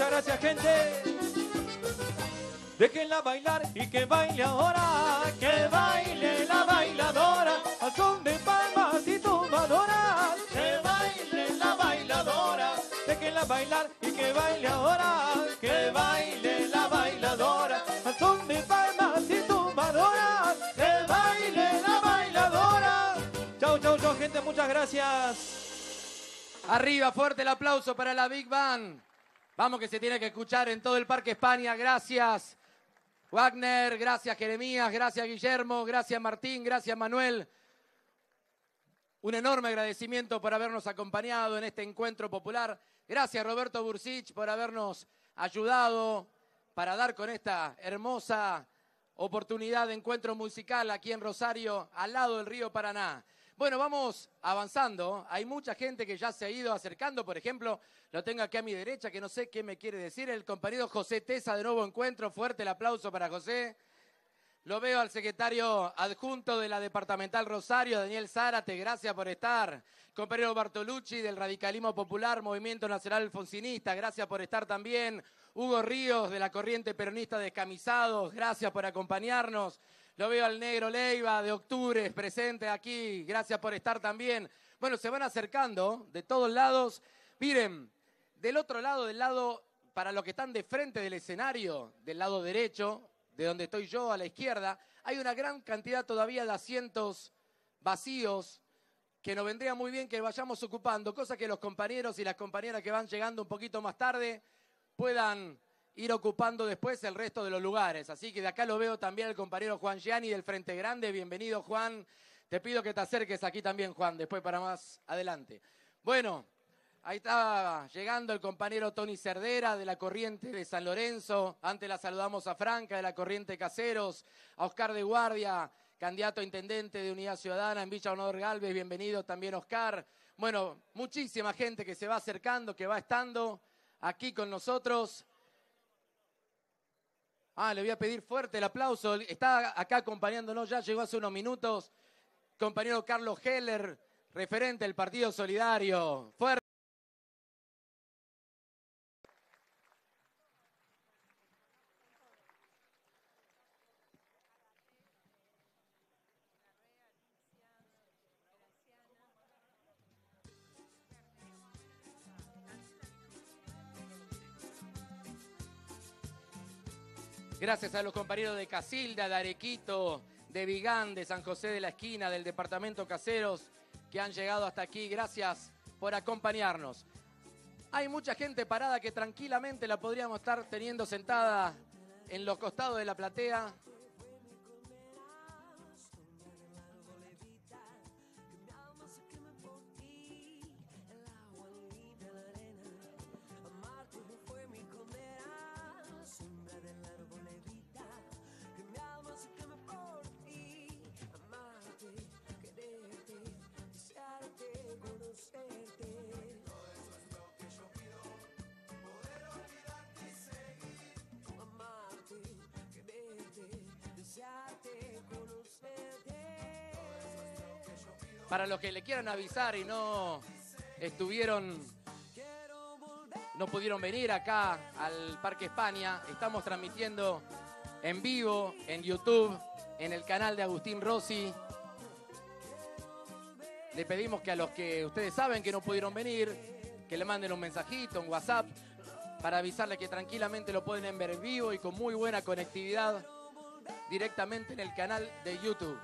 Muchas gracias, gente. Déjenla bailar y que baile ahora. Que baile la bailadora al son de palmas y tumbadoras. Que baile la bailadora. Déjenla bailar y que baile ahora. Que baile la bailadora al son de palmas y tumbadoras. Que baile la bailadora. Chau, chau, chao, gente. Muchas gracias. Arriba, fuerte el aplauso para la Big Bang. Vamos que se tiene que escuchar en todo el Parque España. Gracias Wagner, gracias Jeremías, gracias Guillermo, gracias Martín, gracias Manuel. Un enorme agradecimiento por habernos acompañado en este encuentro popular. Gracias Roberto Bursich por habernos ayudado para dar con esta hermosa oportunidad de encuentro musical aquí en Rosario, al lado del río Paraná. Bueno, vamos avanzando. Hay mucha gente que ya se ha ido acercando. Por ejemplo, lo tengo aquí a mi derecha, que no sé qué me quiere decir. El compañero José Tesa, de nuevo encuentro. Fuerte el aplauso para José. Lo veo al secretario adjunto de la Departamental Rosario, Daniel Zárate, gracias por estar. Compañero Bartolucci del Radicalismo Popular, Movimiento Nacional Alfonsinista, gracias por estar también. Hugo Ríos de la Corriente Peronista Descamisados, gracias por acompañarnos. Lo veo al negro Leiva de octubre presente aquí. Gracias por estar también. Bueno, se van acercando de todos lados. Miren, del otro lado, del lado, para los que están de frente del escenario, del lado derecho, de donde estoy yo, a la izquierda, hay una gran cantidad todavía de asientos vacíos que nos vendría muy bien que vayamos ocupando, cosa que los compañeros y las compañeras que van llegando un poquito más tarde puedan ir ocupando después el resto de los lugares. Así que de acá lo veo también el compañero Juan Gianni del Frente Grande. Bienvenido, Juan. Te pido que te acerques aquí también, Juan, después para más adelante. Bueno, ahí está llegando el compañero Tony Cerdera de la Corriente de San Lorenzo. Antes la saludamos a Franca de la Corriente Caseros, a Oscar de Guardia, candidato a intendente de Unidad Ciudadana en Villa Honor Galvez. Bienvenido también, Oscar. Bueno, muchísima gente que se va acercando, que va estando aquí con nosotros. Ah, le voy a pedir fuerte el aplauso. Está acá acompañándonos, ya llegó hace unos minutos, compañero Carlos Heller, referente del Partido Solidario. Fuerte. Gracias a los compañeros de Casilda, de Arequito, de Vigán, de San José de la Esquina, del Departamento Caseros, que han llegado hasta aquí. Gracias por acompañarnos. Hay mucha gente parada que tranquilamente la podríamos estar teniendo sentada en los costados de la platea, que le quieran avisar y no estuvieron, no pudieron venir acá al Parque España, estamos transmitiendo en vivo, en YouTube, en el canal de Agustín Rossi. Le pedimos que a los que ustedes saben que no pudieron venir, que le manden un mensajito, en WhatsApp, para avisarle que tranquilamente lo pueden ver en vivo y con muy buena conectividad directamente en el canal de YouTube.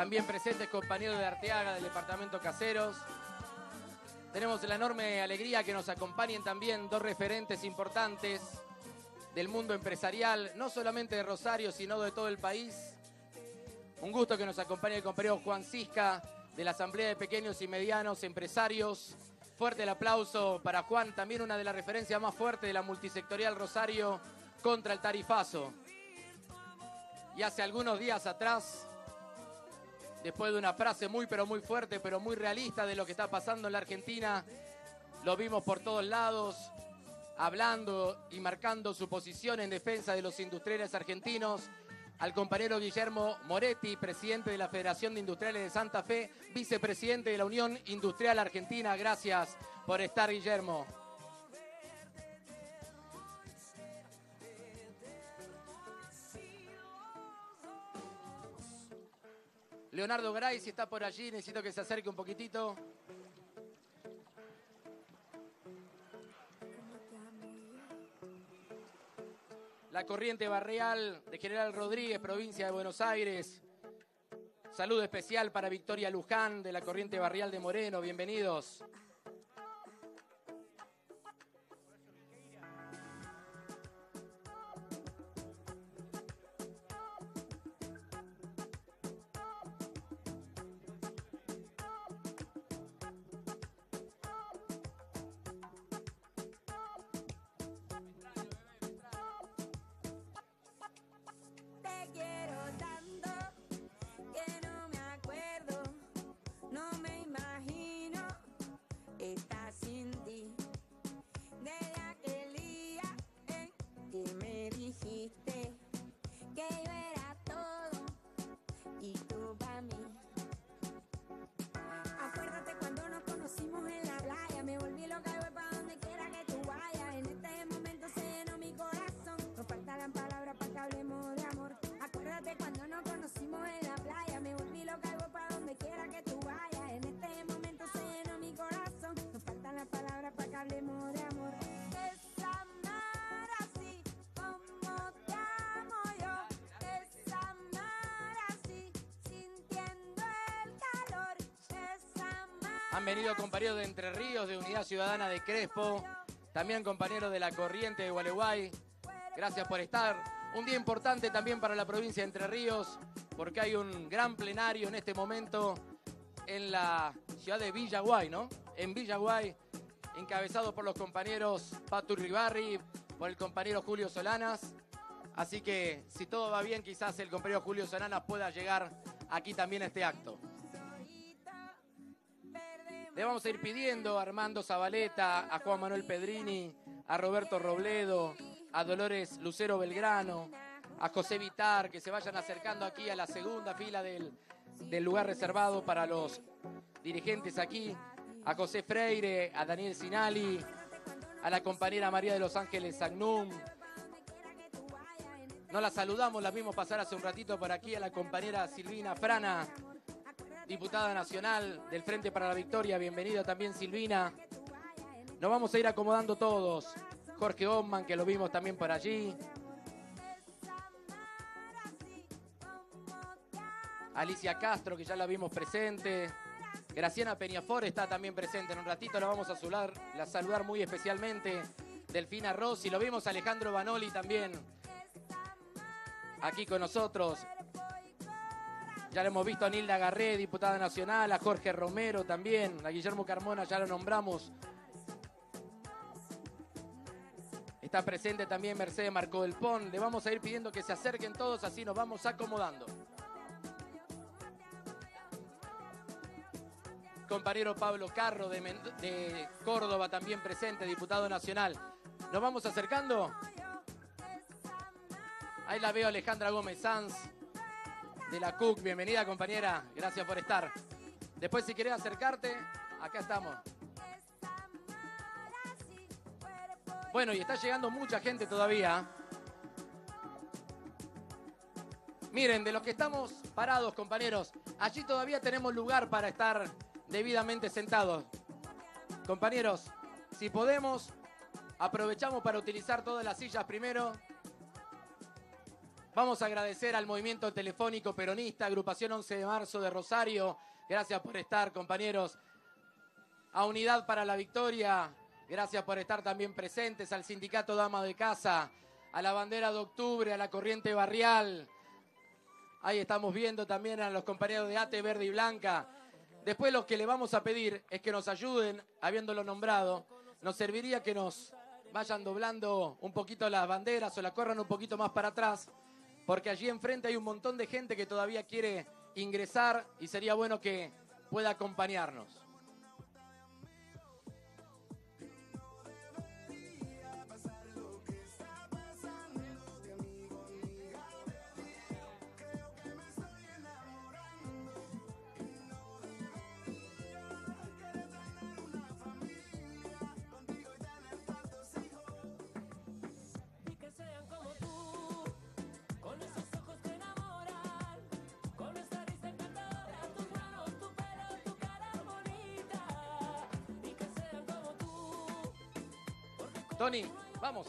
También presentes compañeros de Arteaga del Departamento Caseros. Tenemos la enorme alegría que nos acompañen también dos referentes importantes del mundo empresarial, no solamente de Rosario, sino de todo el país. Un gusto que nos acompañe el compañero Juan Cisca de la Asamblea de Pequeños y Medianos Empresarios. Fuerte el aplauso para Juan, también una de las referencias más fuertes de la multisectorial Rosario contra el tarifazo. Y hace algunos días atrás después de una frase muy pero muy fuerte, pero muy realista de lo que está pasando en la Argentina. Lo vimos por todos lados, hablando y marcando su posición en defensa de los industriales argentinos. Al compañero Guillermo Moretti, presidente de la Federación de Industriales de Santa Fe, vicepresidente de la Unión Industrial Argentina. Gracias por estar, Guillermo. Leonardo Gray, si está por allí, necesito que se acerque un poquitito. La corriente barrial de General Rodríguez, provincia de Buenos Aires. Saludo especial para Victoria Luján de la corriente barrial de Moreno. Bienvenidos. Han venido compañeros de Entre Ríos, de Unidad Ciudadana de Crespo, también compañeros de La Corriente de Gualeguay. Gracias por estar. Un día importante también para la provincia de Entre Ríos, porque hay un gran plenario en este momento en la ciudad de Villaguay, ¿no? En Villaguay, encabezado por los compañeros Patu Ribarri, por el compañero Julio Solanas. Así que si todo va bien, quizás el compañero Julio Solanas pueda llegar aquí también a este acto. Le vamos a ir pidiendo a Armando Zabaleta, a Juan Manuel Pedrini, a Roberto Robledo, a Dolores Lucero Belgrano, a José Vitar, que se vayan acercando aquí a la segunda fila del, lugar reservado para los dirigentes aquí, a José Freire, a Daniel Sinali, a la compañera María de los Ángeles Sagnum. No la saludamos, la vimos pasar hace un ratito por aquí a la compañera Silvina Frana diputada nacional del Frente para la Victoria. Bienvenida también, Silvina. Nos vamos a ir acomodando todos. Jorge Oman, que lo vimos también por allí. Alicia Castro, que ya la vimos presente. Graciana Peñafor está también presente. En un ratito la vamos a saludar, la saludar muy especialmente. Delfina Rossi, lo vimos Alejandro Banoli también. Aquí con nosotros. Ya lo hemos visto a Nilda Garré, diputada nacional, a Jorge Romero también, a Guillermo Carmona ya lo nombramos. Está presente también Mercedes Marcó del Pon. Le vamos a ir pidiendo que se acerquen todos, así nos vamos acomodando. Compañero Pablo Carro de, de Córdoba también presente, diputado nacional. ¿Nos vamos acercando? Ahí la veo Alejandra Gómez Sanz de la Cook. Bienvenida, compañera. Gracias por estar. Después, si querés acercarte, acá estamos. Bueno, y está llegando mucha gente todavía. Miren, de los que estamos parados, compañeros, allí todavía tenemos lugar para estar debidamente sentados. Compañeros, si podemos, aprovechamos para utilizar todas las sillas primero Vamos a agradecer al movimiento telefónico peronista, agrupación 11 de marzo de Rosario. Gracias por estar, compañeros. A Unidad para la Victoria, gracias por estar también presentes. Al sindicato Dama de Casa, a la bandera de octubre, a la corriente barrial. Ahí estamos viendo también a los compañeros de ATE Verde y Blanca. Después lo que le vamos a pedir es que nos ayuden, habiéndolo nombrado, nos serviría que nos vayan doblando un poquito las banderas o la corran un poquito más para atrás porque allí enfrente hay un montón de gente que todavía quiere ingresar y sería bueno que pueda acompañarnos.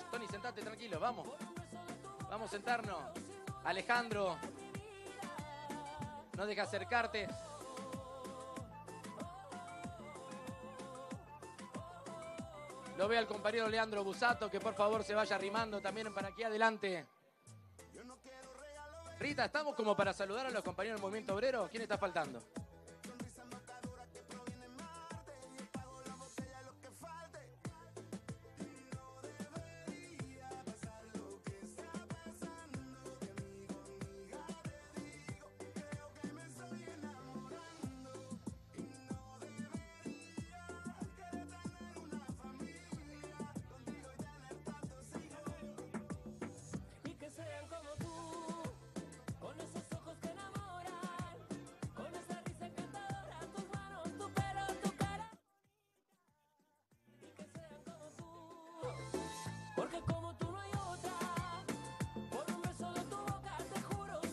Tony, sentate tranquilo, vamos. Vamos a sentarnos. Alejandro, no deja acercarte. Lo ve al compañero Leandro Busato, que por favor se vaya arrimando también para aquí adelante. Rita, estamos como para saludar a los compañeros del Movimiento Obrero. ¿Quién está faltando?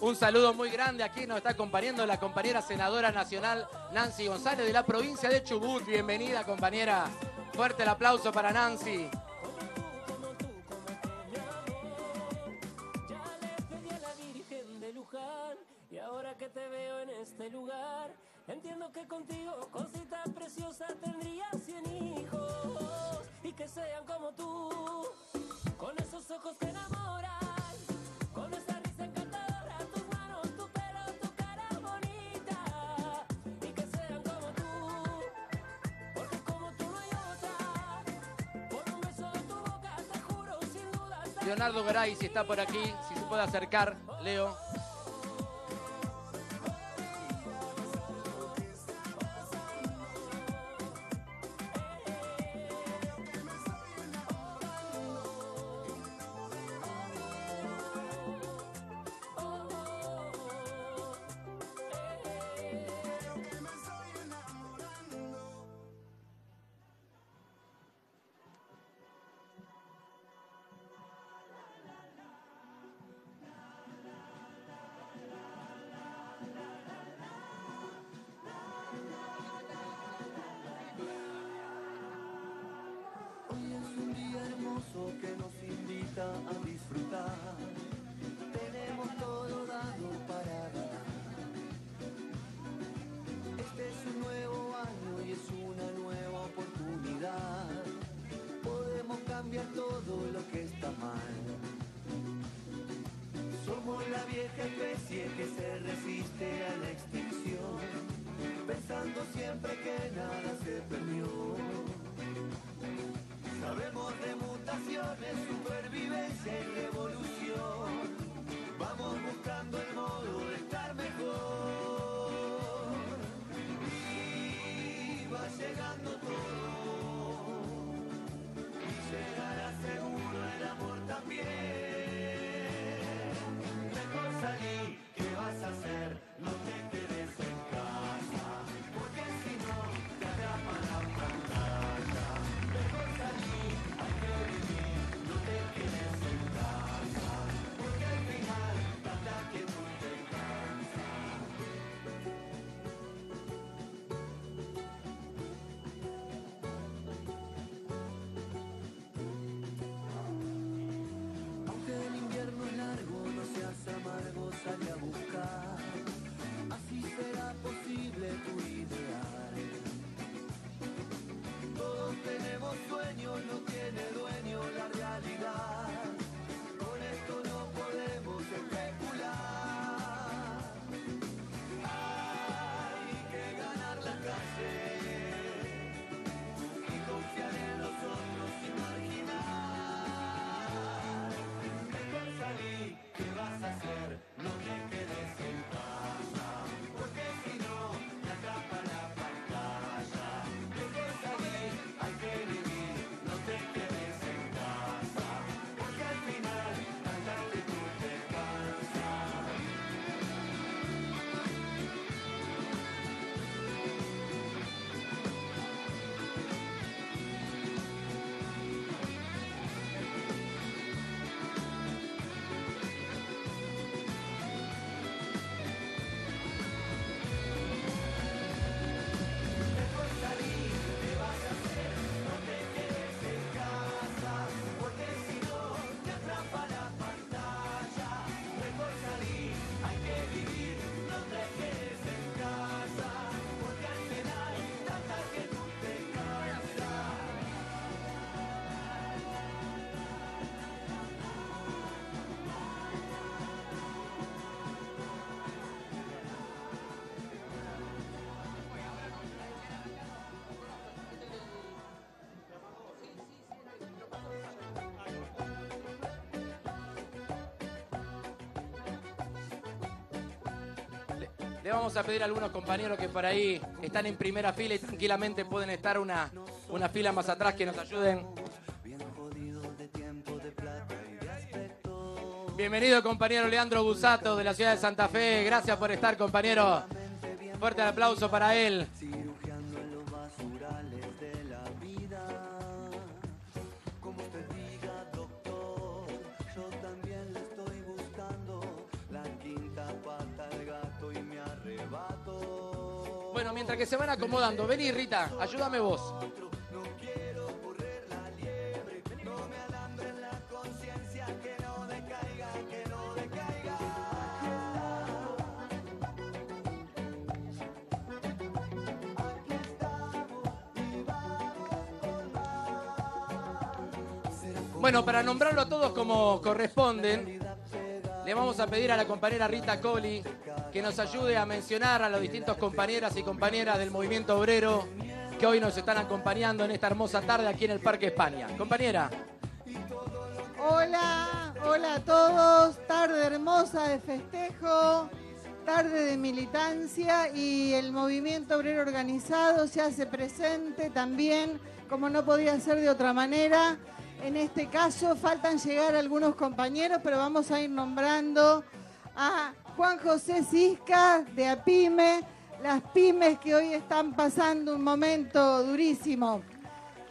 Un saludo muy grande. Aquí nos está acompañando la compañera senadora nacional Nancy González de la provincia de Chubut. Bienvenida, compañera. Fuerte el aplauso para Nancy. y si está por aquí, si se puede acercar, Leo. Le vamos a pedir a algunos compañeros que por ahí están en primera fila y tranquilamente pueden estar una, una fila más atrás que nos ayuden. Bienvenido compañero Leandro Busato de la ciudad de Santa Fe. Gracias por estar compañero. Fuerte aplauso para él. Vení, Rita, ayúdame vos. Bueno, para nombrarlo a todos como corresponden, le vamos a pedir a la compañera Rita Coli que nos ayude a mencionar a los distintos compañeras y compañeras del movimiento obrero que hoy nos están acompañando en esta hermosa tarde aquí en el Parque España. Compañera. Hola, hola a todos. Tarde hermosa de festejo, tarde de militancia y el movimiento obrero organizado se hace presente también, como no podía ser de otra manera. En este caso faltan llegar algunos compañeros, pero vamos a ir nombrando a Juan José Cisca de APIME, las pymes que hoy están pasando un momento durísimo.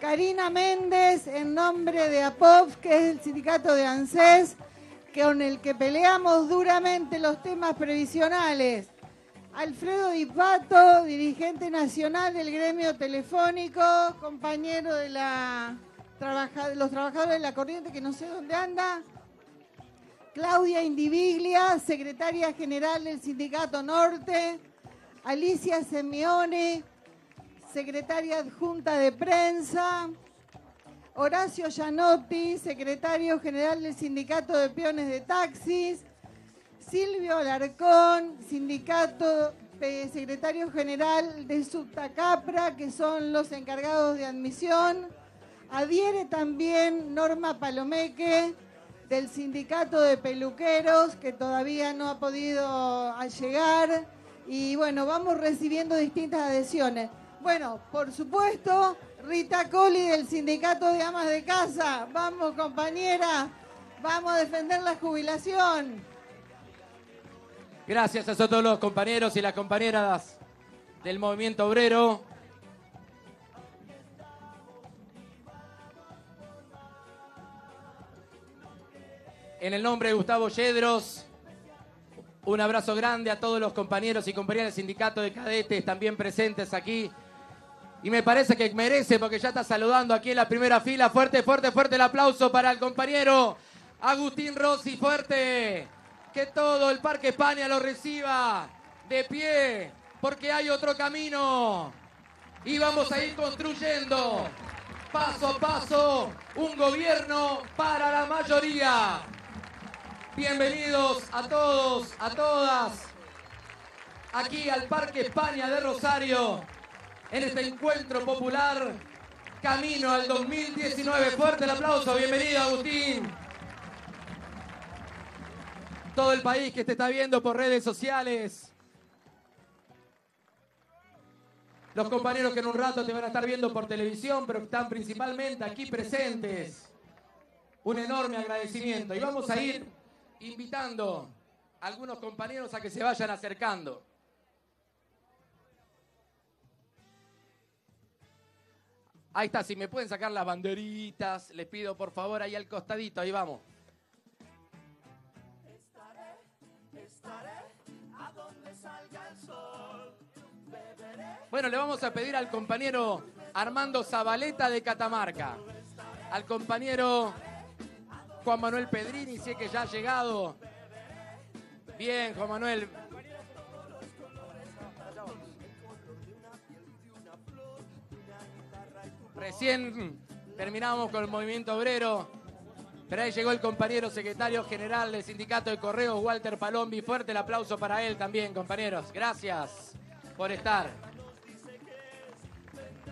Karina Méndez, en nombre de APOF, que es el sindicato de ANSES, con el que peleamos duramente los temas previsionales. Alfredo Dipato, dirigente nacional del gremio telefónico, compañero de la los trabajadores de la corriente que no sé dónde anda. Claudia Indiviglia, secretaria general del Sindicato Norte. Alicia Semione, secretaria adjunta de prensa. Horacio Gianotti, secretario general del Sindicato de Peones de Taxis. Silvio Alarcón, sindicato, secretario general de Subtacapra, que son los encargados de admisión. Adhiere también Norma Palomeque del sindicato de peluqueros que todavía no ha podido llegar y bueno, vamos recibiendo distintas adhesiones. Bueno, por supuesto, Rita Coli del sindicato de amas de casa, vamos compañera, vamos a defender la jubilación. Gracias a todos los compañeros y las compañeras del movimiento obrero En el nombre de Gustavo Yedros, un abrazo grande a todos los compañeros y compañeras del sindicato de cadetes también presentes aquí. Y me parece que merece, porque ya está saludando aquí en la primera fila. Fuerte, fuerte, fuerte el aplauso para el compañero Agustín Rossi, fuerte. Que todo el Parque España lo reciba de pie, porque hay otro camino. Y vamos a ir construyendo paso a paso un gobierno para la mayoría. Bienvenidos a todos, a todas, aquí al Parque España de Rosario, en este encuentro popular, camino al 2019. Fuerte el aplauso, bienvenido Agustín. Todo el país que te está viendo por redes sociales. Los compañeros que en un rato te van a estar viendo por televisión, pero que están principalmente aquí presentes. Un enorme agradecimiento. Y vamos a ir invitando a algunos compañeros a que se vayan acercando. Ahí está, si me pueden sacar las banderitas, les pido por favor ahí al costadito, ahí vamos. bueno, le vamos a pedir al compañero Armando Zabaleta de Catamarca, al compañero Juan Manuel Pedrini, sé que ya ha llegado. Bien, Juan Manuel. Recién terminamos con el movimiento obrero, pero ahí llegó el compañero secretario general del Sindicato de Correos, Walter Palombi. Fuerte el aplauso para él también, compañeros. Gracias por estar.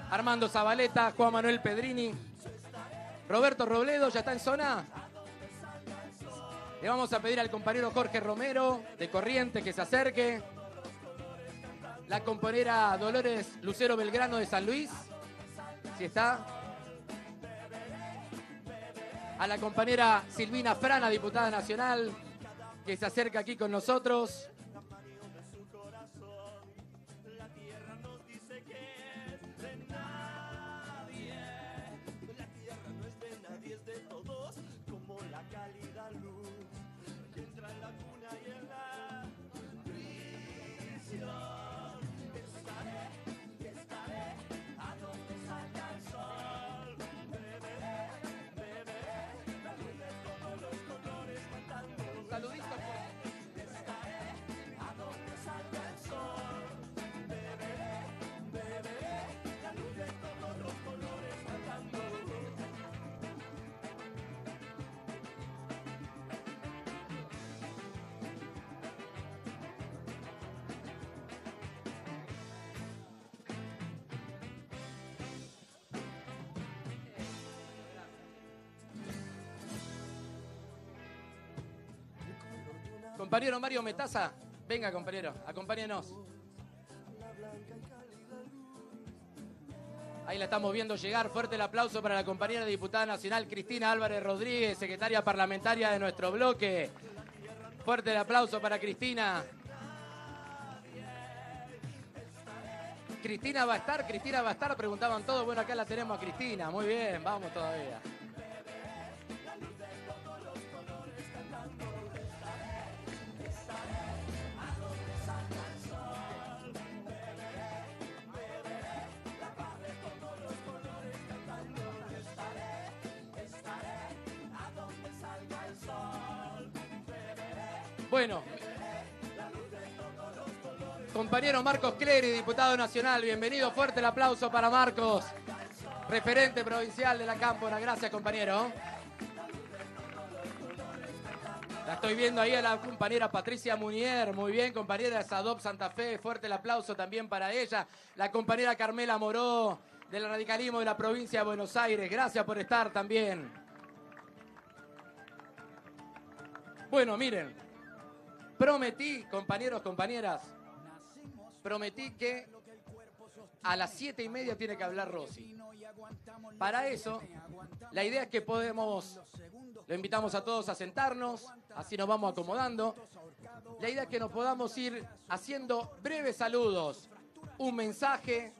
Armando Zabaleta, Juan Manuel Pedrini. Roberto Robledo ya está en zona. Le vamos a pedir al compañero Jorge Romero de Corriente que se acerque. La compañera Dolores Lucero Belgrano de San Luis. Si está. A la compañera Silvina Frana, diputada nacional, que se acerca aquí con nosotros. Compañero Mario Metaza, venga compañero, acompáñenos. Ahí la estamos viendo llegar. Fuerte el aplauso para la compañera diputada nacional Cristina Álvarez Rodríguez, secretaria parlamentaria de nuestro bloque. Fuerte el aplauso para Cristina. Cristina va a estar, Cristina va a estar, preguntaban todos. Bueno, acá la tenemos a Cristina. Muy bien, vamos todavía. bueno. Compañero Marcos Cleri, diputado nacional, bienvenido, fuerte el aplauso para Marcos, referente provincial de la Cámpora, gracias compañero. La estoy viendo ahí a la compañera Patricia Munier. Muy bien, compañera de Sadop Santa Fe. Fuerte el aplauso también para ella. La compañera Carmela Moró, del radicalismo de la provincia de Buenos Aires. Gracias por estar también. Bueno, miren. Prometí, compañeros, compañeras, prometí que a las siete y media tiene que hablar Rosy. Para eso, la idea es que podemos, lo invitamos a todos a sentarnos, así nos vamos acomodando. La idea es que nos podamos ir haciendo breves saludos, un mensaje,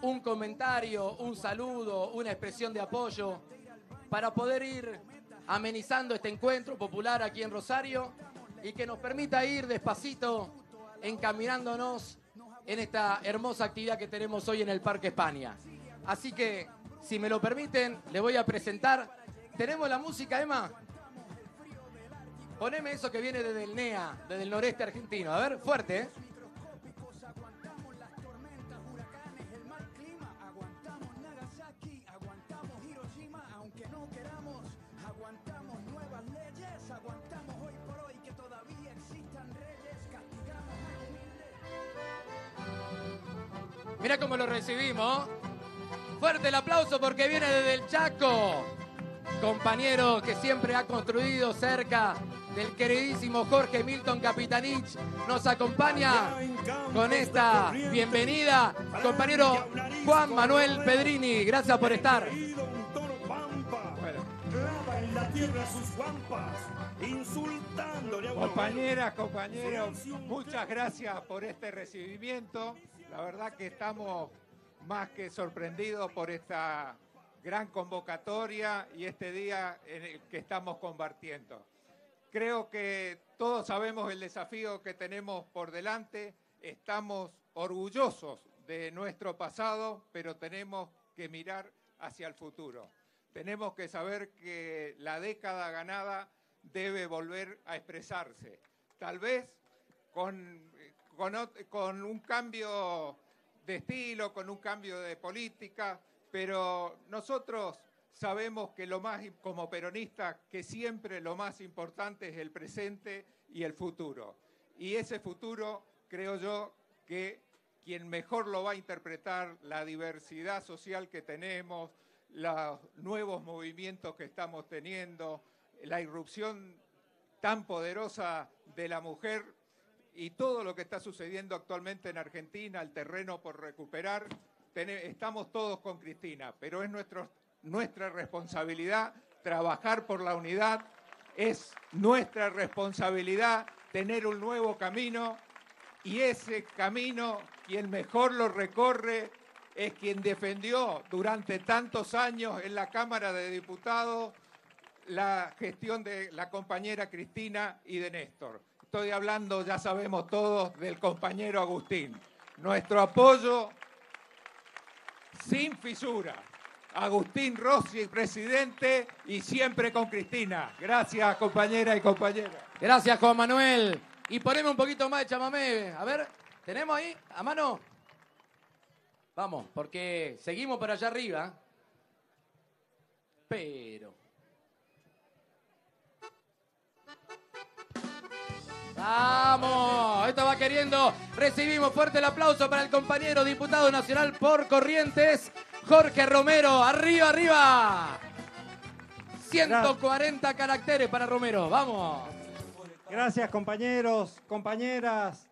un comentario, un saludo, una expresión de apoyo, para poder ir amenizando este encuentro popular aquí en Rosario y que nos permita ir despacito encaminándonos en esta hermosa actividad que tenemos hoy en el Parque España. Así que, si me lo permiten, le voy a presentar. ¿Tenemos la música, Emma? Poneme eso que viene desde el NEA, desde el noreste argentino. A ver, fuerte, ¿eh? Mirá cómo lo recibimos. Fuerte el aplauso porque viene desde el Chaco, compañero que siempre ha construido cerca del queridísimo Jorge Milton Capitanich. Nos acompaña con esta bienvenida, compañero Juan Manuel Pedrini. Gracias por estar. Compañeras, compañeros, muchas gracias por este recibimiento. La verdad que estamos más que sorprendidos por esta gran convocatoria y este día en el que estamos compartiendo. Creo que todos sabemos el desafío que tenemos por delante, estamos orgullosos de nuestro pasado, pero tenemos que mirar hacia el futuro. Tenemos que saber que la década ganada debe volver a expresarse, tal vez con con, un cambio de estilo, con un cambio de política, pero nosotros sabemos que lo más, como peronistas, que siempre lo más importante es el presente y el futuro. Y ese futuro, creo yo, que quien mejor lo va a interpretar, la diversidad social que tenemos, los nuevos movimientos que estamos teniendo, la irrupción tan poderosa de la mujer, y todo lo que está sucediendo actualmente en Argentina, el terreno por recuperar, estamos todos con Cristina, pero es nuestra responsabilidad trabajar por la unidad, es nuestra responsabilidad tener un nuevo camino y ese camino quien mejor lo recorre es quien defendió durante tantos años en la Cámara de Diputados la gestión de la compañera Cristina y de Néstor estoy hablando, ya sabemos todos, del compañero Agustín. Nuestro apoyo sin fisura. Agustín Rossi, presidente, y siempre con Cristina. Gracias, compañera y compañero. Gracias, Juan Manuel. Y poneme un poquito más de chamamé. A ver, ¿tenemos ahí a mano? Vamos, porque seguimos para allá arriba. Pero... ¡Vamos! Esto va queriendo. Recibimos fuerte el aplauso para el compañero diputado nacional por Corrientes, Jorge Romero. ¡Arriba, arriba! 140 caracteres para Romero. ¡Vamos! Gracias, compañeros, compañeras.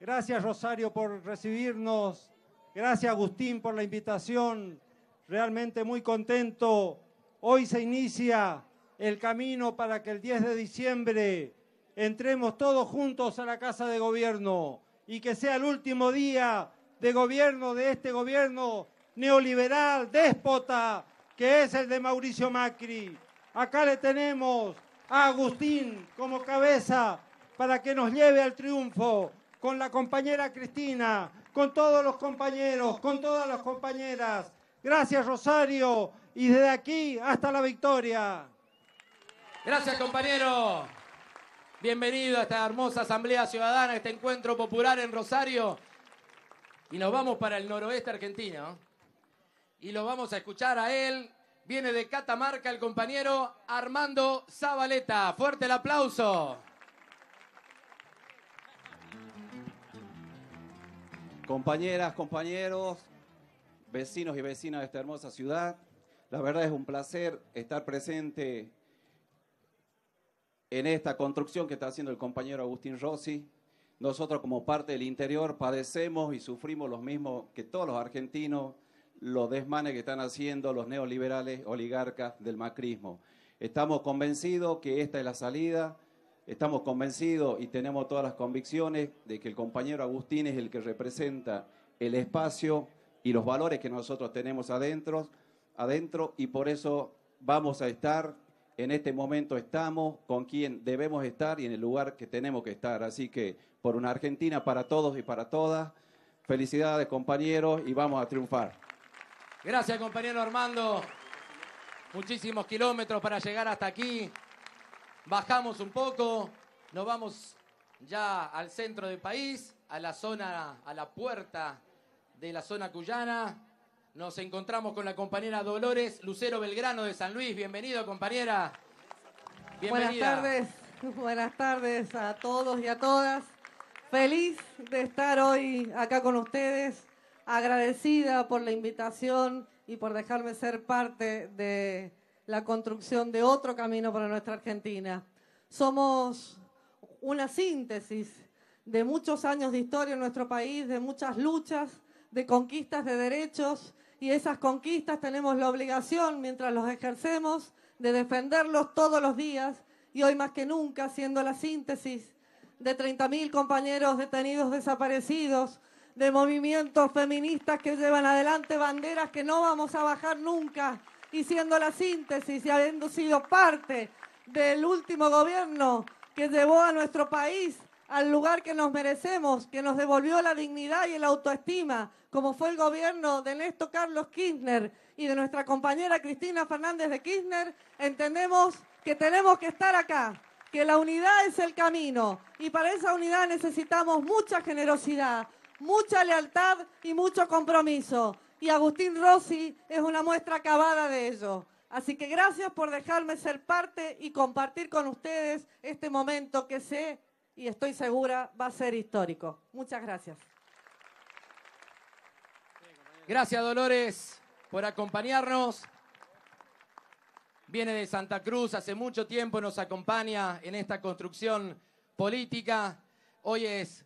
Gracias, Rosario, por recibirnos. Gracias, Agustín, por la invitación. Realmente muy contento. Hoy se inicia el camino para que el 10 de diciembre entremos todos juntos a la Casa de Gobierno y que sea el último día de gobierno de este gobierno neoliberal, déspota, que es el de Mauricio Macri. Acá le tenemos a Agustín como cabeza para que nos lleve al triunfo con la compañera Cristina, con todos los compañeros, con todas las compañeras. Gracias Rosario y desde aquí hasta la victoria. Gracias compañero. Bienvenido a esta hermosa Asamblea Ciudadana, a este encuentro popular en Rosario. Y nos vamos para el noroeste argentino. Y lo vamos a escuchar a él. Viene de Catamarca el compañero Armando Zabaleta. Fuerte el aplauso. Compañeras, compañeros, vecinos y vecinas de esta hermosa ciudad, la verdad es un placer estar presente en esta construcción que está haciendo el compañero Agustín Rossi. Nosotros como parte del interior padecemos y sufrimos los mismos que todos los argentinos, los desmanes que están haciendo los neoliberales oligarcas del macrismo. Estamos convencidos que esta es la salida, estamos convencidos y tenemos todas las convicciones de que el compañero Agustín es el que representa el espacio y los valores que nosotros tenemos adentro y por eso vamos a estar en este momento estamos, con quien debemos estar y en el lugar que tenemos que estar. Así que por una Argentina para todos y para todas, felicidades compañeros y vamos a triunfar. Gracias compañero Armando, muchísimos kilómetros para llegar hasta aquí, bajamos un poco, nos vamos ya al centro del país, a la zona, a la puerta de la zona cuyana. Nos encontramos con la compañera Dolores Lucero Belgrano de San Luis. Bienvenido, compañera. Buenas tardes. Buenas tardes a todos y a todas. Feliz de estar hoy acá con ustedes. Agradecida por la invitación y por dejarme ser parte de la construcción de otro camino para nuestra Argentina. Somos una síntesis de muchos años de historia en nuestro país, de muchas luchas, de conquistas de derechos y esas conquistas tenemos la obligación, mientras los ejercemos, de defenderlos todos los días y hoy más que nunca, siendo la síntesis de 30.000 compañeros detenidos desaparecidos, de movimientos feministas que llevan adelante banderas que no vamos a bajar nunca, y siendo la síntesis y habiendo sido parte del último gobierno que llevó a nuestro país al lugar que nos merecemos, que nos devolvió la dignidad y la autoestima, como fue el gobierno de Néstor Carlos Kirchner y de nuestra compañera Cristina Fernández de Kirchner, entendemos que tenemos que estar acá, que la unidad es el camino y para esa unidad necesitamos mucha generosidad, mucha lealtad y mucho compromiso. Y Agustín Rossi es una muestra acabada de ello. Así que gracias por dejarme ser parte y compartir con ustedes este momento que sé y estoy segura va a ser histórico. Muchas gracias. Gracias Dolores por acompañarnos. Viene de Santa Cruz, hace mucho tiempo nos acompaña en esta construcción política. Hoy es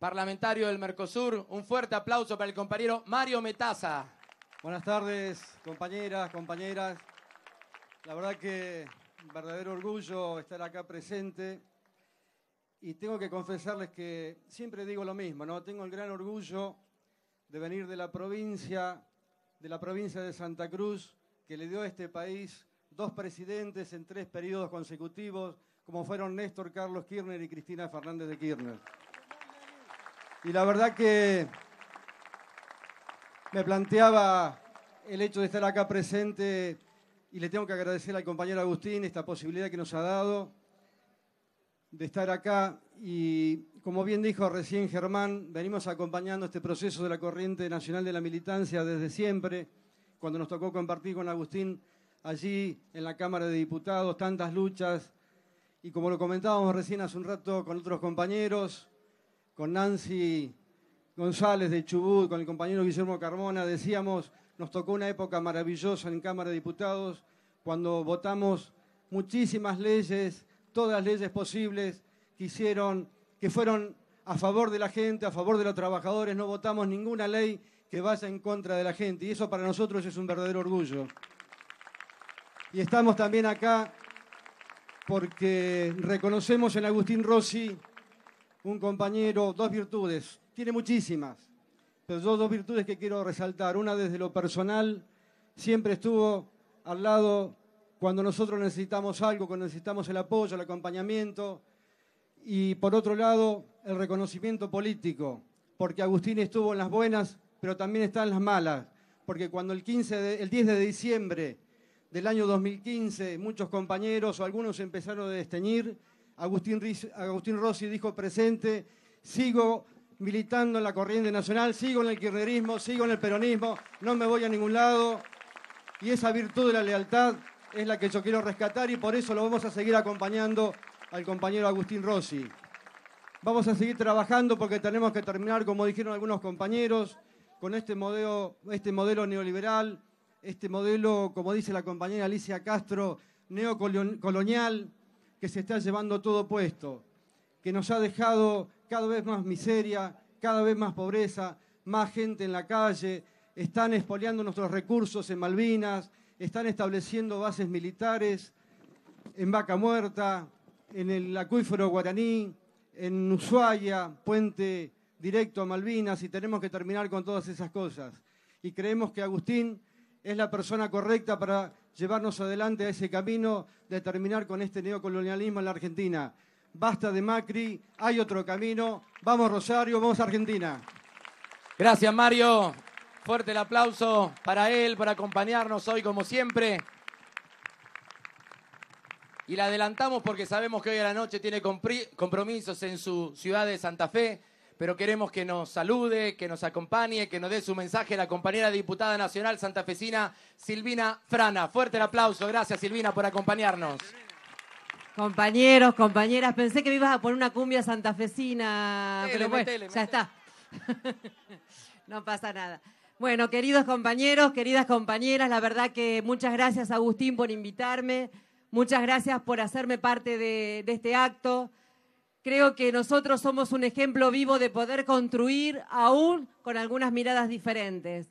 parlamentario del Mercosur. Un fuerte aplauso para el compañero Mario Metaza. Buenas tardes, compañeras, compañeras. La verdad que un verdadero orgullo estar acá presente. Y tengo que confesarles que siempre digo lo mismo, ¿no? Tengo el gran orgullo de venir de la provincia, de la provincia de Santa Cruz, que le dio a este país dos presidentes en tres periodos consecutivos, como fueron Néstor Carlos Kirchner y Cristina Fernández de Kirchner. Y la verdad que me planteaba el hecho de estar acá presente y le tengo que agradecer al compañero Agustín esta posibilidad que nos ha dado de estar acá y como bien dijo recién Germán, venimos acompañando este proceso de la Corriente Nacional de la Militancia desde siempre, cuando nos tocó compartir con Agustín allí en la Cámara de Diputados tantas luchas y como lo comentábamos recién hace un rato con otros compañeros, con Nancy González de Chubut, con el compañero Guillermo Carmona, decíamos, nos tocó una época maravillosa en Cámara de Diputados, cuando votamos muchísimas leyes, todas leyes posibles que hicieron que fueron a favor de la gente, a favor de los trabajadores, no votamos ninguna ley que vaya en contra de la gente y eso para nosotros es un verdadero orgullo. Y estamos también acá porque reconocemos en Agustín Rossi, un compañero, dos virtudes, tiene muchísimas, pero yo dos virtudes que quiero resaltar. Una desde lo personal, siempre estuvo al lado cuando nosotros necesitamos algo, cuando necesitamos el apoyo, el acompañamiento, y por otro lado el reconocimiento político, porque Agustín estuvo en las buenas, pero también está en las malas, porque cuando el, 15 el 10 de diciembre del año 2015 muchos compañeros o algunos empezaron a desteñir, Agustín, Agustín Rossi dijo presente, sigo militando en la corriente nacional, sigo en el kirchnerismo, sigo en el peronismo, no me voy a ningún lado. Y esa virtud de la lealtad es la que yo quiero rescatar y por eso lo vamos a seguir acompañando al compañero Agustín Rossi. Vamos a seguir trabajando porque tenemos que terminar, como dijeron algunos compañeros, con este modelo, este modelo neoliberal, este modelo, como dice la compañera Alicia Castro, neocolonial, que se está llevando todo puesto, que nos ha dejado cada vez más miseria, cada vez más pobreza, más gente en la calle, están expoliando nuestros recursos en Malvinas, están estableciendo bases militares en Vaca Muerta, en el acuífero guaraní, en Ushuaia, puente directo a Malvinas, y tenemos que terminar con todas esas cosas. Y creemos que Agustín es la persona correcta para llevarnos adelante a ese camino de terminar con este neocolonialismo en la Argentina. Basta de Macri, hay otro camino. Vamos Rosario, vamos Argentina. Gracias Mario. Fuerte el aplauso para él, por acompañarnos hoy como siempre y la adelantamos porque sabemos que hoy a la noche tiene compromisos en su ciudad de Santa Fe, pero queremos que nos salude, que nos acompañe, que nos dé su mensaje la compañera diputada nacional santafesina Silvina Frana. Fuerte el aplauso, gracias Silvina por acompañarnos. Compañeros, compañeras, pensé que me ibas a poner una cumbia santafesina, pero bueno, ya está. no pasa nada. Bueno, queridos compañeros, queridas compañeras, la verdad que muchas gracias Agustín por invitarme. Muchas gracias por hacerme parte de, este acto. Creo que nosotros somos un ejemplo vivo de poder construir aún con algunas miradas diferentes.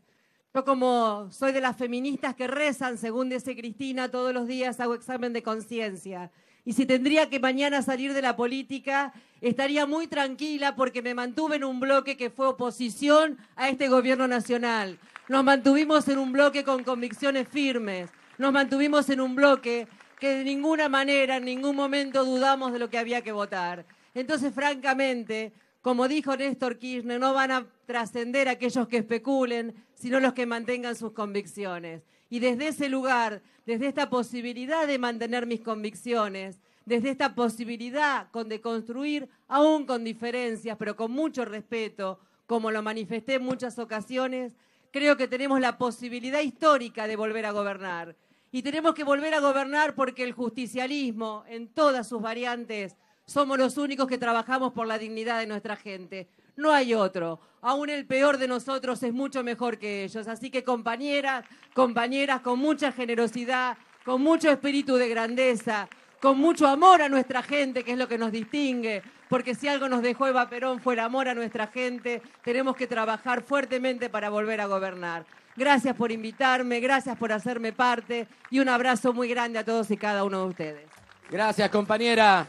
Yo como soy de las feministas que rezan, según dice Cristina, todos los días hago examen de conciencia. Y si tendría que mañana salir de la política, estaría muy tranquila porque me mantuve en un bloque que fue oposición a este gobierno nacional. Nos mantuvimos en un bloque con convicciones firmes. Nos mantuvimos en un bloque que de ninguna manera, en ningún momento dudamos de lo que había que votar. Entonces, francamente, como dijo Néstor Kirchner, no van a trascender aquellos que especulen, sino los que mantengan sus convicciones. Y desde ese lugar, desde esta posibilidad de mantener mis convicciones, desde esta posibilidad de construir, aún con diferencias, pero con mucho respeto, como lo manifesté en muchas ocasiones, creo que tenemos la posibilidad histórica de volver a gobernar y tenemos que volver a gobernar porque el justicialismo, en todas sus variantes, somos los únicos que trabajamos por la dignidad de nuestra gente. No hay otro. Aún el peor de nosotros es mucho mejor que ellos. Así que compañeras, compañeras, con mucha generosidad, con mucho espíritu de grandeza, con mucho amor a nuestra gente, que es lo que nos distingue, porque si algo nos dejó Eva Perón fue el amor a nuestra gente, tenemos que trabajar fuertemente para volver a gobernar. Gracias por invitarme, gracias por hacerme parte y un abrazo muy grande a todos y cada uno de ustedes. Gracias, compañera.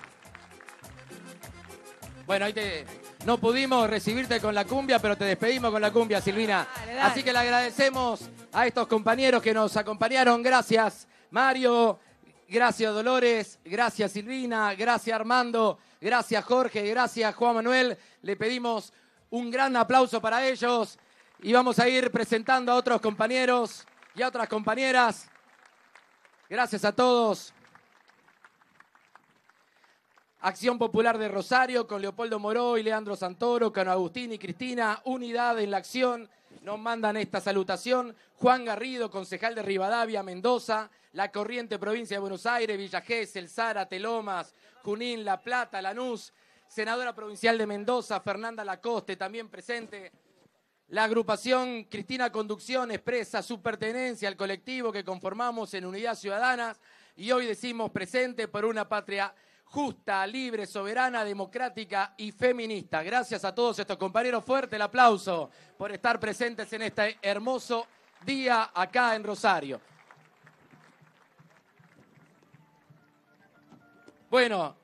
Bueno, ahí te... no pudimos recibirte con la cumbia, pero te despedimos con la cumbia, Silvina. Así que le agradecemos a estos compañeros que nos acompañaron. Gracias, Mario. Gracias Dolores, gracias Silvina, gracias Armando, gracias Jorge, gracias Juan Manuel. Le pedimos un gran aplauso para ellos y vamos a ir presentando a otros compañeros y a otras compañeras. Gracias a todos. Acción Popular de Rosario con Leopoldo Moró y Leandro Santoro, con Agustín y Cristina, Unidad en la Acción, nos mandan esta salutación Juan Garrido, concejal de Rivadavia, Mendoza, La Corriente, provincia de Buenos Aires, Villa El Sara, Telomas, Junín, La Plata, Lanús, senadora provincial de Mendoza, Fernanda Lacoste, también presente. La agrupación Cristina Conducción expresa su pertenencia al colectivo que conformamos en Unidad Ciudadanas y hoy decimos presente por una patria justa, libre, soberana, democrática y feminista. Gracias a todos estos compañeros. Fuerte el aplauso por estar presentes en este hermoso día acá en Rosario. Bueno,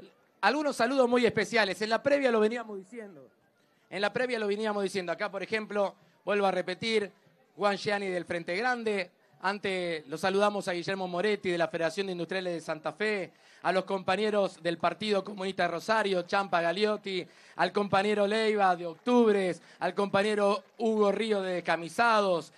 algunos saludos muy especiales. En la previa lo veníamos diciendo. En la previa lo veníamos diciendo. Acá, por ejemplo, vuelvo a repetir, Juan Gianni del Frente Grande, antes los saludamos a Guillermo Moretti de la Federación de Industriales de Santa Fe, a los compañeros del Partido Comunista de Rosario, Champa Galiotti, al compañero Leiva de Octubres, al compañero Hugo Río de Camisados,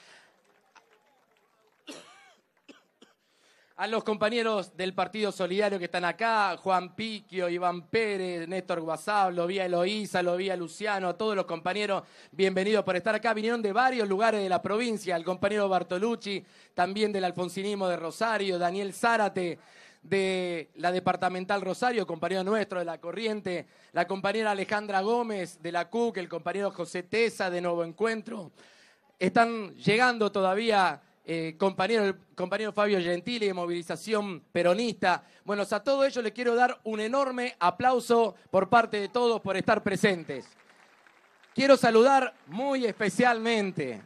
a los compañeros del Partido Solidario que están acá, Juan Piquio, Iván Pérez, Néstor Guasab, lo Eloísa, lo Luciano, a todos los compañeros, bienvenidos por estar acá. Vinieron de varios lugares de la provincia, al compañero Bartolucci, también del alfonsinismo de Rosario, Daniel Zárate de la departamental Rosario, compañero nuestro de la Corriente, la compañera Alejandra Gómez de la CUC, el compañero José Tesa de Nuevo Encuentro. Están llegando todavía eh, compañero, compañero Fabio Gentili de Movilización Peronista. Bueno, a todos ellos les quiero dar un enorme aplauso por parte de todos por estar presentes. Quiero saludar muy especialmente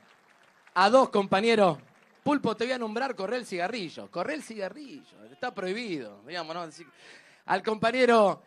a dos compañeros. Pulpo, te voy a nombrar Corre el Cigarrillo. Corre el Cigarrillo, está prohibido. Digamos, ¿no? Al compañero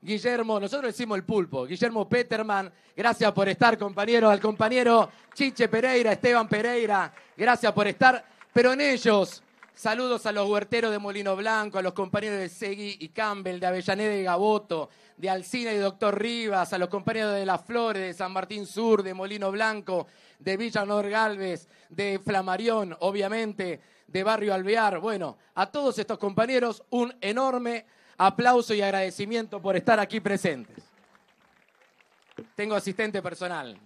Guillermo, nosotros decimos el pulpo, Guillermo Peterman, gracias por estar, compañero, al compañero Chiche Pereira, Esteban Pereira, gracias por estar, pero en ellos, saludos a los huerteros de Molino Blanco, a los compañeros de Segui y Campbell, de Avellaneda y Gaboto, de Alcina y Doctor Rivas, a los compañeros de Las Flores, de San Martín Sur, de Molino Blanco, de Villanor Galvez, de Flamarión, obviamente, de Barrio Alvear, bueno, a todos estos compañeros un enorme aplauso y agradecimiento por estar aquí presentes. Tengo asistente personal.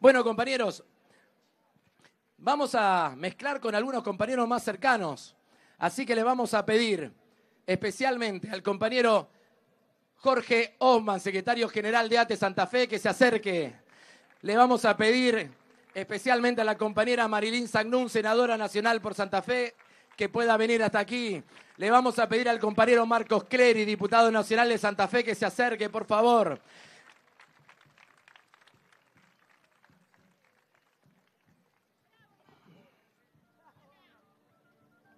Bueno, compañeros, vamos a mezclar con algunos compañeros más cercanos. Así que le vamos a pedir especialmente al compañero Jorge Osman, secretario general de ATE Santa Fe, que se acerque. Le vamos a pedir especialmente a la compañera Marilín Sagnún, senadora nacional por Santa Fe, que pueda venir hasta aquí. Le vamos a pedir al compañero Marcos Clery, diputado nacional de Santa Fe, que se acerque, por favor.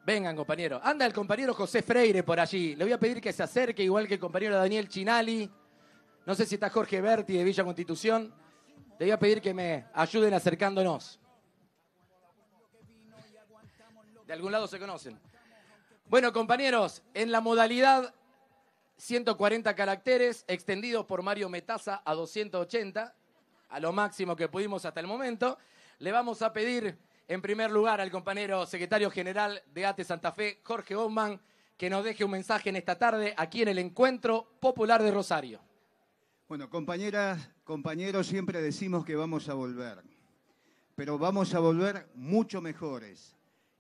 Vengan, compañero. Anda el compañero José Freire por allí. Le voy a pedir que se acerque, igual que el compañero Daniel Chinali. No sé si está Jorge Berti de Villa Constitución. Le voy a pedir que me ayuden acercándonos. algún lado se conocen. Bueno, compañeros, en la modalidad 140 caracteres, extendidos por Mario Metaza a 280, a lo máximo que pudimos hasta el momento, le vamos a pedir en primer lugar al compañero secretario general de ATE Santa Fe, Jorge Oman, que nos deje un mensaje en esta tarde aquí en el Encuentro Popular de Rosario. Bueno, compañeras, compañeros, siempre decimos que vamos a volver, pero vamos a volver mucho mejores,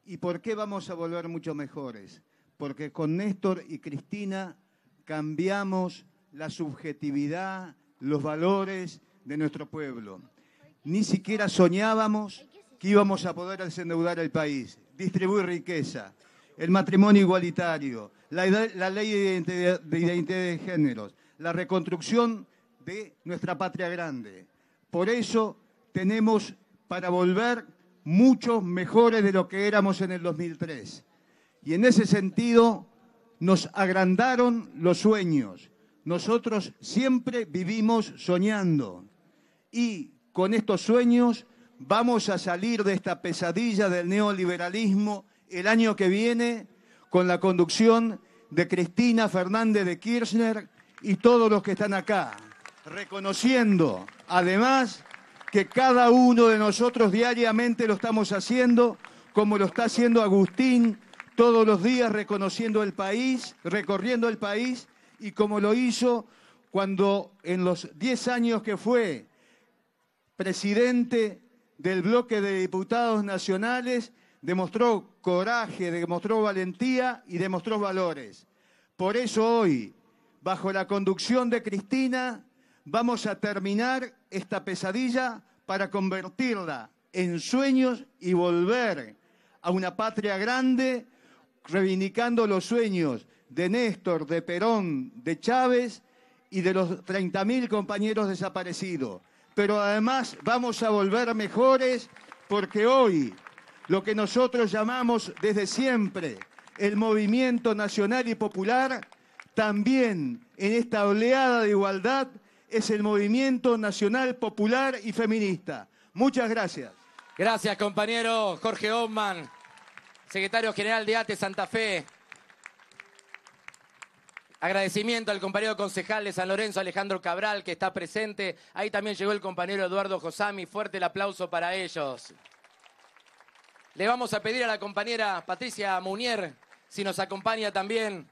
¿Y por qué vamos a volver mucho mejores? Porque con Néstor y Cristina cambiamos la subjetividad, los valores de nuestro pueblo. Ni siquiera soñábamos que íbamos a poder desendeudar el país, distribuir riqueza, el matrimonio igualitario, la, ley de identidad, de identidad de géneros, la reconstrucción de nuestra patria grande. Por eso tenemos para volver muchos mejores de lo que éramos en el 2003. Y en ese sentido nos agrandaron los sueños. Nosotros siempre vivimos soñando y con estos sueños vamos a salir de esta pesadilla del neoliberalismo el año que viene con la conducción de Cristina Fernández de Kirchner y todos los que están acá, reconociendo además que cada uno de nosotros diariamente lo estamos haciendo, como lo está haciendo Agustín todos los días reconociendo el país, recorriendo el país y como lo hizo cuando en los 10 años que fue presidente del bloque de diputados nacionales, demostró coraje, demostró valentía y demostró valores. Por eso hoy, bajo la conducción de Cristina, Vamos a terminar esta pesadilla para convertirla en sueños y volver a una patria grande reivindicando los sueños de Néstor, de Perón, de Chávez y de los 30.000 compañeros desaparecidos. Pero además vamos a volver mejores porque hoy lo que nosotros llamamos desde siempre el movimiento nacional y popular, también en esta oleada de igualdad es el movimiento nacional, popular y feminista. Muchas gracias. Gracias, compañero Jorge Osman, secretario general de ATE Santa Fe. Agradecimiento al compañero concejal de San Lorenzo, Alejandro Cabral, que está presente. Ahí también llegó el compañero Eduardo Josami. Fuerte el aplauso para ellos. Le vamos a pedir a la compañera Patricia Munier si nos acompaña también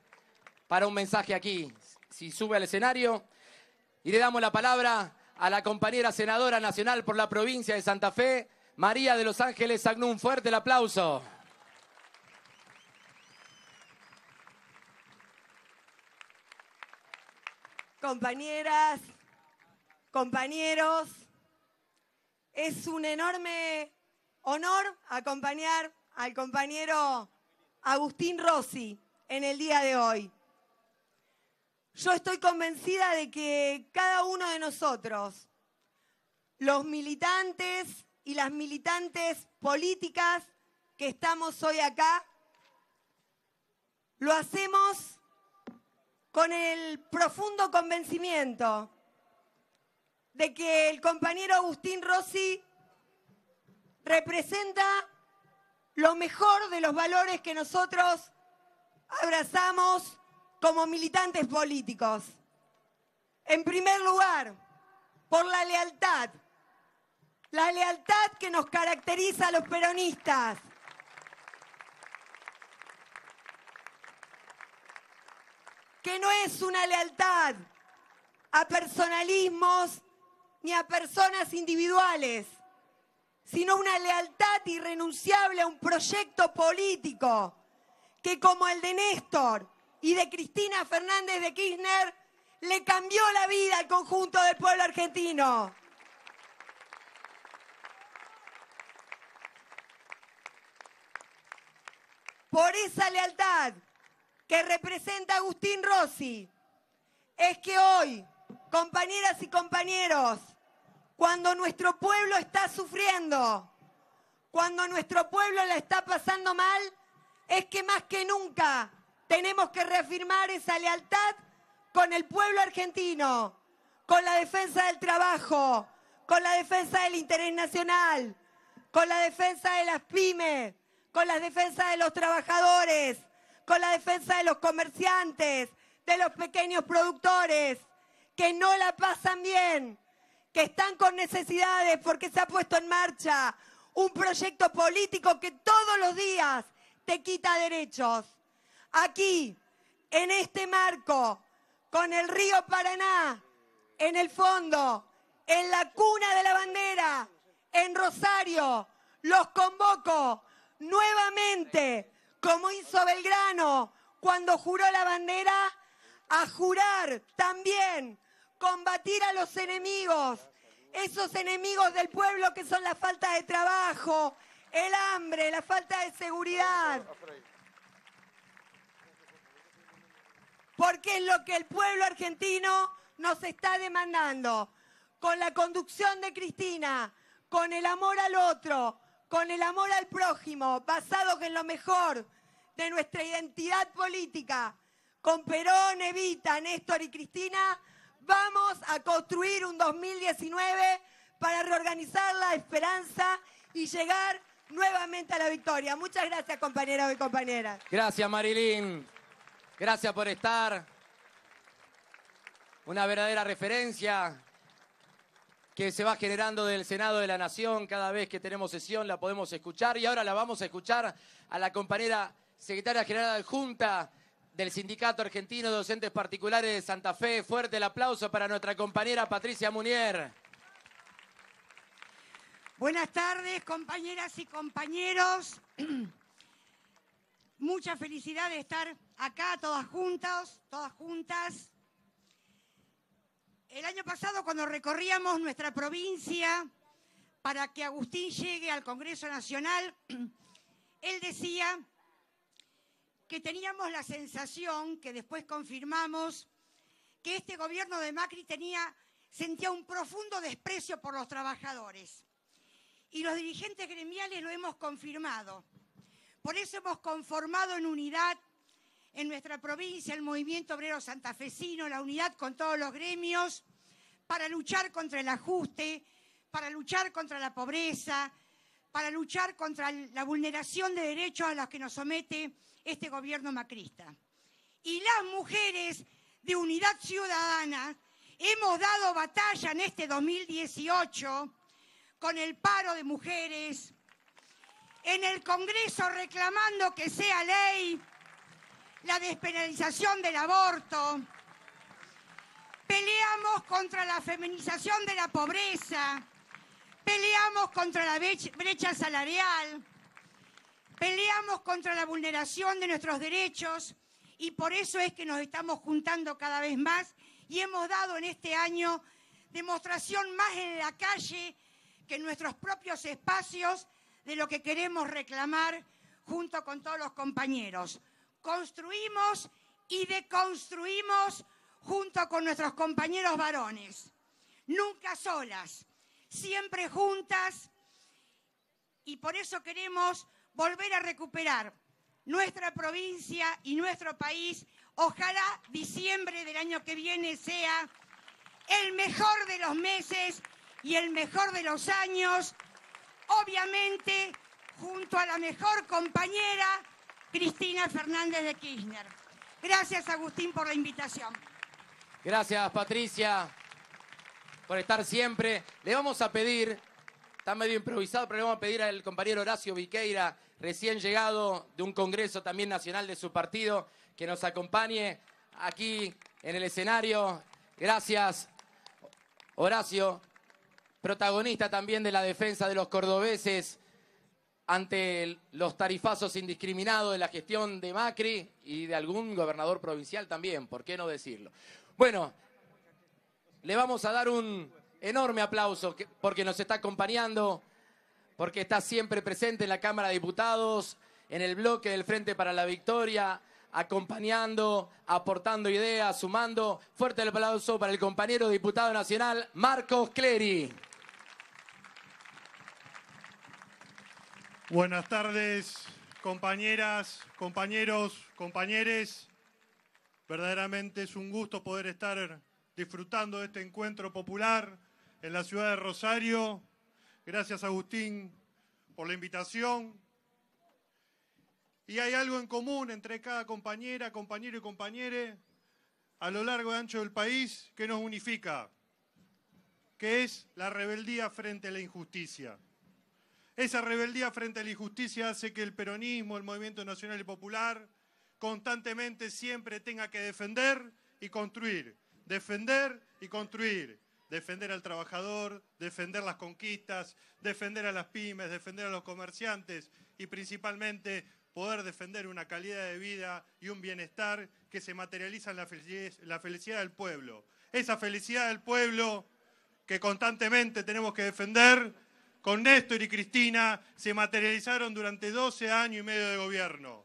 para un mensaje aquí. Si sube al escenario. Y le damos la palabra a la compañera senadora nacional por la provincia de Santa Fe, María de Los Ángeles Agnú. fuerte el aplauso. Compañeras, compañeros, es un enorme honor acompañar al compañero Agustín Rossi en el día de hoy. Yo estoy convencida de que cada uno de nosotros, los militantes y las militantes políticas que estamos hoy acá, lo hacemos con el profundo convencimiento de que el compañero Agustín Rossi representa lo mejor de los valores que nosotros abrazamos como militantes políticos. En primer lugar, por la lealtad, la lealtad que nos caracteriza a los peronistas. que no es una lealtad a personalismos ni a personas individuales, sino una lealtad irrenunciable a un proyecto político que como el de Néstor y de Cristina Fernández de Kirchner le cambió la vida al conjunto del pueblo argentino. Por esa lealtad que representa Agustín Rossi, es que hoy, compañeras y compañeros, cuando nuestro pueblo está sufriendo, cuando nuestro pueblo la está pasando mal, es que más que nunca tenemos que reafirmar esa lealtad con el pueblo argentino, con la defensa del trabajo, con la defensa del interés nacional, con la defensa de las pymes, con la defensa de los trabajadores, con la defensa de los comerciantes, de los pequeños productores, que no la pasan bien, que están con necesidades porque se ha puesto en marcha un proyecto político que todos los días te quita derechos aquí, en este marco, con el río Paraná, en el fondo, en la cuna de la bandera, en Rosario, los convoco nuevamente, como hizo Belgrano cuando juró la bandera, a jurar también combatir a los enemigos, esos enemigos del pueblo que son la falta de trabajo, el hambre, la falta de seguridad, porque es lo que el pueblo argentino nos está demandando. Con la conducción de Cristina, con el amor al otro, con el amor al prójimo, basados en lo mejor de nuestra identidad política, con Perón, Evita, Néstor y Cristina, vamos a construir un 2019 para reorganizar la esperanza y llegar nuevamente a la victoria. Muchas gracias, compañeros y compañeras. Gracias, Marilín. Gracias por estar. Una verdadera referencia que se va generando del Senado de la Nación. Cada vez que tenemos sesión la podemos escuchar y ahora la vamos a escuchar a la compañera secretaria general adjunta del Sindicato Argentino de Docentes Particulares de Santa Fe. Fuerte el aplauso para nuestra compañera Patricia Munier. Buenas tardes, compañeras y compañeros. Mucha felicidad de estar acá todas juntas, todas juntas. El año pasado, cuando recorríamos nuestra provincia para que Agustín llegue al Congreso Nacional, él decía que teníamos la sensación, que después confirmamos, que este gobierno de Macri tenía, sentía un profundo desprecio por los trabajadores. Y los dirigentes gremiales lo hemos confirmado. Por eso hemos conformado en unidad en nuestra provincia el movimiento obrero santafesino, la unidad con todos los gremios, para luchar contra el ajuste, para luchar contra la pobreza, para luchar contra la vulneración de derechos a los que nos somete este gobierno macrista. Y las mujeres de Unidad Ciudadana hemos dado batalla en este 2018 con el paro de mujeres, en el Congreso reclamando que sea ley la despenalización del aborto, peleamos contra la feminización de la pobreza, peleamos contra la brecha salarial, peleamos contra la vulneración de nuestros derechos y por eso es que nos estamos juntando cada vez más y hemos dado en este año demostración más en la calle que en nuestros propios espacios de lo que queremos reclamar junto con todos los compañeros. Construimos y deconstruimos junto con nuestros compañeros varones. Nunca solas, siempre juntas. Y por eso queremos volver a recuperar nuestra provincia y nuestro país. Ojalá diciembre del año que viene sea el mejor de los meses y el mejor de los años obviamente junto a la mejor compañera, Cristina Fernández de Kirchner. Gracias, Agustín, por la invitación. Gracias, Patricia, por estar siempre. Le vamos a pedir, está medio improvisado, pero le vamos a pedir al compañero Horacio Viqueira, recién llegado de un congreso también nacional de su partido, que nos acompañe aquí en el escenario. Gracias, Horacio protagonista también de la defensa de los cordobeses ante los tarifazos indiscriminados de la gestión de Macri y de algún gobernador provincial también, ¿por qué no decirlo? Bueno, le vamos a dar un enorme aplauso porque nos está acompañando, porque está siempre presente en la Cámara de Diputados, en el bloque del Frente para la Victoria, acompañando, aportando ideas, sumando. Fuerte el aplauso para el compañero diputado nacional Marcos Clery. Buenas tardes, compañeras, compañeros, compañeres. Verdaderamente es un gusto poder estar disfrutando de este encuentro popular en la ciudad de Rosario. Gracias, Agustín, por la invitación. Y hay algo en común entre cada compañera, compañero y compañere a lo largo y ancho del país que nos unifica, que es la rebeldía frente a la injusticia. Esa rebeldía frente a la injusticia hace que el peronismo, el movimiento nacional y popular, constantemente siempre tenga que defender y construir, defender y construir, defender al trabajador, defender las conquistas, defender a las pymes, defender a los comerciantes y principalmente poder defender una calidad de vida y un bienestar que se materializa en la felicidad, felicidad del pueblo. Esa felicidad del pueblo que constantemente tenemos que defender con Néstor y Cristina se materializaron durante 12 años y medio de gobierno.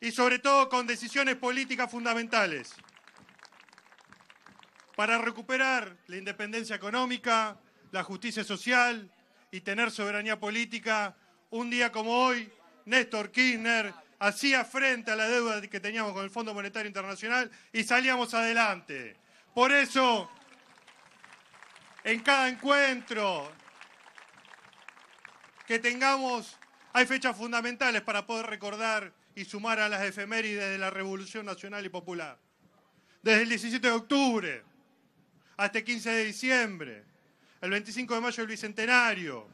Y sobre todo con decisiones políticas fundamentales. Para recuperar la independencia económica, la justicia social y tener soberanía política, un día como hoy, Néstor Kirchner hacía frente a la deuda que teníamos con el Fondo Monetario Internacional y salíamos adelante. Por eso, en cada encuentro, que tengamos, hay fechas fundamentales para poder recordar y sumar a las efemérides de la Revolución Nacional y Popular. Desde el 17 de octubre hasta el 15 de diciembre, el 25 de mayo el Bicentenario,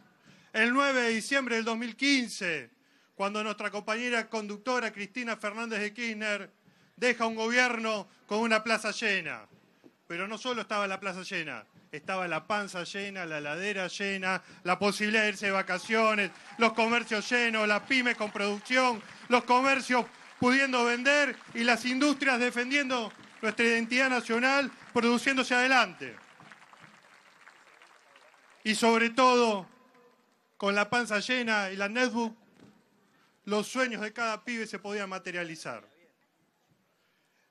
el 9 de diciembre del 2015, cuando nuestra compañera conductora Cristina Fernández de Kirchner deja un gobierno con una plaza llena. Pero no solo estaba la plaza llena, estaba la panza llena, la ladera llena, la posibilidad de irse de vacaciones, los comercios llenos, las pymes con producción, los comercios pudiendo vender y las industrias defendiendo nuestra identidad nacional, produciéndose adelante. Y sobre todo, con la panza llena y la netbook, los sueños de cada pibe se podían materializar.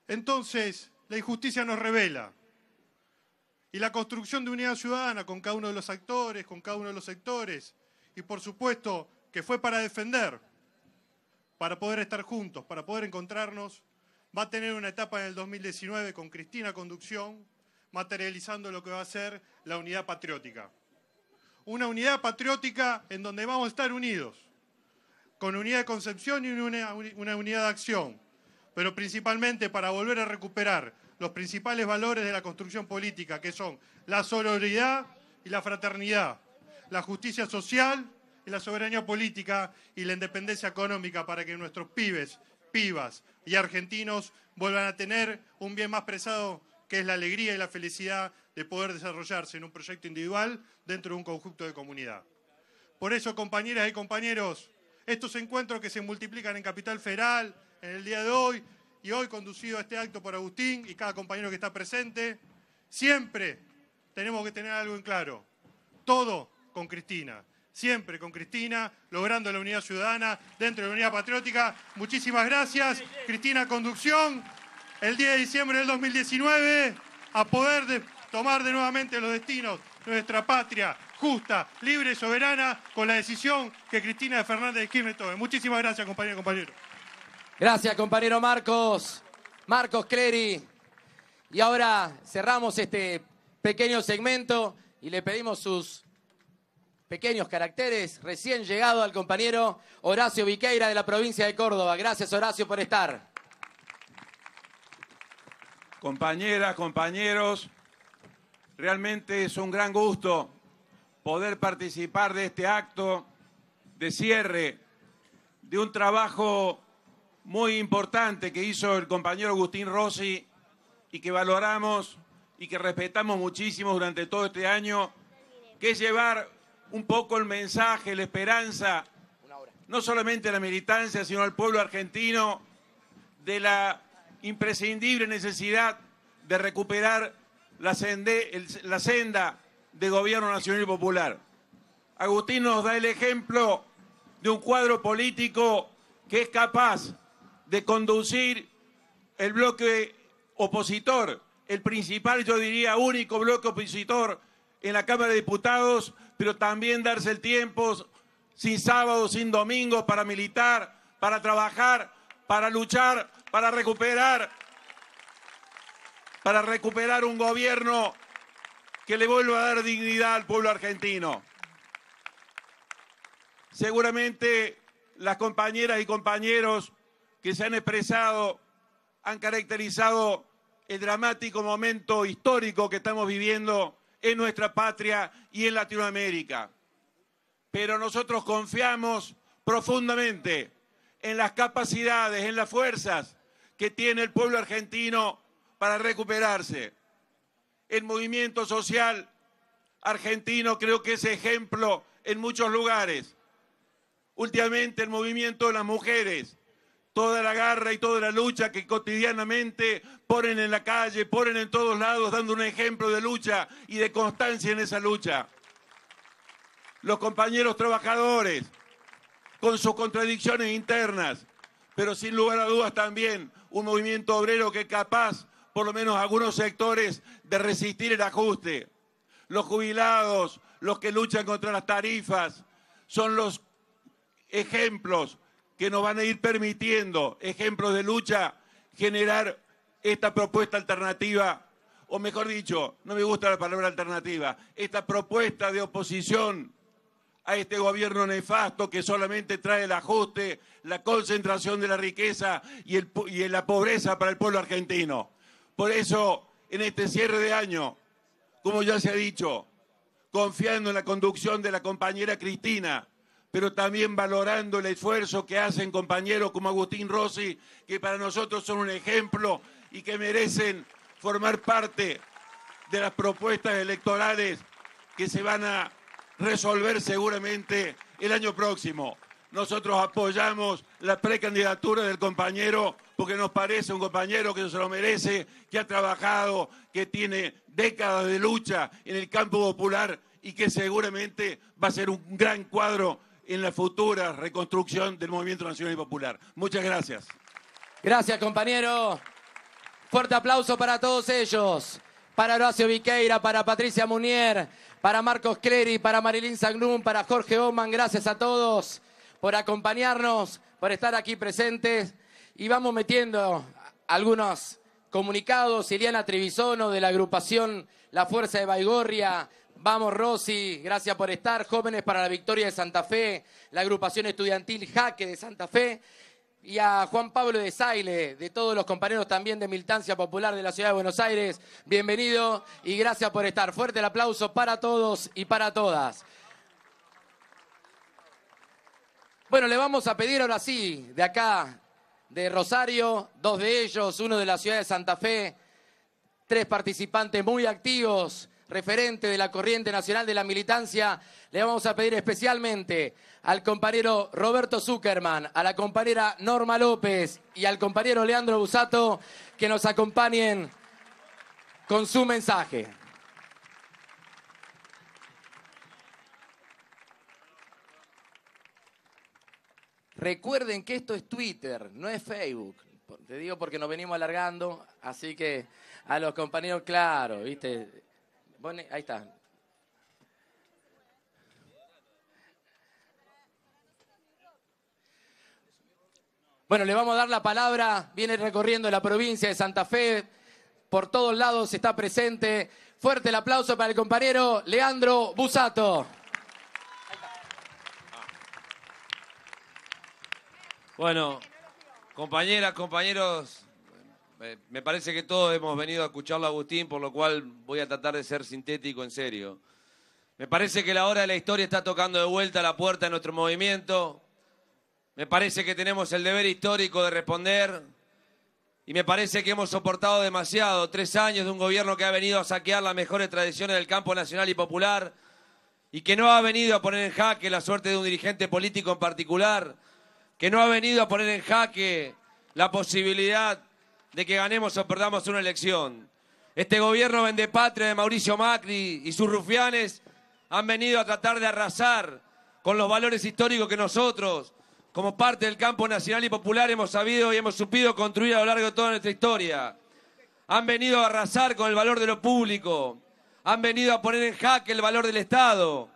Entonces, la injusticia nos revela y la construcción de unidad ciudadana con cada uno de los actores, con cada uno de los sectores. Y por supuesto que fue para defender, para poder estar juntos, para poder encontrarnos. Va a tener una etapa en el 2019 con Cristina Conducción, materializando lo que va a ser la unidad patriótica. Una unidad patriótica en donde vamos a estar unidos, con unidad de concepción y una, una unidad de acción, pero principalmente para volver a recuperar los principales valores de la construcción política, que son la solidaridad y la fraternidad, la justicia social y la soberanía política y la independencia económica para que nuestros pibes, pibas y argentinos vuelvan a tener un bien más preciado que es la alegría y la felicidad de poder desarrollarse en un proyecto individual dentro de un conjunto de comunidad. Por eso, compañeras y compañeros, estos encuentros que se multiplican en Capital Federal, en el día de hoy, y hoy conducido este acto por Agustín y cada compañero que está presente, siempre tenemos que tener algo en claro. Todo con Cristina. Siempre con Cristina, logrando la unidad ciudadana dentro de la unidad patriótica. Muchísimas gracias. Cristina Conducción, el 10 de diciembre del 2019, a poder tomar de nuevamente los destinos nuestra patria justa, libre y soberana con la decisión que Cristina Fernández de Kirchner tome. Muchísimas gracias, compañeros. y compañeros. Gracias, compañero Marcos. Marcos Clery. Y ahora cerramos este pequeño segmento y le pedimos sus pequeños caracteres recién llegado al compañero Horacio Viqueira de la provincia de Córdoba. Gracias, Horacio, por estar. Compañeras, compañeros, realmente es un gran gusto poder participar de este acto de cierre de un trabajo muy importante que hizo el compañero Agustín Rossi y que valoramos y que respetamos muchísimo durante todo este año, que es llevar un poco el mensaje, la esperanza, no solamente a la militancia, sino al pueblo argentino, de la imprescindible necesidad de recuperar la, senda de gobierno nacional y popular. Agustín nos da el ejemplo de un cuadro político que es capaz de conducir el bloque opositor, el principal, yo diría, único bloque opositor en la Cámara de Diputados, pero también darse el tiempo sin sábado, sin domingo, para militar, para trabajar, para luchar, para recuperar, para recuperar un gobierno que le vuelva a dar dignidad al pueblo argentino. Seguramente las compañeras y compañeros que se han expresado han caracterizado el dramático momento histórico que estamos viviendo en nuestra patria y en Latinoamérica. Pero nosotros confiamos profundamente en las capacidades, en las fuerzas que tiene el pueblo argentino para recuperarse. El movimiento social argentino creo que es ejemplo en muchos lugares. Últimamente el movimiento de las mujeres toda la garra y toda la lucha que cotidianamente ponen en la calle, ponen en todos lados, dando un ejemplo de lucha y de constancia en esa lucha. Los compañeros trabajadores, con sus contradicciones internas, pero sin lugar a dudas también un movimiento obrero que es capaz, por lo menos algunos sectores, de resistir el ajuste. Los jubilados, los que luchan contra las tarifas, son los ejemplos que nos van a ir permitiendo ejemplos de lucha, generar esta propuesta alternativa, o mejor dicho, no me gusta la palabra alternativa, esta propuesta de oposición a este gobierno nefasto que solamente trae el ajuste, la concentración de la riqueza y, el, y la pobreza para el pueblo argentino. Por eso, en este cierre de año, como ya se ha dicho, confiando en la conducción de la compañera Cristina, pero también valorando el esfuerzo que hacen compañeros como Agustín Rossi, que para nosotros son un ejemplo y que merecen formar parte de las propuestas electorales que se van a resolver seguramente el año próximo. Nosotros apoyamos la precandidatura del compañero porque nos parece un compañero que se lo merece, que ha trabajado, que tiene décadas de lucha en el campo popular y que seguramente va a ser un gran cuadro en la futura reconstrucción del movimiento nacional y popular. Muchas gracias. Gracias, compañero. Fuerte aplauso para todos ellos. Para Horacio Viqueira, para Patricia Munier, para Marcos Clery, para Marilyn Sagnum, para Jorge Oman. Gracias a todos por acompañarnos, por estar aquí presentes. Y vamos metiendo algunos comunicados. Iliana Trevisono de la agrupación La Fuerza de Baigorria Vamos Rosy, gracias por estar. Jóvenes para la Victoria de Santa Fe, la agrupación estudiantil Jaque de Santa Fe y a Juan Pablo de Saile, de todos los compañeros también de Militancia Popular de la Ciudad de Buenos Aires. Bienvenido y gracias por estar. Fuerte el aplauso para todos y para todas. Bueno, le vamos a pedir ahora sí, de acá, de Rosario, dos de ellos, uno de la ciudad de Santa Fe, tres participantes muy activos referente de la Corriente Nacional de la Militancia, le vamos a pedir especialmente al compañero Roberto Zuckerman, a la compañera Norma López y al compañero Leandro Busato que nos acompañen con su mensaje. Recuerden que esto es Twitter, no es Facebook. Te digo porque nos venimos alargando, así que a los compañeros, claro, viste, bueno, ahí está. Bueno, le vamos a dar la palabra. Viene recorriendo la provincia de Santa Fe. Por todos lados está presente. Fuerte el aplauso para el compañero Leandro Busato. Bueno, compañeras, compañeros eh, me parece que todos hemos venido a escucharlo a Agustín, por lo cual voy a tratar de ser sintético en serio. Me parece que la hora de la historia está tocando de vuelta la puerta de nuestro movimiento. Me parece que tenemos el deber histórico de responder. Y me parece que hemos soportado demasiado tres años de un gobierno que ha venido a saquear las mejores tradiciones del campo nacional y popular y que no ha venido a poner en jaque la suerte de un dirigente político en particular, que no ha venido a poner en jaque la posibilidad de que ganemos o perdamos una elección. Este gobierno patria de Mauricio Macri y sus rufianes han venido a tratar de arrasar con los valores históricos que nosotros, como parte del campo nacional y popular, hemos sabido y hemos supido construir a lo largo de toda nuestra historia. Han venido a arrasar con el valor de lo público. Han venido a poner en jaque el valor del Estado.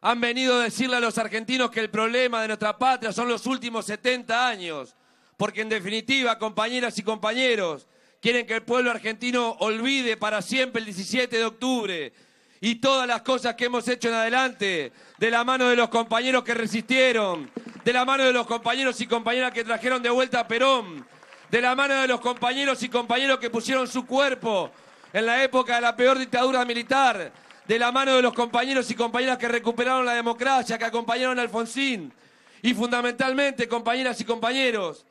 Han venido a decirle a los argentinos que el problema de nuestra patria son los últimos 70 años porque en definitiva, compañeras y compañeros, quieren que el pueblo argentino olvide para siempre el 17 de octubre y todas las cosas que hemos hecho en adelante, de la mano de los compañeros que resistieron, de la mano de los compañeros y compañeras que trajeron de vuelta a Perón, de la mano de los compañeros y compañeras que pusieron su cuerpo en la época de la peor dictadura militar, de la mano de los compañeros y compañeras que recuperaron la democracia, que acompañaron a Alfonsín, y fundamentalmente, compañeras y compañeros,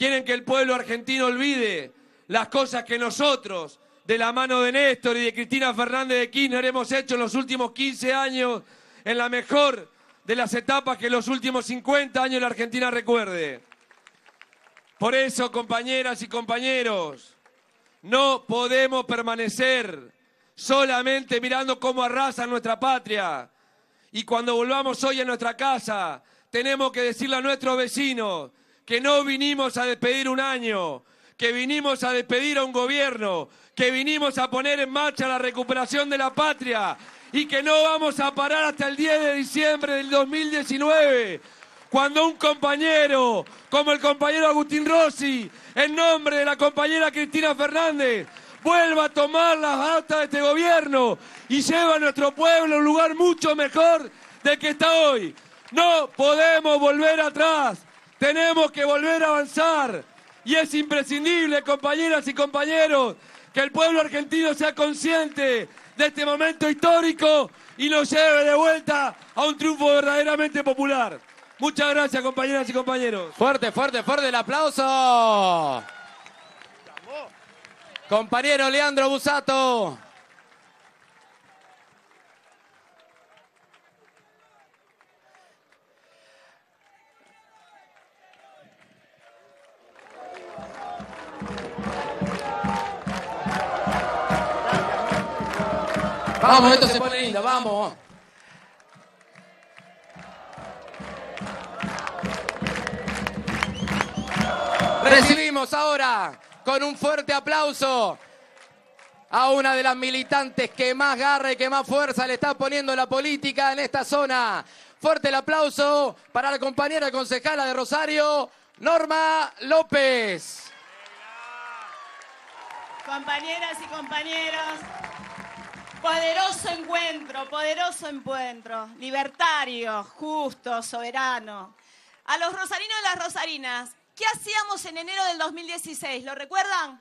Quieren que el pueblo argentino olvide las cosas que nosotros, de la mano de Néstor y de Cristina Fernández de Kirchner, hemos hecho en los últimos 15 años, en la mejor de las etapas que en los últimos 50 años la Argentina recuerde. Por eso, compañeras y compañeros, no podemos permanecer solamente mirando cómo arrasa nuestra patria. Y cuando volvamos hoy a nuestra casa, tenemos que decirle a nuestros vecinos que no vinimos a despedir un año, que vinimos a despedir a un gobierno, que vinimos a poner en marcha la recuperación de la patria y que no vamos a parar hasta el 10 de diciembre del 2019, cuando un compañero, como el compañero Agustín Rossi, en nombre de la compañera Cristina Fernández, vuelva a tomar las altas de este gobierno y lleva a nuestro pueblo a un lugar mucho mejor del que está hoy. No podemos volver atrás. Tenemos que volver a avanzar y es imprescindible, compañeras y compañeros, que el pueblo argentino sea consciente de este momento histórico y lo lleve de vuelta a un triunfo verdaderamente popular. Muchas gracias, compañeras y compañeros. Fuerte, fuerte, fuerte el aplauso. Compañero Leandro Busato. Vamos, esto este se pone linda, vamos. Recibimos ahora con un fuerte aplauso a una de las militantes que más garra y que más fuerza le está poniendo la política en esta zona. Fuerte el aplauso para la compañera concejala de Rosario, Norma López. Compañeras y compañeros, Poderoso encuentro, poderoso encuentro. Libertario, justo, soberano. A los rosarinos y las rosarinas, ¿qué hacíamos en enero del 2016? ¿Lo recuerdan?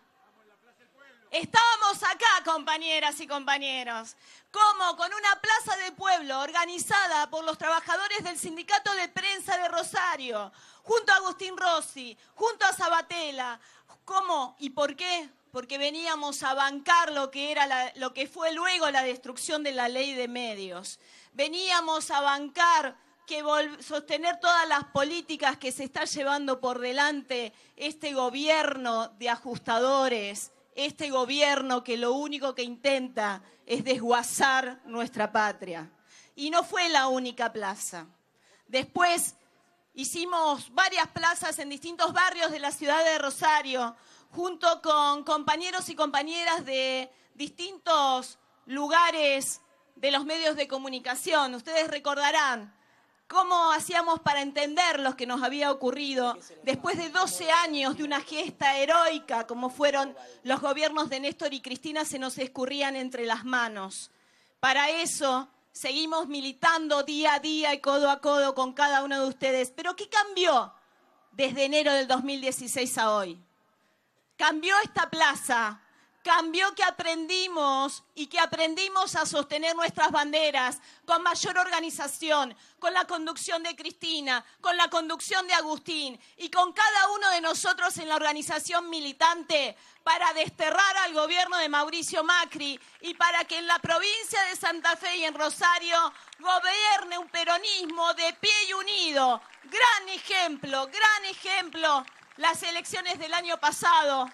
Estábamos acá, compañeras y compañeros, como con una plaza de pueblo organizada por los trabajadores del Sindicato de Prensa de Rosario, junto a Agustín Rossi, junto a Sabatella. ¿Cómo y por qué? porque veníamos a bancar lo que, era lo que fue luego la destrucción de la ley de medios. Veníamos a bancar que sostener todas las políticas que se está llevando por delante este gobierno de ajustadores, este gobierno que lo único que intenta es desguazar nuestra patria. Y no fue la única plaza. Después hicimos varias plazas en distintos barrios de la ciudad de Rosario, junto con compañeros y compañeras de distintos lugares de los medios de comunicación. Ustedes recordarán cómo hacíamos para entender lo que nos había ocurrido después de 12 años de una gesta heroica como fueron los gobiernos de Néstor y Cristina se nos escurrían entre las manos. Para eso seguimos militando día a día y codo a codo con cada uno de ustedes. Pero ¿qué cambió desde enero del 2016 a hoy? cambió esta plaza, cambió que aprendimos y que aprendimos a sostener nuestras banderas con mayor organización, con la conducción de Cristina, con la conducción de Agustín y con cada uno de nosotros en la organización militante para desterrar al gobierno de Mauricio Macri y para que en la provincia de Santa Fe y en Rosario gobierne un peronismo de pie y unido. Gran ejemplo, gran ejemplo las elecciones del año pasado,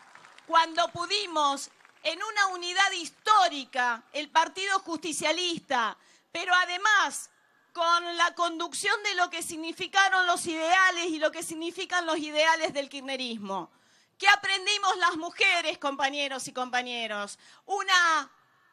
cuando pudimos, en una unidad histórica, el Partido Justicialista, pero además con la conducción de lo que significaron los ideales y lo que significan los ideales del kirchnerismo. ¿Qué aprendimos las mujeres, compañeros y compañeros? Una,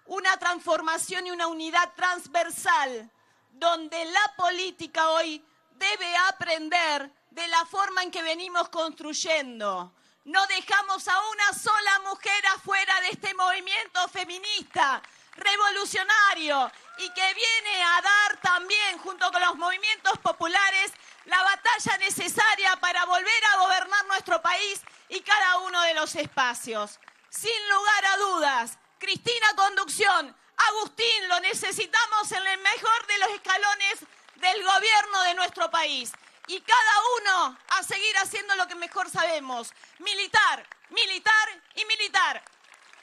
una transformación y una unidad transversal, donde la política hoy debe aprender de la forma en que venimos construyendo. No dejamos a una sola mujer afuera de este movimiento feminista revolucionario y que viene a dar también, junto con los movimientos populares, la batalla necesaria para volver a gobernar nuestro país y cada uno de los espacios. Sin lugar a dudas, Cristina Conducción, Agustín, lo necesitamos en el mejor de los escalones del gobierno de nuestro país y cada uno a seguir haciendo lo que mejor sabemos, militar, militar y militar.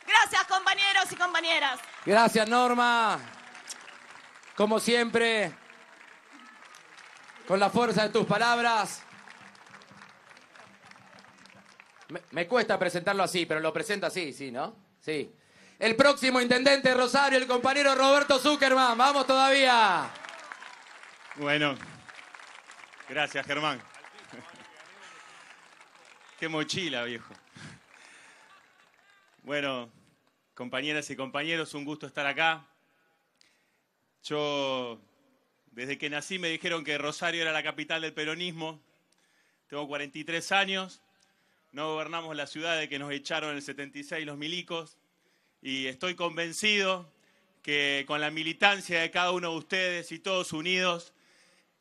Gracias compañeros y compañeras. Gracias Norma. Como siempre, con la fuerza de tus palabras. Me, cuesta presentarlo así, pero lo presenta así, sí, ¿no? Sí. El próximo intendente Rosario, el compañero Roberto Zuckerman. Vamos todavía. Bueno, Gracias, Germán. Qué mochila, viejo. Bueno, compañeras y compañeros, un gusto estar acá. Yo, desde que nací me dijeron que Rosario era la capital del peronismo. Tengo 43 años, no gobernamos la ciudad de que nos echaron en el 76 los milicos y estoy convencido que con la militancia de cada uno de ustedes y todos unidos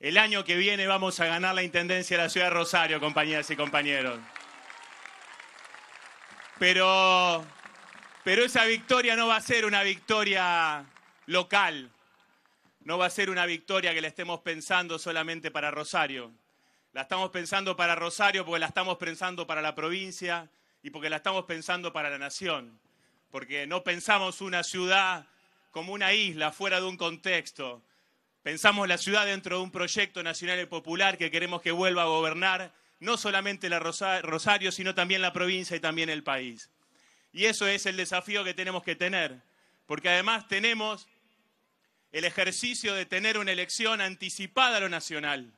el año que viene vamos a ganar la Intendencia de la Ciudad de Rosario, compañeras y compañeros. Pero, pero esa victoria no va a ser una victoria local, no va a ser una victoria que la estemos pensando solamente para Rosario. La estamos pensando para Rosario porque la estamos pensando para la provincia y porque la estamos pensando para la nación. Porque no pensamos una ciudad como una isla fuera de un contexto, Pensamos la ciudad dentro de un proyecto nacional y popular que queremos que vuelva a gobernar no solamente la Rosario, sino también la provincia y también el país. Y eso es el desafío que tenemos que tener, porque además tenemos el ejercicio de tener una elección anticipada a lo nacional.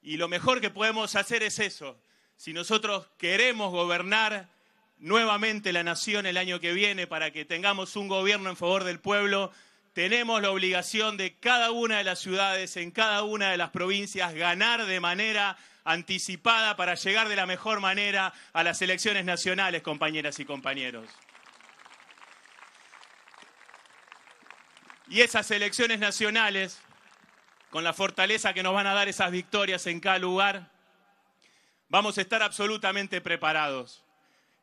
Y lo mejor que podemos hacer es eso. Si nosotros queremos gobernar nuevamente la nación el año que viene para que tengamos un gobierno en favor del pueblo, tenemos la obligación de cada una de las ciudades, en cada una de las provincias, ganar de manera anticipada para llegar de la mejor manera a las elecciones nacionales, compañeras y compañeros. Y esas elecciones nacionales, con la fortaleza que nos van a dar esas victorias en cada lugar, vamos a estar absolutamente preparados.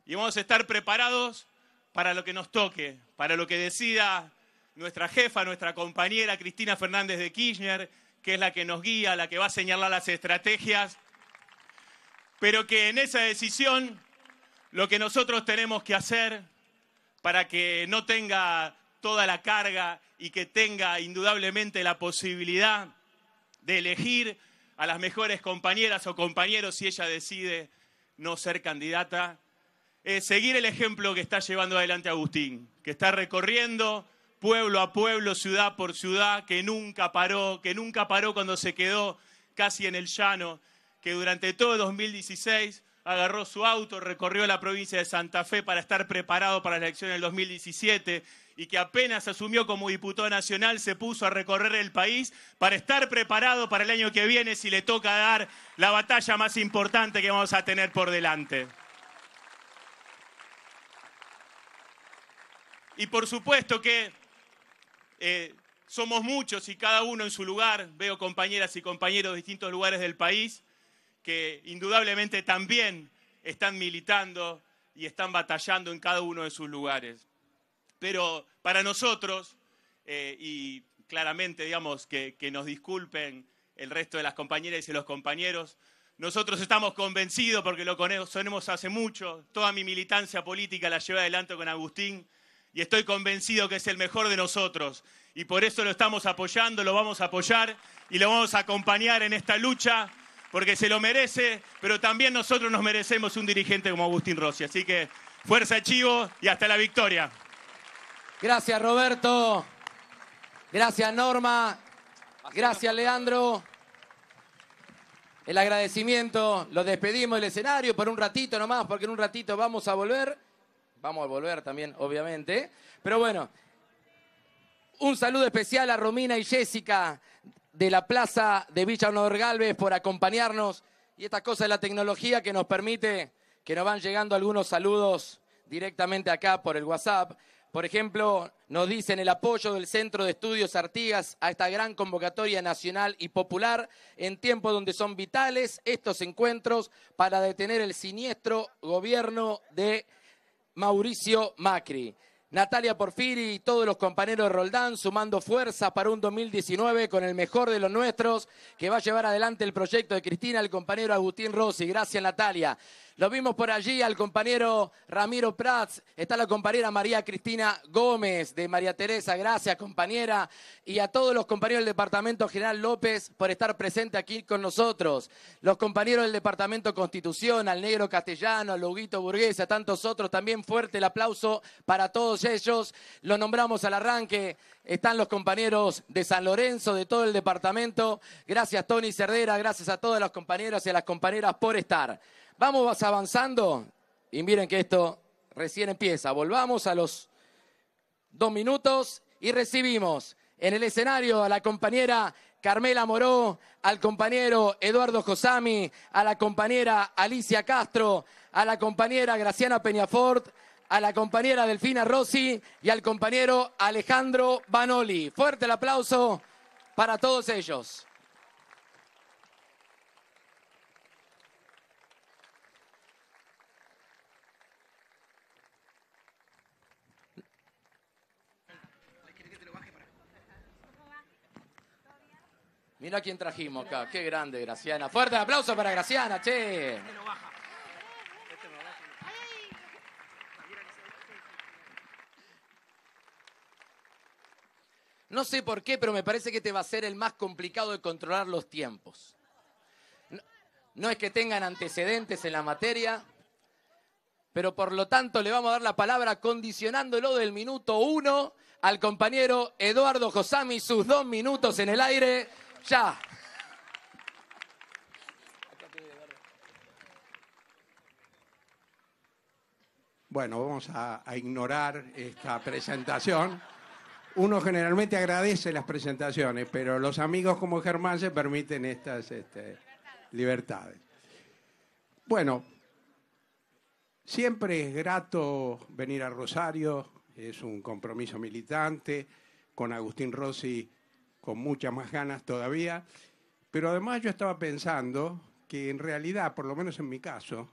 Y vamos a estar preparados para lo que nos toque, para lo que decida nuestra jefa, nuestra compañera Cristina Fernández de Kirchner, que es la que nos guía, la que va a señalar las estrategias, pero que en esa decisión lo que nosotros tenemos que hacer para que no tenga toda la carga y que tenga indudablemente la posibilidad de elegir a las mejores compañeras o compañeros si ella decide no ser candidata, es seguir el ejemplo que está llevando adelante Agustín, que está recorriendo pueblo a pueblo, ciudad por ciudad, que nunca paró, que nunca paró cuando se quedó casi en el llano, que durante todo 2016 agarró su auto, recorrió la provincia de Santa Fe para estar preparado para la elección del 2017 y que apenas asumió como diputado nacional se puso a recorrer el país para estar preparado para el año que viene si le toca dar la batalla más importante que vamos a tener por delante. Y por supuesto que eh, somos muchos y cada uno en su lugar. Veo compañeras y compañeros de distintos lugares del país que indudablemente también están militando y están batallando en cada uno de sus lugares. Pero para nosotros, eh, y claramente digamos que, nos disculpen el resto de las compañeras y los compañeros, nosotros estamos convencidos, porque lo conocemos hace mucho, toda mi militancia política la llevé adelante con Agustín, y estoy convencido que es el mejor de nosotros. Y por eso lo estamos apoyando, lo vamos a apoyar y lo vamos a acompañar en esta lucha, porque se lo merece, pero también nosotros nos merecemos un dirigente como Agustín Rossi. Así que fuerza Chivo y hasta la victoria. Gracias Roberto, gracias Norma, gracias Leandro el agradecimiento, lo despedimos del escenario por un ratito nomás, porque en un ratito vamos a volver. Vamos a volver también, obviamente. Pero bueno, un saludo especial a Romina y Jessica de la Plaza de Villa Honor Galvez por acompañarnos y esta cosa de la tecnología que nos permite que nos van llegando algunos saludos directamente acá por el WhatsApp. Por ejemplo, nos dicen el apoyo del Centro de Estudios Artigas a esta gran convocatoria nacional y popular en tiempos donde son vitales estos encuentros para detener el siniestro gobierno de Mauricio Macri. Natalia Porfiri y todos los compañeros de Roldán sumando fuerza para un 2019 con el mejor de los nuestros que va a llevar adelante el proyecto de Cristina, el compañero Agustín Rossi. Gracias Natalia. Lo vimos por allí al compañero Ramiro Prats, está la compañera María Cristina Gómez de María Teresa, gracias compañera, y a todos los compañeros del Departamento General López por estar presente aquí con nosotros, los compañeros del Departamento Constitución, al Negro Castellano, al Luguito Burgués, a tantos otros, también fuerte el aplauso para todos ellos, lo nombramos al arranque, están los compañeros de San Lorenzo, de todo el departamento, gracias Tony Cerdera, gracias a todos los compañeros y a las compañeras por estar. Vamos avanzando y miren que esto recién empieza. Volvamos a los dos minutos y recibimos en el escenario a la compañera Carmela Moró, al compañero Eduardo Josami, a la compañera Alicia Castro, a la compañera Graciana Peñafort, a la compañera Delfina Rossi y al compañero Alejandro Banoli. Fuerte el aplauso para todos ellos. Mirá quién trajimos acá. Qué grande, Graciana. Fuerte aplauso para Graciana, che. No sé por qué, pero me parece que este va a ser el más complicado de controlar los tiempos. No, no, es que tengan antecedentes en la materia, pero por lo tanto le vamos a dar la palabra condicionándolo del minuto uno al compañero Eduardo Josami, sus dos minutos en el aire. Ya. Bueno, vamos a, ignorar esta presentación. Uno generalmente agradece las presentaciones, pero los amigos como Germán se permiten estas este, libertades. Bueno, siempre es grato venir a Rosario, es un compromiso militante. Con Agustín Rossi con muchas más ganas todavía. Pero además yo estaba pensando que en realidad, por lo menos en mi caso,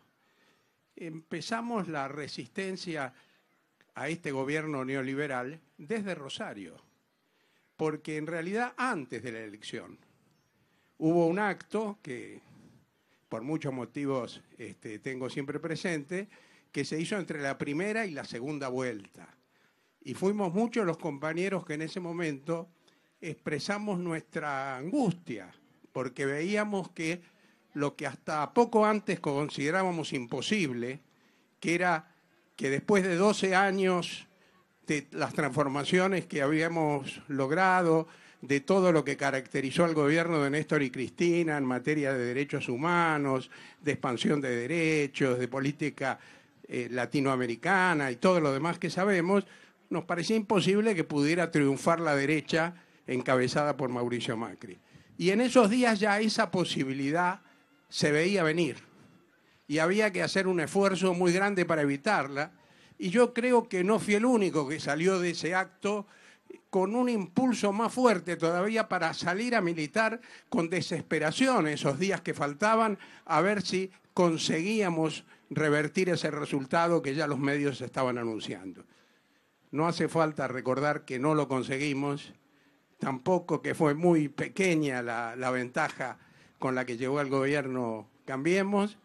empezamos la resistencia a este gobierno neoliberal desde Rosario, porque en realidad antes de la elección hubo un acto que por muchos motivos este, tengo siempre presente, que se hizo entre la primera y la segunda vuelta. Y fuimos muchos los compañeros que en ese momento expresamos nuestra angustia, porque veíamos que lo que hasta poco antes considerábamos imposible, que era que después de 12 años de las transformaciones que habíamos logrado, de todo lo que caracterizó al gobierno de Néstor y Cristina en materia de derechos humanos, de expansión de derechos, de política eh, latinoamericana y todo lo demás que sabemos, nos parecía imposible que pudiera triunfar la derecha encabezada por Mauricio Macri. Y en esos días ya esa posibilidad se veía venir y había que hacer un esfuerzo muy grande para evitarla. Y yo creo que no fui el único que salió de ese acto con un impulso más fuerte todavía para salir a militar con desesperación esos días que faltaban, a ver si conseguíamos revertir ese resultado que ya los medios estaban anunciando. No hace falta recordar que no lo conseguimos tampoco que fue muy pequeña la, ventaja con la que llegó al gobierno Cambiemos,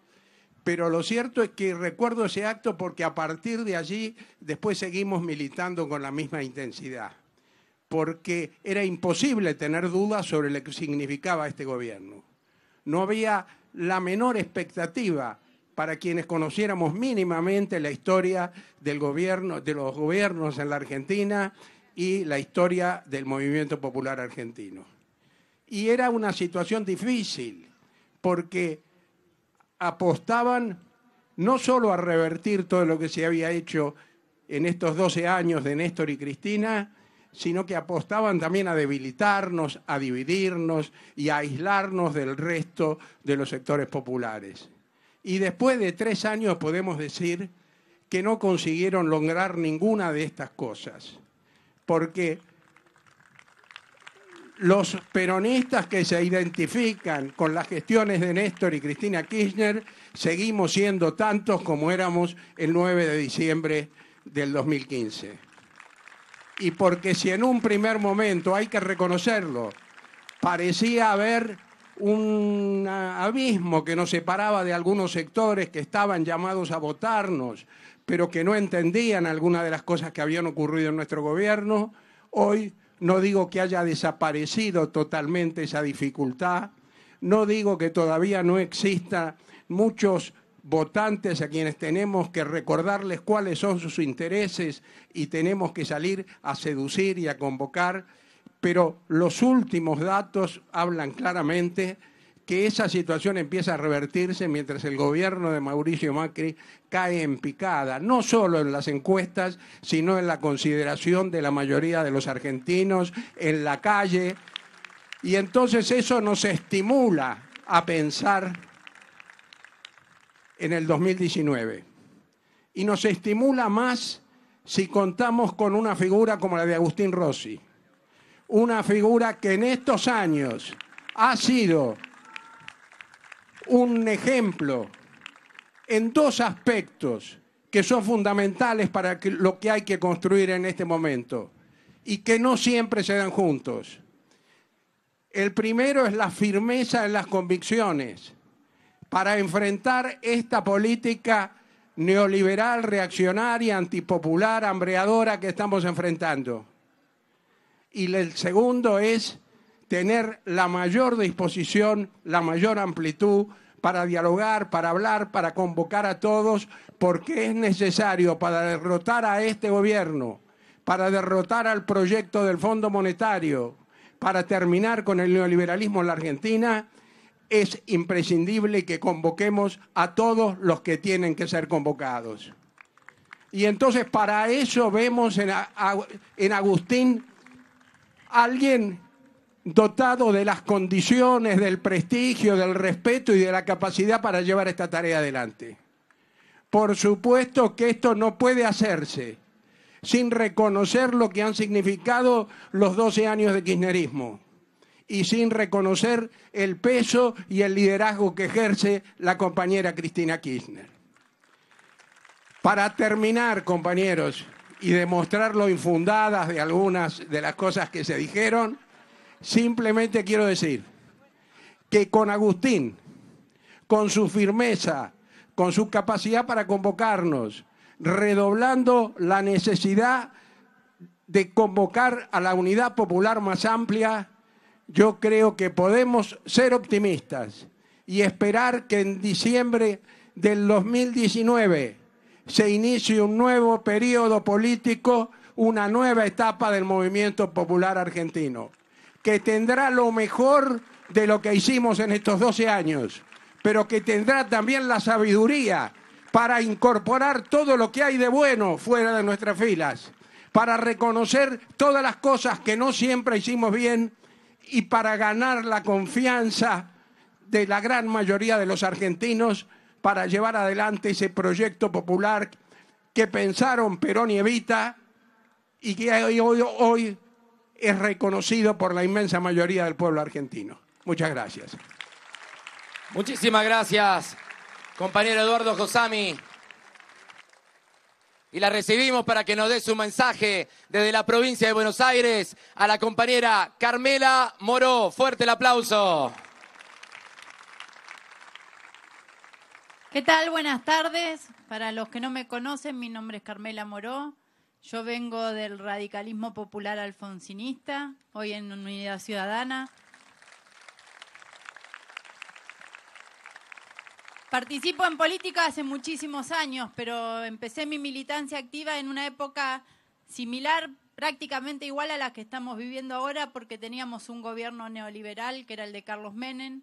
pero lo cierto es que recuerdo ese acto porque a partir de allí después seguimos militando con la misma intensidad, porque era imposible tener dudas sobre lo que significaba este gobierno. No había la menor expectativa para quienes conociéramos mínimamente la historia del gobierno, de los gobiernos en la Argentina y la historia del movimiento popular argentino. Y era una situación difícil, porque apostaban no solo a revertir todo lo que se había hecho en estos 12 años de Néstor y Cristina, sino que apostaban también a debilitarnos, a dividirnos y a aislarnos del resto de los sectores populares. Y después de tres años podemos decir que no consiguieron lograr ninguna de estas cosas porque los peronistas que se identifican con las gestiones de Néstor y Cristina Kirchner seguimos siendo tantos como éramos el 9 de diciembre del 2015. Y porque si en un primer momento, hay que reconocerlo, parecía haber un abismo que nos separaba de algunos sectores que estaban llamados a votarnos, pero que no entendían algunas de las cosas que habían ocurrido en nuestro gobierno. Hoy no digo que haya desaparecido totalmente esa dificultad, no digo que todavía no exista muchos votantes a quienes tenemos que recordarles cuáles son sus intereses y tenemos que salir a seducir y a convocar, pero los últimos datos hablan claramente que esa situación empieza a revertirse mientras el gobierno de Mauricio Macri cae en picada, no solo en las encuestas, sino en la consideración de la mayoría de los argentinos, en la calle. Y entonces eso nos estimula a pensar en el 2019. Y nos estimula más si contamos con una figura como la de Agustín Rossi, una figura que en estos años ha sido un ejemplo en dos aspectos que son fundamentales para lo que hay que construir en este momento y que no siempre se dan juntos. El primero es la firmeza en las convicciones para enfrentar esta política neoliberal, reaccionaria, antipopular, hambreadora que estamos enfrentando. Y el segundo es tener la mayor disposición, la mayor amplitud para dialogar, para hablar, para convocar a todos, porque es necesario para derrotar a este gobierno, para derrotar al proyecto del Fondo Monetario, para terminar con el neoliberalismo en la Argentina, es imprescindible que convoquemos a todos los que tienen que ser convocados. Y entonces para eso vemos en, Agustín alguien dotado de las condiciones, del prestigio, del respeto y de la capacidad para llevar esta tarea adelante. Por supuesto que esto no puede hacerse sin reconocer lo que han significado los 12 años de kirchnerismo y sin reconocer el peso y el liderazgo que ejerce la compañera Cristina Kirchner. Para terminar, compañeros, y demostrar lo infundadas de algunas de las cosas que se dijeron, Simplemente quiero decir que con Agustín, con su firmeza, con su capacidad para convocarnos, redoblando la necesidad de convocar a la unidad popular más amplia, yo creo que podemos ser optimistas y esperar que en diciembre del 2019 se inicie un nuevo periodo político, una nueva etapa del movimiento popular argentino que tendrá lo mejor de lo que hicimos en estos 12 años, pero que tendrá también la sabiduría para incorporar todo lo que hay de bueno fuera de nuestras filas, para reconocer todas las cosas que no siempre hicimos bien y para ganar la confianza de la gran mayoría de los argentinos para llevar adelante ese proyecto popular que pensaron Perón y Evita y que hoy, hoy, hoy es reconocido por la inmensa mayoría del pueblo argentino. Muchas gracias. Muchísimas gracias, compañero Eduardo Josami. Y la recibimos para que nos dé su mensaje desde la provincia de Buenos Aires a la compañera Carmela Moró. Fuerte el aplauso. ¿Qué tal? Buenas tardes. Para los que no me conocen, mi nombre es Carmela Moró. Yo vengo del radicalismo popular alfonsinista, hoy en Unidad Ciudadana. Participo en política hace muchísimos años, pero empecé mi militancia activa en una época similar, prácticamente igual a la que estamos viviendo ahora, porque teníamos un gobierno neoliberal, que era el de Carlos Menem,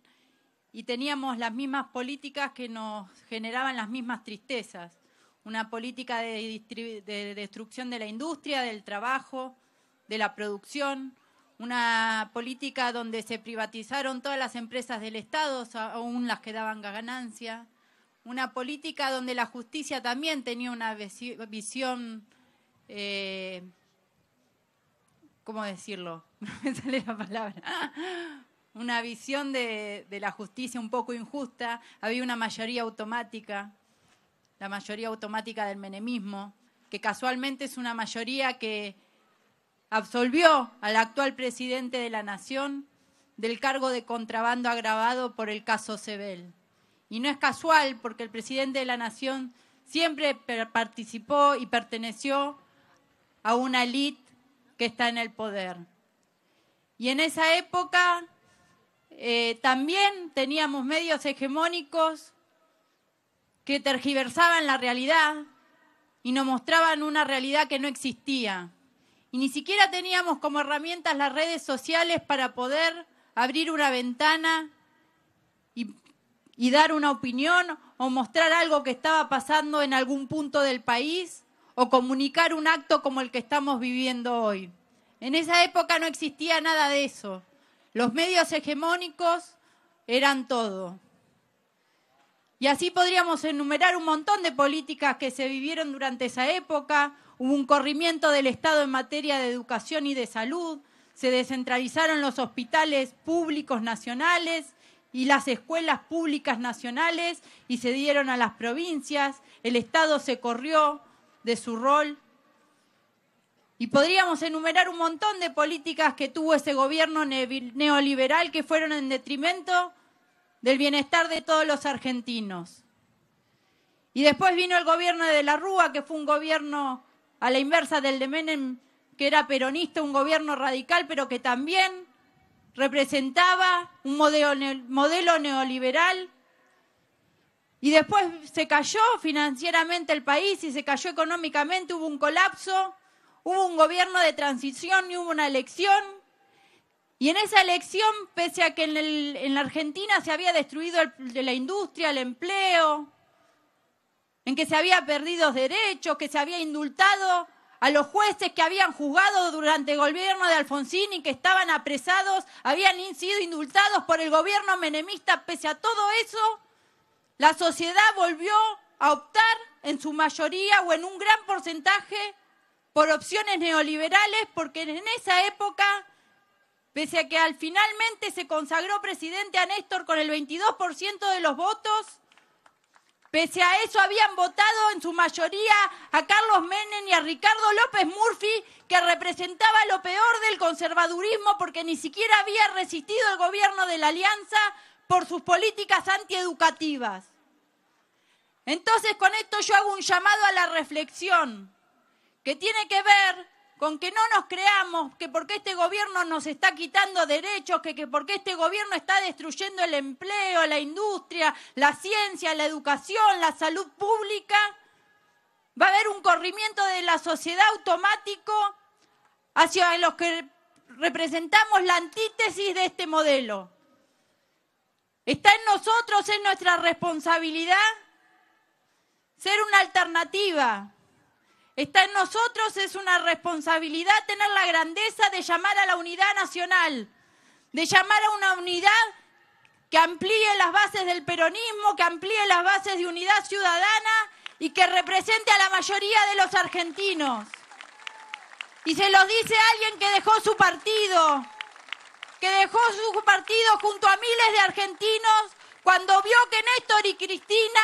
y teníamos las mismas políticas que nos generaban las mismas tristezas una política de, destrucción de la industria, del trabajo, de la producción, una política donde se privatizaron todas las empresas del Estado, aún las que daban ganancia, una política donde la justicia también tenía una visión, eh, ¿cómo decirlo? me sale la palabra. Una visión de la justicia un poco injusta, había una mayoría automática, la mayoría automática del menemismo, que casualmente es una mayoría que absolvió al actual presidente de la Nación del cargo de contrabando agravado por el caso Sebel. Y no es casual porque el presidente de la Nación siempre participó y perteneció a una élite que está en el poder. Y en esa época eh, también teníamos medios hegemónicos que tergiversaban la realidad y nos mostraban una realidad que no existía. Y ni siquiera teníamos como herramientas las redes sociales para poder abrir una ventana y, dar una opinión o mostrar algo que estaba pasando en algún punto del país o comunicar un acto como el que estamos viviendo hoy. En esa época no existía nada de eso. Los medios hegemónicos eran todo. Y así podríamos enumerar un montón de políticas que se vivieron durante esa época. Hubo un corrimiento del Estado en materia de educación y de salud, se descentralizaron los hospitales públicos nacionales y las escuelas públicas nacionales y se dieron a las provincias, el Estado se corrió de su rol. Y podríamos enumerar un montón de políticas que tuvo ese gobierno neoliberal que fueron en detrimento del bienestar de todos los argentinos. Y después vino el gobierno de la Rúa, que fue un gobierno a la inversa del de Menem, que era peronista, un gobierno radical, pero que también representaba un modelo, modelo neoliberal. Y después se cayó financieramente el país y se cayó económicamente, hubo un colapso, hubo un gobierno de transición y hubo una elección y en esa elección, pese a que en, la Argentina se había destruido la industria, el empleo, en que se había perdido derechos, que se había indultado a los jueces que habían juzgado durante el gobierno de Alfonsín y que estaban apresados, habían sido indultados por el gobierno menemista, pese a todo eso, la sociedad volvió a optar en su mayoría o en un gran porcentaje por opciones neoliberales, porque en esa época pese a que al finalmente se consagró presidente a Néstor con el 22% de los votos, pese a eso habían votado en su mayoría a Carlos Menem y a Ricardo López Murphy, que representaba lo peor del conservadurismo porque ni siquiera había resistido el gobierno de la Alianza por sus políticas antieducativas. Entonces con esto yo hago un llamado a la reflexión, que tiene que ver con que no nos creamos que porque este gobierno nos está quitando derechos, que, porque este gobierno está destruyendo el empleo, la industria, la ciencia, la educación, la salud pública, va a haber un corrimiento de la sociedad automático hacia los que representamos la antítesis de este modelo. Está en nosotros, es nuestra responsabilidad ser una alternativa, Está en nosotros, es una responsabilidad tener la grandeza de llamar a la unidad nacional, de llamar a una unidad que amplíe las bases del peronismo, que amplíe las bases de unidad ciudadana y que represente a la mayoría de los argentinos. Y se lo dice alguien que dejó su partido, que dejó su partido junto a miles de argentinos cuando vio que Néstor y Cristina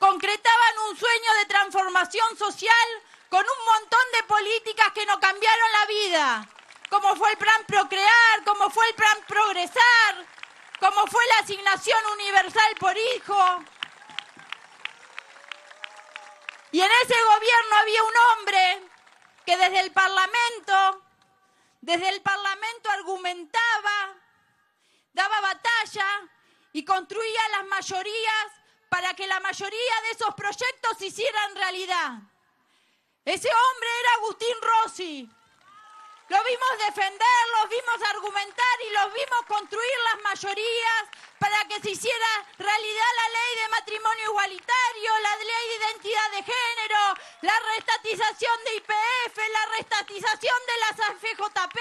concretaban un sueño de transformación social con un montón de políticas que no cambiaron la vida, como fue el plan Procrear, como fue el plan Progresar, como fue la asignación universal por hijo. Y en ese gobierno había un hombre que desde el Parlamento, desde el Parlamento argumentaba, daba batalla y construía las mayorías para que la mayoría de esos proyectos se hicieran realidad. Ese hombre era Agustín Rossi. Lo vimos defender, lo vimos argumentar y lo vimos construir las mayorías para que se hiciera realidad la ley de matrimonio igualitario, la ley de identidad de género, la restatización de IPF, la restatización de las AFJP,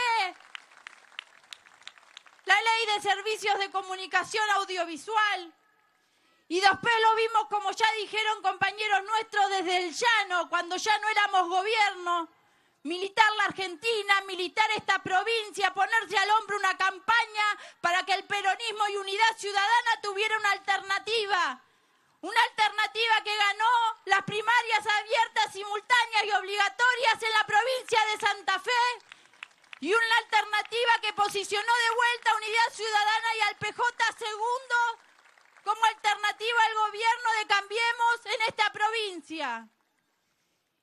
la ley de servicios de comunicación audiovisual. Y después lo vimos, como ya dijeron compañeros nuestros desde el llano, cuando ya no éramos gobierno, militar la Argentina, militar esta provincia, ponerse al hombro una campaña para que el peronismo y unidad ciudadana tuvieran una alternativa. Una alternativa que ganó las primarias abiertas, simultáneas y obligatorias en la provincia de Santa Fe. Y una alternativa que posicionó de vuelta a Unidad Ciudadana y al PJ segundo como alternativa al gobierno de Cambiemos en esta provincia.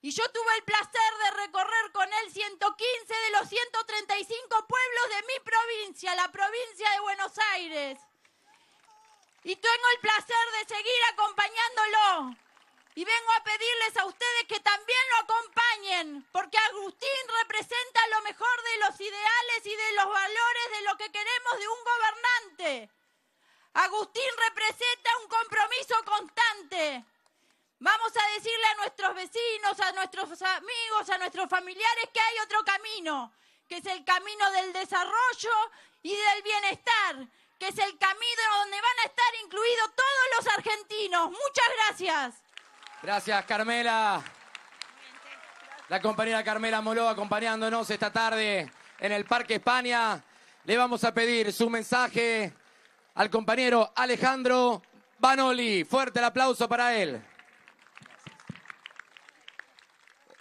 Y yo tuve el placer de recorrer con él 115 de los 135 pueblos de mi provincia, la provincia de Buenos Aires. Y tengo el placer de seguir acompañándolo. Y vengo a pedirles a ustedes que también lo acompañen, porque Agustín representa lo mejor de los ideales y de los valores de lo que queremos de un gobernante. Agustín representa un compromiso constante. Vamos a decirle a nuestros vecinos, a nuestros amigos, a nuestros familiares que hay otro camino, que es el camino del desarrollo y del bienestar, que es el camino donde van a estar incluidos todos los argentinos. Muchas gracias. Gracias, Carmela. La compañera Carmela Moló acompañándonos esta tarde en el Parque España. Le vamos a pedir su mensaje al compañero Alejandro Banoli. Fuerte el aplauso para él.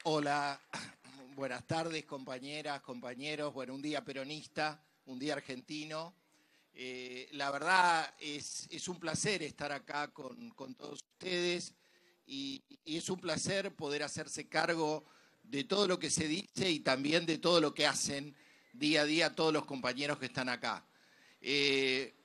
Hola, buenas tardes compañeras, compañeros. Bueno, un día peronista, un día argentino. Eh, la verdad es, es, un placer estar acá con, con todos ustedes y, es un placer poder hacerse cargo de todo lo que se dice y también de todo lo que hacen día a día todos los compañeros que están acá. Eh,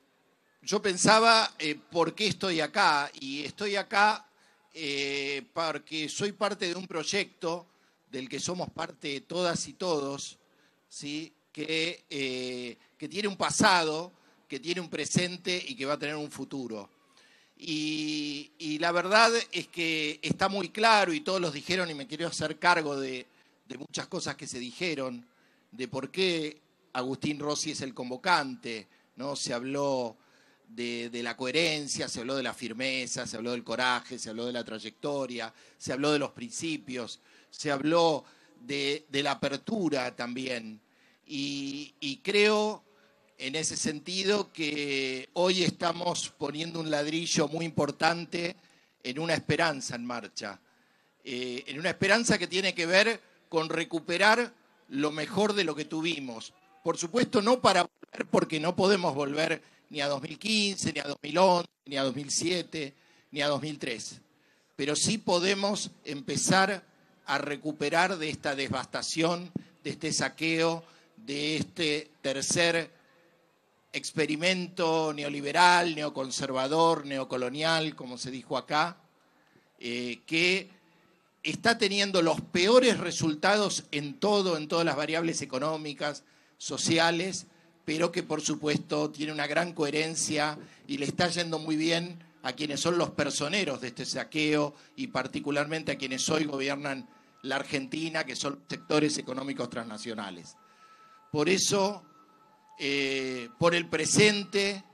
yo pensaba eh, por qué estoy acá y estoy acá eh, porque soy parte de un proyecto del que somos parte todas y todos, ¿sí? que, eh, tiene un pasado, que tiene un presente y que va a tener un futuro. Y, la verdad es que está muy claro y todos los dijeron y me quiero hacer cargo de, de muchas cosas que se dijeron, de por qué Agustín Rossi es el convocante, ¿no? Se habló de, la coherencia, se habló de la firmeza, se habló del coraje, se habló de la trayectoria, se habló de los principios, se habló de, la apertura también. Y, creo en ese sentido que hoy estamos poniendo un ladrillo muy importante en una esperanza en marcha, eh, en una esperanza que tiene que ver con recuperar lo mejor de lo que tuvimos. Por supuesto, no para volver, porque no podemos volver ni a 2015, ni a 2011, ni a 2007, ni a 2003. Pero sí podemos empezar a recuperar de esta devastación, de este saqueo, de este tercer experimento neoliberal, neoconservador, neocolonial, como se dijo acá, eh, que está teniendo los peores resultados en todo, en todas las variables económicas, sociales, pero que por supuesto tiene una gran coherencia y le está yendo muy bien a quienes son los personeros de este saqueo y particularmente a quienes hoy gobiernan la Argentina, que son sectores económicos transnacionales. Por eso, eh, por el presente,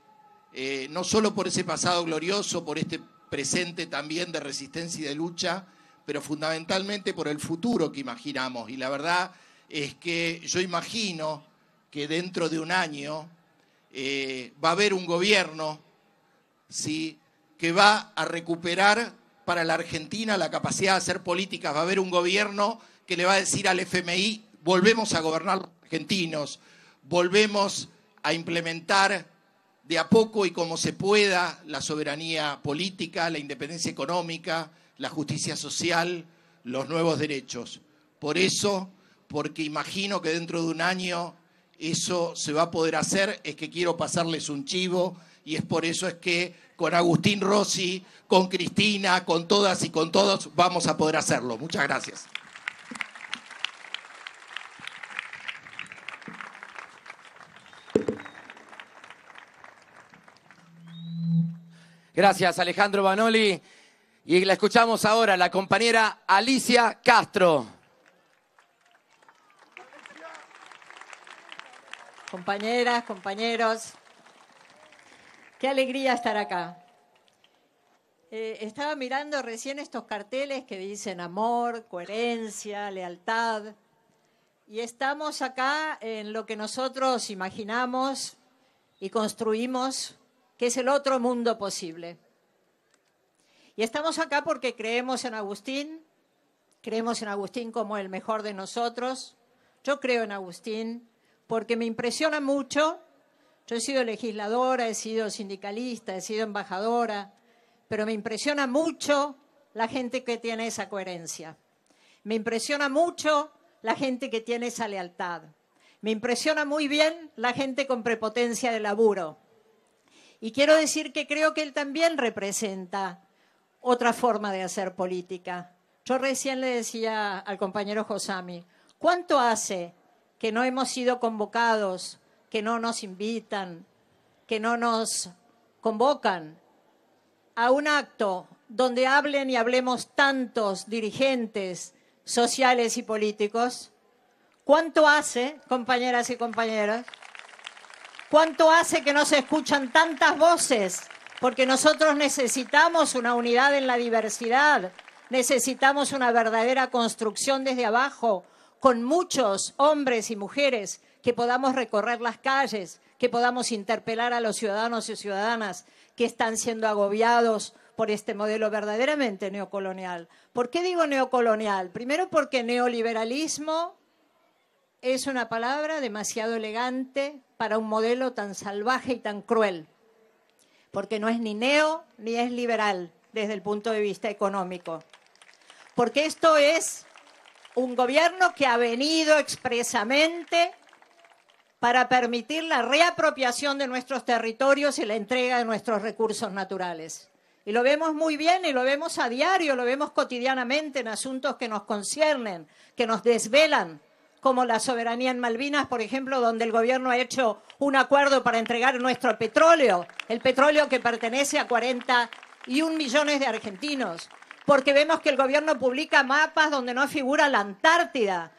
eh, no solo por ese pasado glorioso, por este presente también de resistencia y de lucha, pero fundamentalmente por el futuro que imaginamos. Y la verdad es que yo imagino que dentro de un año eh, va a haber un gobierno ¿sí? que va a recuperar para la Argentina la capacidad de hacer políticas, va a haber un gobierno que le va a decir al FMI, volvemos a gobernar argentinos, volvemos a implementar de a poco y como se pueda la soberanía política, la independencia económica, la justicia social, los nuevos derechos. Por eso, porque imagino que dentro de un año eso se va a poder hacer, es que quiero pasarles un chivo y es por eso es que con Agustín Rossi, con Cristina, con todas y con todos vamos a poder hacerlo. Muchas gracias. Gracias Alejandro Banoli. Y la escuchamos ahora, la compañera Alicia Castro. compañeras, compañeros. Qué alegría estar acá. Eh, estaba mirando recién estos carteles que dicen amor, coherencia, lealtad. Y estamos acá en lo que nosotros imaginamos y construimos, que es el otro mundo posible. Y estamos acá porque creemos en Agustín, creemos en Agustín como el mejor de nosotros. Yo creo en Agustín, porque me impresiona mucho. Yo he sido legisladora, he sido sindicalista, he sido embajadora, pero me impresiona mucho la gente que tiene esa coherencia. Me impresiona mucho la gente que tiene esa lealtad. Me impresiona muy bien la gente con prepotencia de laburo. Y quiero decir que creo que él también representa otra forma de hacer política. Yo recién le decía al compañero Josami, ¿cuánto hace que no hemos sido convocados, que no nos invitan, que no nos convocan a un acto donde hablen y hablemos tantos dirigentes sociales y políticos? ¿Cuánto hace, compañeras y compañeros? ¿Cuánto hace que no se escuchan tantas voces? Porque nosotros necesitamos una unidad en la diversidad, necesitamos una verdadera construcción desde abajo, con muchos hombres y mujeres, que podamos recorrer las calles, que podamos interpelar a los ciudadanos y ciudadanas que están siendo agobiados por este modelo verdaderamente neocolonial. ¿Por qué digo neocolonial? Primero porque neoliberalismo es una palabra demasiado elegante para un modelo tan salvaje y tan cruel, porque no es ni neo ni es liberal desde el punto de vista económico, porque esto es un gobierno que ha venido expresamente para permitir la reapropiación de nuestros territorios y la entrega de nuestros recursos naturales. Y lo vemos muy bien y lo vemos a diario, lo vemos cotidianamente en asuntos que nos conciernen, que nos desvelan, como la soberanía en Malvinas, por ejemplo, donde el gobierno ha hecho un acuerdo para entregar nuestro petróleo, el petróleo que pertenece a 41 millones de argentinos porque vemos que el gobierno publica mapas donde no figura la Antártida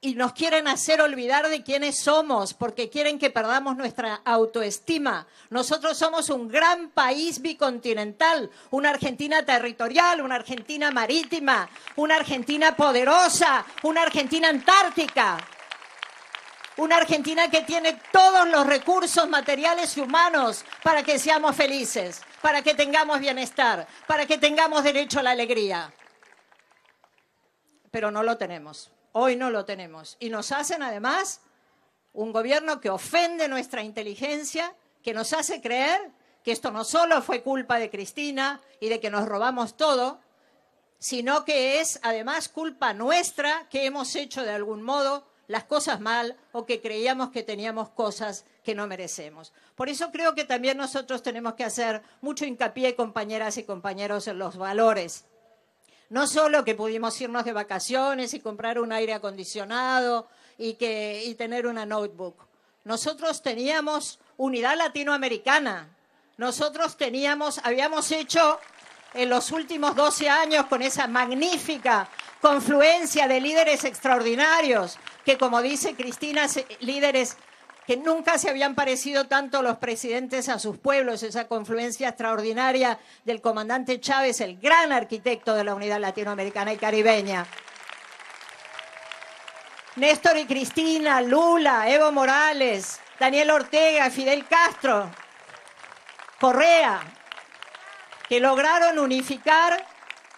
y nos quieren hacer olvidar de quiénes somos, porque quieren que perdamos nuestra autoestima. Nosotros somos un gran país bicontinental, una Argentina territorial, una Argentina marítima, una Argentina poderosa, una Argentina antártica. Una Argentina que tiene todos los recursos materiales y humanos para que seamos felices para que tengamos bienestar, para que tengamos derecho a la alegría. Pero no lo tenemos, hoy no lo tenemos. Y nos hacen además un gobierno que ofende nuestra inteligencia, que nos hace creer que esto no solo fue culpa de Cristina y de que nos robamos todo, sino que es además culpa nuestra que hemos hecho de algún modo las cosas mal o que creíamos que teníamos cosas que no merecemos. Por eso creo que también nosotros tenemos que hacer mucho hincapié, compañeras y compañeros, en los valores. No solo que pudimos irnos de vacaciones y comprar un aire acondicionado y, que, y tener una notebook. Nosotros teníamos unidad latinoamericana. Nosotros teníamos, habíamos hecho en los últimos 12 años con esa magnífica confluencia de líderes extraordinarios que como dice Cristina, líderes que nunca se habían parecido tanto los presidentes a sus pueblos, esa confluencia extraordinaria del comandante Chávez, el gran arquitecto de la unidad latinoamericana y caribeña. Néstor y Cristina, Lula, Evo Morales, Daniel Ortega, Fidel Castro, Correa, que lograron unificar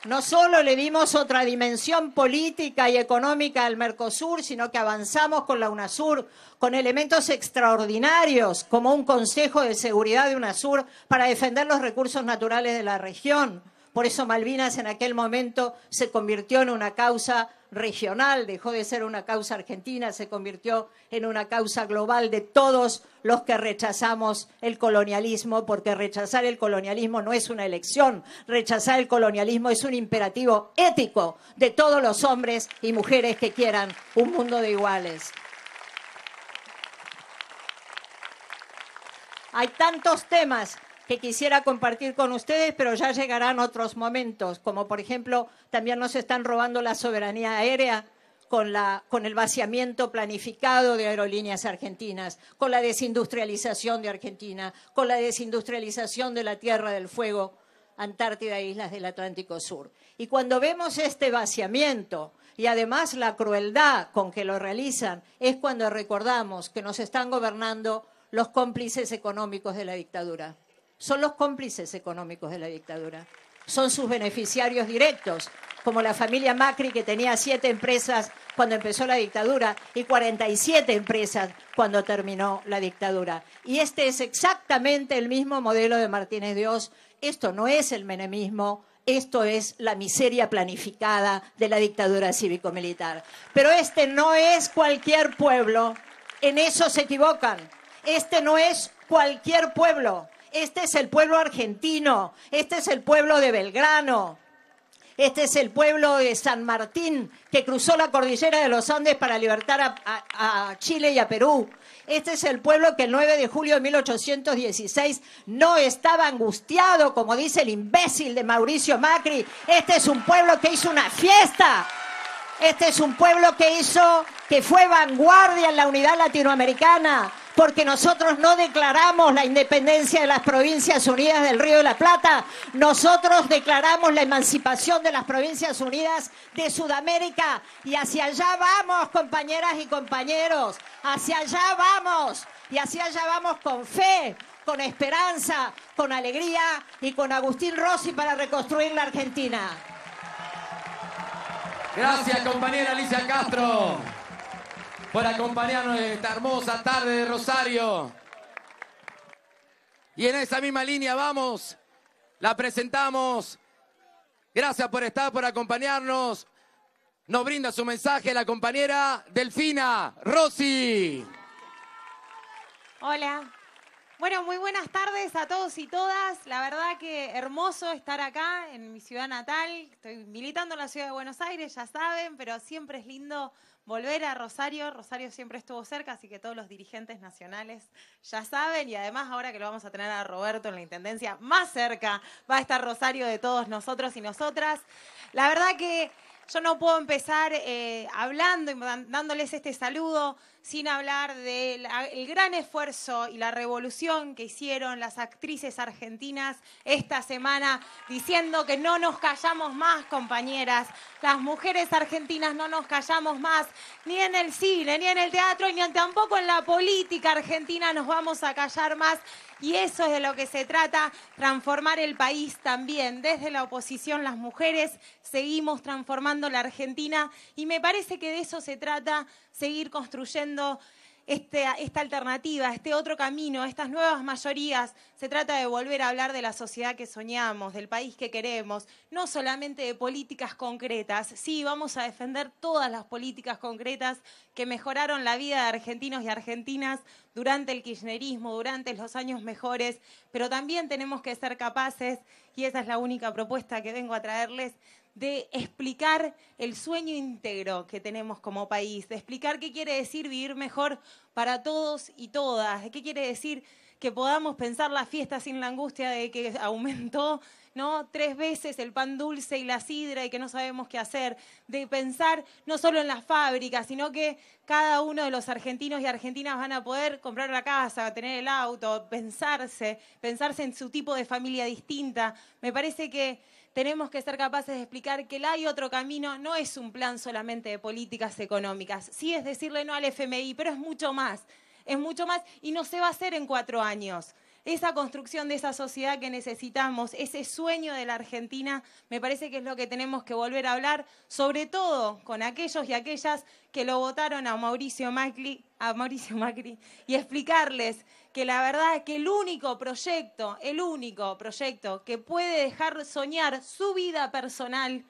no solo le dimos otra dimensión política y económica al Mercosur, sino que avanzamos con la UNASUR, con elementos extraordinarios, como un Consejo de Seguridad de UNASUR para defender los recursos naturales de la región. Por eso Malvinas en aquel momento se convirtió en una causa regional, dejó de ser una causa argentina, se convirtió en una causa global de todos los que rechazamos el colonialismo, porque rechazar el colonialismo no es una elección, rechazar el colonialismo es un imperativo ético de todos los hombres y mujeres que quieran un mundo de iguales. Hay tantos temas que quisiera compartir con ustedes, pero ya llegarán otros momentos, como por ejemplo también nos están robando la soberanía aérea con, el vaciamiento planificado de aerolíneas argentinas, con la desindustrialización de Argentina, con la desindustrialización de la Tierra del Fuego, Antártida e Islas del Atlántico Sur. Y cuando vemos este vaciamiento y además la crueldad con que lo realizan, es cuando recordamos que nos están gobernando los cómplices económicos de la dictadura son los cómplices económicos de la dictadura, son sus beneficiarios directos, como la familia Macri que tenía siete empresas cuando empezó la dictadura y 47 empresas cuando terminó la dictadura. Y este es exactamente el mismo modelo de Martínez Dios. Esto no es el menemismo, esto es la miseria planificada de la dictadura cívico-militar. Pero este no es cualquier pueblo, en eso se equivocan. Este no es cualquier pueblo. Este es el pueblo argentino, este es el pueblo de Belgrano, este es el pueblo de San Martín que cruzó la cordillera de los Andes para libertar a, Chile y a Perú. Este es el pueblo que el 9 de julio de 1816 no estaba angustiado, como dice el imbécil de Mauricio Macri. Este es un pueblo que hizo una fiesta. Este es un pueblo que hizo, que fue vanguardia en la unidad latinoamericana porque nosotros no declaramos la independencia de las provincias unidas del Río de la Plata, nosotros declaramos la emancipación de las provincias unidas de Sudamérica y hacia allá vamos, compañeras y compañeros, hacia allá vamos y hacia allá vamos con fe, con esperanza, con alegría y con Agustín Rossi para reconstruir la Argentina. Gracias, compañera Alicia Castro por acompañarnos en esta hermosa tarde de Rosario. Y en esa misma línea vamos, la presentamos. Gracias por estar, por acompañarnos. Nos brinda su mensaje la compañera Delfina Rossi. Hola. Bueno, muy buenas tardes a todos y todas. La verdad que hermoso estar acá en mi ciudad natal. Estoy militando en la ciudad de Buenos Aires, ya saben, pero siempre es lindo volver a Rosario. Rosario siempre estuvo cerca, así que todos los dirigentes nacionales ya saben. Y además, ahora que lo vamos a tener a Roberto en la intendencia, más cerca va a estar Rosario de todos nosotros y nosotras. La verdad que yo no puedo empezar eh, hablando y dándoles este saludo sin hablar del gran esfuerzo y la revolución que hicieron las actrices argentinas esta semana, diciendo que no nos callamos más, compañeras. Las mujeres argentinas no nos callamos más, ni en el cine, ni en el teatro, ni tampoco en la política argentina nos vamos a callar más y eso es de lo que se trata, transformar el país también. Desde la oposición, las mujeres seguimos transformando la Argentina y me parece que de eso se trata, seguir construyendo este, esta alternativa, este otro camino, estas nuevas mayorías. Se trata de volver a hablar de la sociedad que soñamos, del país que queremos, no solamente de políticas concretas. Sí, vamos a defender todas las políticas concretas que mejoraron la vida de argentinos y argentinas durante el kirchnerismo, durante los años mejores, pero también tenemos que ser capaces y esa es la única propuesta que vengo a traerles de explicar el sueño íntegro que tenemos como país, de explicar qué quiere decir vivir mejor para todos y todas, de qué quiere decir que podamos pensar la fiesta sin la angustia de que aumentó ¿no? Tres veces el pan dulce y la sidra y que no sabemos qué hacer, de pensar no solo en las fábricas, sino que cada uno de los argentinos y argentinas van a poder comprar la casa, tener el auto, pensarse, pensarse en su tipo de familia distinta. Me parece que tenemos que ser capaces de explicar que el hay otro camino no es un plan solamente de políticas económicas, sí es decirle no al FMI, pero es mucho más es mucho más y no se va a hacer en cuatro años. Esa construcción de esa sociedad que necesitamos, ese sueño de la Argentina, me parece que es lo que tenemos que volver a hablar, sobre todo con aquellos y aquellas que lo votaron a Mauricio Macri, a Mauricio Macri y explicarles que la verdad es que el único proyecto, el único proyecto que puede dejar soñar su vida personal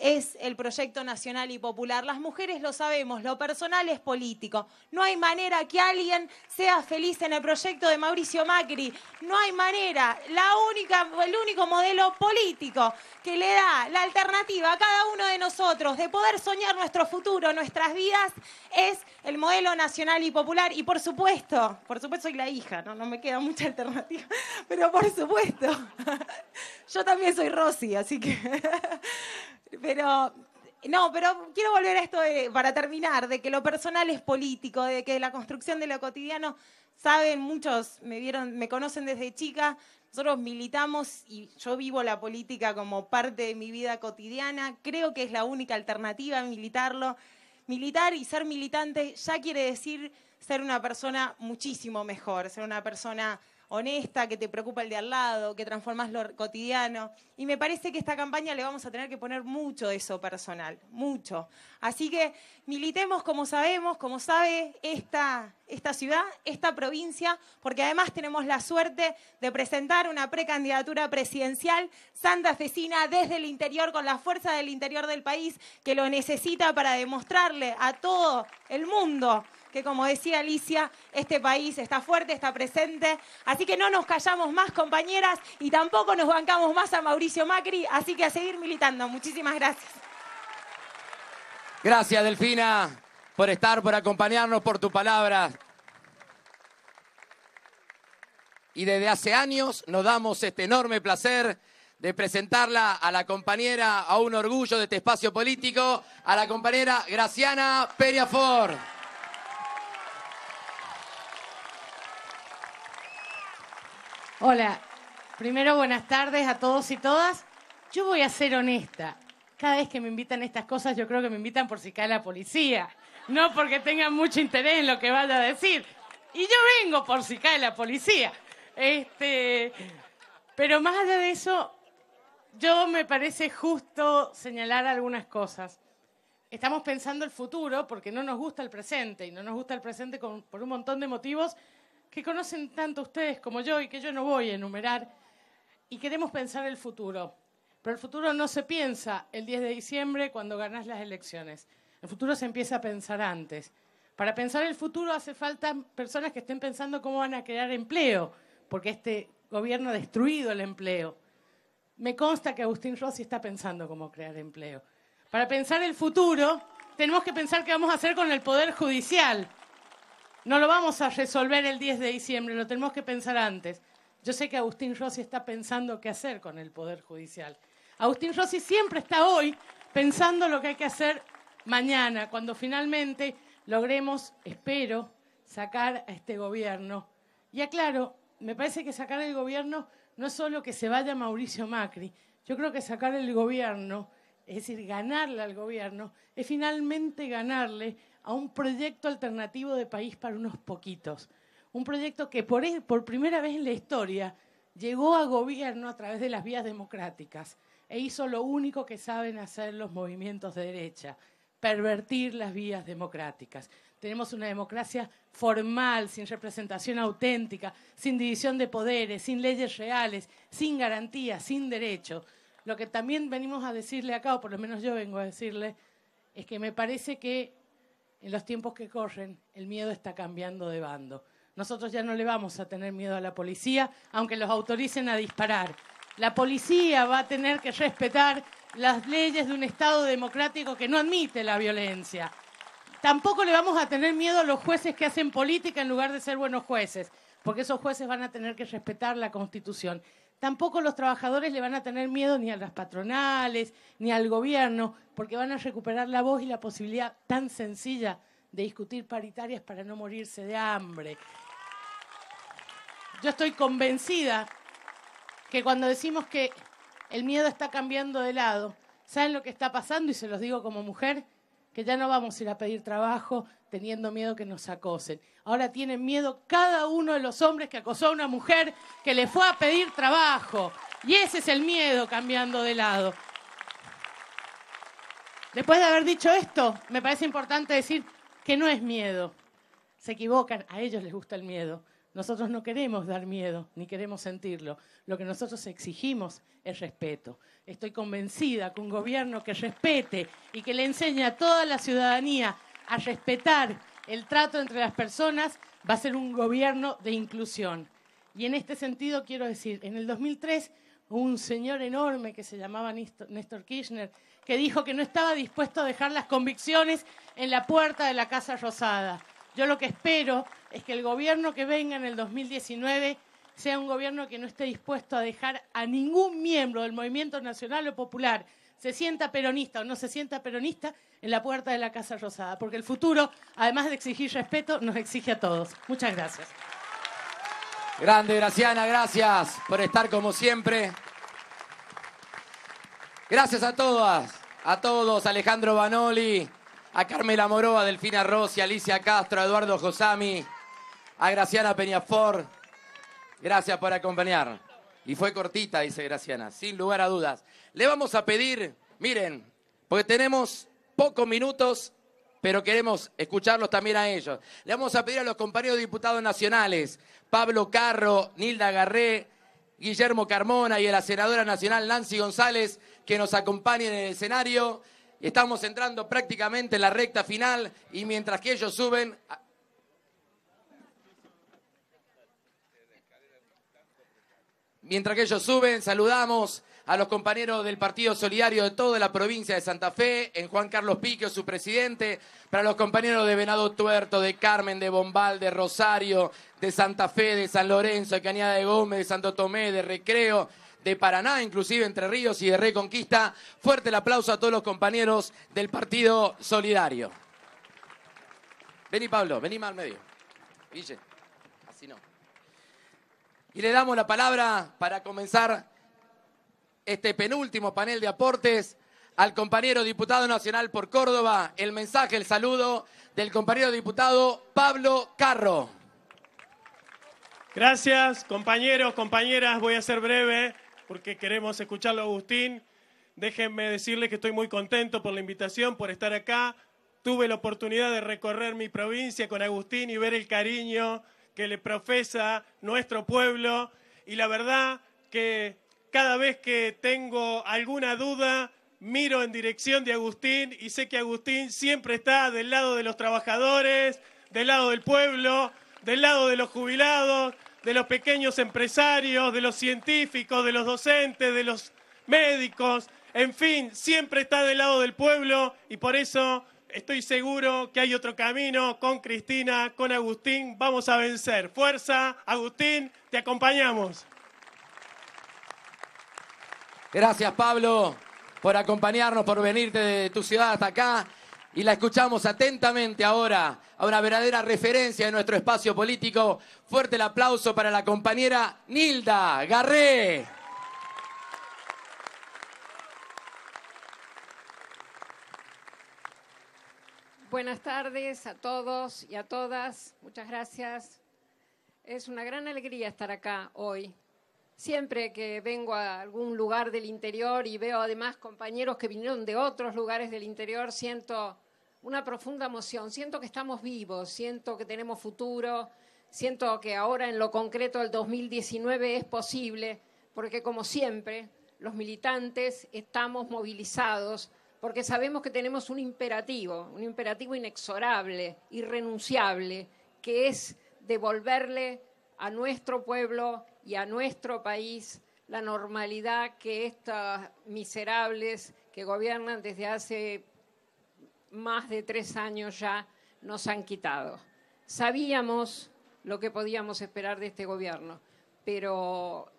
es el proyecto nacional y popular. Las mujeres lo sabemos, lo personal es político. No hay manera que alguien sea feliz en el proyecto de Mauricio Macri. No hay manera. La única, el único modelo político que le da la alternativa a cada uno de nosotros de poder soñar nuestro futuro, nuestras vidas, es el modelo nacional y popular. Y por supuesto, por supuesto soy la hija, no, no me queda mucha alternativa, pero por supuesto, yo también soy Rosy, así que... Pero no, pero quiero volver a esto para terminar, de que lo personal es político, de que la construcción de lo cotidiano, saben, muchos me vieron, me conocen desde chica, nosotros militamos y yo vivo la política como parte de mi vida cotidiana, creo que es la única alternativa militarlo. Militar y ser militante ya quiere decir ser una persona muchísimo mejor, ser una persona honesta, que te preocupa el de al lado, que transformas lo cotidiano. Y me parece que esta campaña le vamos a tener que poner mucho de eso personal, mucho. Así que militemos como sabemos, como sabe esta, esta ciudad, esta provincia, porque además tenemos la suerte de presentar una precandidatura presidencial Santa asesina desde el interior, con la fuerza del interior del país, que lo necesita para demostrarle a todo el mundo que como decía Alicia, este país está fuerte, está presente. Así que no nos callamos más, compañeras, y tampoco nos bancamos más a Mauricio Macri, así que a seguir militando. Muchísimas gracias. Gracias, Delfina, por estar, por acompañarnos, por tu palabra. Y desde hace años nos damos este enorme placer de presentarla a la compañera, a un orgullo de este espacio político, a la compañera Graciana Periafor. Hola, primero buenas tardes a todos y todas. Yo voy a ser honesta. Cada vez que me invitan estas cosas, yo creo que me invitan por si cae la policía. No porque tengan mucho interés en lo que vaya a decir. Y yo vengo por si cae la policía. Este, pero más allá de eso, yo me parece justo señalar algunas cosas. Estamos pensando el futuro porque no nos gusta el presente y no nos gusta el presente por un montón de motivos que conocen tanto ustedes como yo y que yo no voy a enumerar, y queremos pensar el futuro. Pero el futuro no se piensa el 10 de diciembre cuando ganas las elecciones. El futuro se empieza a pensar antes. Para pensar el futuro hace falta personas que estén pensando cómo van a crear empleo, porque este gobierno ha destruido el empleo. Me consta que Agustín Rossi está pensando cómo crear empleo. Para pensar el futuro, tenemos que pensar qué vamos a hacer con el Poder Judicial. No lo vamos a resolver el 10 de diciembre, lo tenemos que pensar antes. Yo sé que Agustín Rossi está pensando qué hacer con el Poder Judicial. Agustín Rossi siempre está hoy pensando lo que hay que hacer mañana, cuando finalmente logremos, espero, sacar a este gobierno. Y aclaro, me parece que sacar el gobierno no es solo que se vaya Mauricio Macri, yo creo que sacar el gobierno, es decir, ganarle al gobierno, es finalmente ganarle a un proyecto alternativo de país para unos poquitos. Un proyecto que e, por, primera vez en la historia llegó a gobierno a través de las vías democráticas e hizo lo único que saben hacer los movimientos de derecha, pervertir las vías democráticas. Tenemos una democracia formal, sin representación auténtica, sin división de poderes, sin leyes reales, sin garantías, sin derecho. Lo que también venimos a decirle acá, o por lo menos yo vengo a decirle, es que me parece que en los tiempos que corren, el miedo está cambiando de bando. Nosotros ya no le vamos a tener miedo a la policía, aunque los autoricen a disparar. La policía va a tener que respetar las leyes de un Estado democrático que no admite la violencia. Tampoco le vamos a tener miedo a los jueces que hacen política en lugar de ser buenos jueces, porque esos jueces van a tener que respetar la Constitución tampoco los trabajadores le van a tener miedo ni a las patronales, ni al gobierno, porque van a recuperar la voz y la posibilidad tan sencilla de discutir paritarias para no morirse de hambre. Yo estoy convencida que cuando decimos que el miedo está cambiando de lado, ¿saben lo que está pasando? Y se los digo como mujer, que ya no vamos a ir a pedir trabajo teniendo miedo que nos acosen. Ahora tienen miedo cada uno de los hombres que acosó a una mujer que le fue a pedir trabajo. Y ese es el miedo cambiando de lado. Después de haber dicho esto, me parece importante decir que no es miedo. Se equivocan, a ellos les gusta el miedo. Nosotros no queremos dar miedo, ni queremos sentirlo. Lo que nosotros exigimos es respeto estoy convencida que un gobierno que respete y que le enseñe a toda la ciudadanía a respetar el trato entre las personas va a ser un gobierno de inclusión. Y en este sentido quiero decir, en el 2003 un señor enorme que se llamaba Néstor Kirchner, que dijo que no estaba dispuesto a dejar las convicciones en la puerta de la Casa Rosada. Yo lo que espero es que el gobierno que venga en el 2019 sea un gobierno que no esté dispuesto a dejar a ningún miembro del movimiento nacional o popular se sienta peronista o no se sienta peronista en la puerta de la Casa Rosada, porque el futuro, además de exigir respeto, nos exige a todos. Muchas gracias. Grande, Graciana, gracias por estar como siempre. Gracias a todas, a todos, Alejandro Banoli, a Carmela Moroa, Delfina Rossi, Alicia Castro, a Eduardo Josami, a Graciana Peñafor. Gracias por acompañar. Y fue cortita, dice Graciana, sin lugar a dudas. Le vamos a pedir, miren, porque tenemos pocos minutos, pero queremos escucharlos también a ellos. Le vamos a pedir a los compañeros diputados nacionales, Pablo Carro, Nilda Garré, Guillermo Carmona y a la senadora nacional Nancy González, que nos acompañen en el escenario. Estamos entrando prácticamente en la recta final y mientras que ellos suben, Mientras que ellos suben, saludamos a los compañeros del Partido Solidario de toda la provincia de Santa Fe, en Juan Carlos Pique, su presidente, para los compañeros de Venado Tuerto, de Carmen, de Bombal, de Rosario, de Santa Fe, de San Lorenzo, de Cañada de Gómez, de Santo Tomé, de Recreo, de Paraná, inclusive Entre Ríos y de Reconquista. Fuerte el aplauso a todos los compañeros del Partido Solidario. Vení, Pablo, vení más al medio. Guille. Y le damos la palabra para comenzar este penúltimo panel de aportes al compañero diputado nacional por Córdoba. El mensaje, el saludo del compañero diputado Pablo Carro. Gracias, compañeros, compañeras. Voy a ser breve porque queremos escucharlo Agustín. Déjenme decirles que estoy muy contento por la invitación, por estar acá. Tuve la oportunidad de recorrer mi provincia con Agustín y ver el cariño que le profesa nuestro pueblo y la verdad que cada vez que tengo alguna duda, miro en dirección de Agustín y sé que Agustín siempre está del lado de los trabajadores, del lado del pueblo, del lado de los jubilados, de los pequeños empresarios, de los científicos, de los docentes, de los médicos, en fin, siempre está del lado del pueblo y por eso Estoy seguro que hay otro camino. Con Cristina, con Agustín, vamos a vencer. Fuerza, Agustín, te acompañamos. Gracias, Pablo, por acompañarnos, por venirte de tu ciudad hasta acá. Y la escuchamos atentamente ahora a una verdadera referencia de nuestro espacio político. Fuerte el aplauso para la compañera Nilda Garré. Buenas tardes a todos y a todas. Muchas gracias. Es una gran alegría estar acá hoy. Siempre que vengo a algún lugar del interior y veo además compañeros que vinieron de otros lugares del interior, siento una profunda emoción. Siento que estamos vivos, siento que tenemos futuro, siento que ahora en lo concreto el 2019 es posible, porque como siempre, los militantes estamos movilizados porque sabemos que tenemos un imperativo, un imperativo inexorable, irrenunciable, que es devolverle a nuestro pueblo y a nuestro país la normalidad que estos miserables que gobiernan desde hace más de tres años ya nos han quitado. Sabíamos lo que podíamos esperar de este gobierno, pero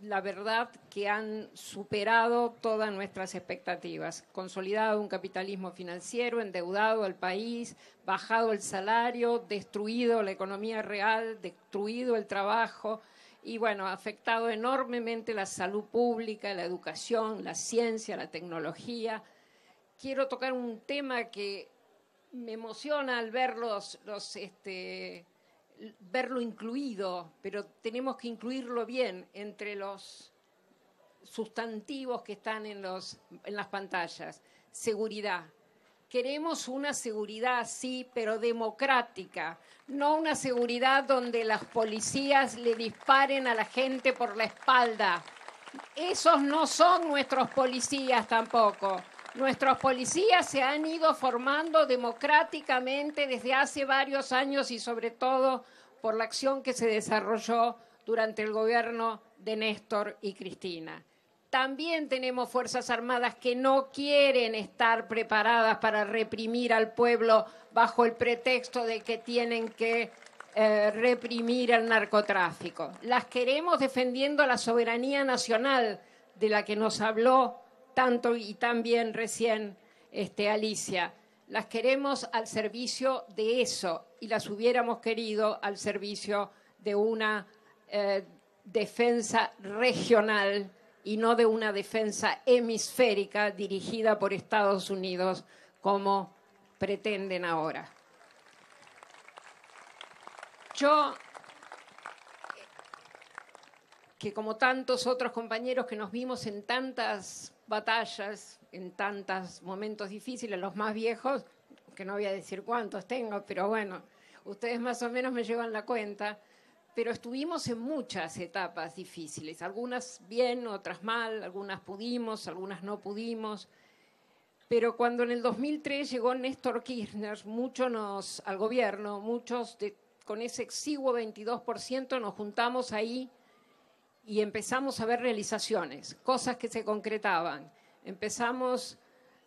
la verdad que han superado todas nuestras expectativas, consolidado un capitalismo financiero, endeudado al país, bajado el salario, destruido la economía real, destruido el trabajo y bueno, afectado enormemente la salud pública, la educación, la ciencia, la tecnología. Quiero tocar un tema que me emociona al ver los, este, verlo incluido, pero tenemos que incluirlo bien entre los sustantivos que están en, los, en las pantallas. Seguridad. Queremos una seguridad, sí, pero democrática, no una seguridad donde las policías le disparen a la gente por la espalda. Esos no son nuestros policías tampoco. Nuestros policías se han ido formando democráticamente desde hace varios años y sobre todo por la acción que se desarrolló durante el gobierno de Néstor y Cristina. También tenemos Fuerzas Armadas que no quieren estar preparadas para reprimir al pueblo bajo el pretexto de que tienen que eh, reprimir el narcotráfico. Las queremos defendiendo la soberanía nacional de la que nos habló tanto y también recién este, Alicia. Las queremos al servicio de eso y las hubiéramos querido al servicio de una eh, defensa regional y no de una defensa hemisférica dirigida por Estados Unidos como pretenden ahora. Yo, que como tantos otros compañeros que nos vimos en tantas batallas en tantos momentos difíciles, los más viejos, que no voy a decir cuántos tengo, pero bueno, ustedes más o menos me llevan la cuenta, pero estuvimos en muchas etapas difíciles, algunas bien, otras mal, algunas pudimos, algunas no pudimos. Pero cuando en el 2003 llegó Néstor Kirchner, mucho nos, al gobierno, muchos con ese exiguo 22% nos juntamos ahí y empezamos a ver realizaciones, cosas que se concretaban. Empezamos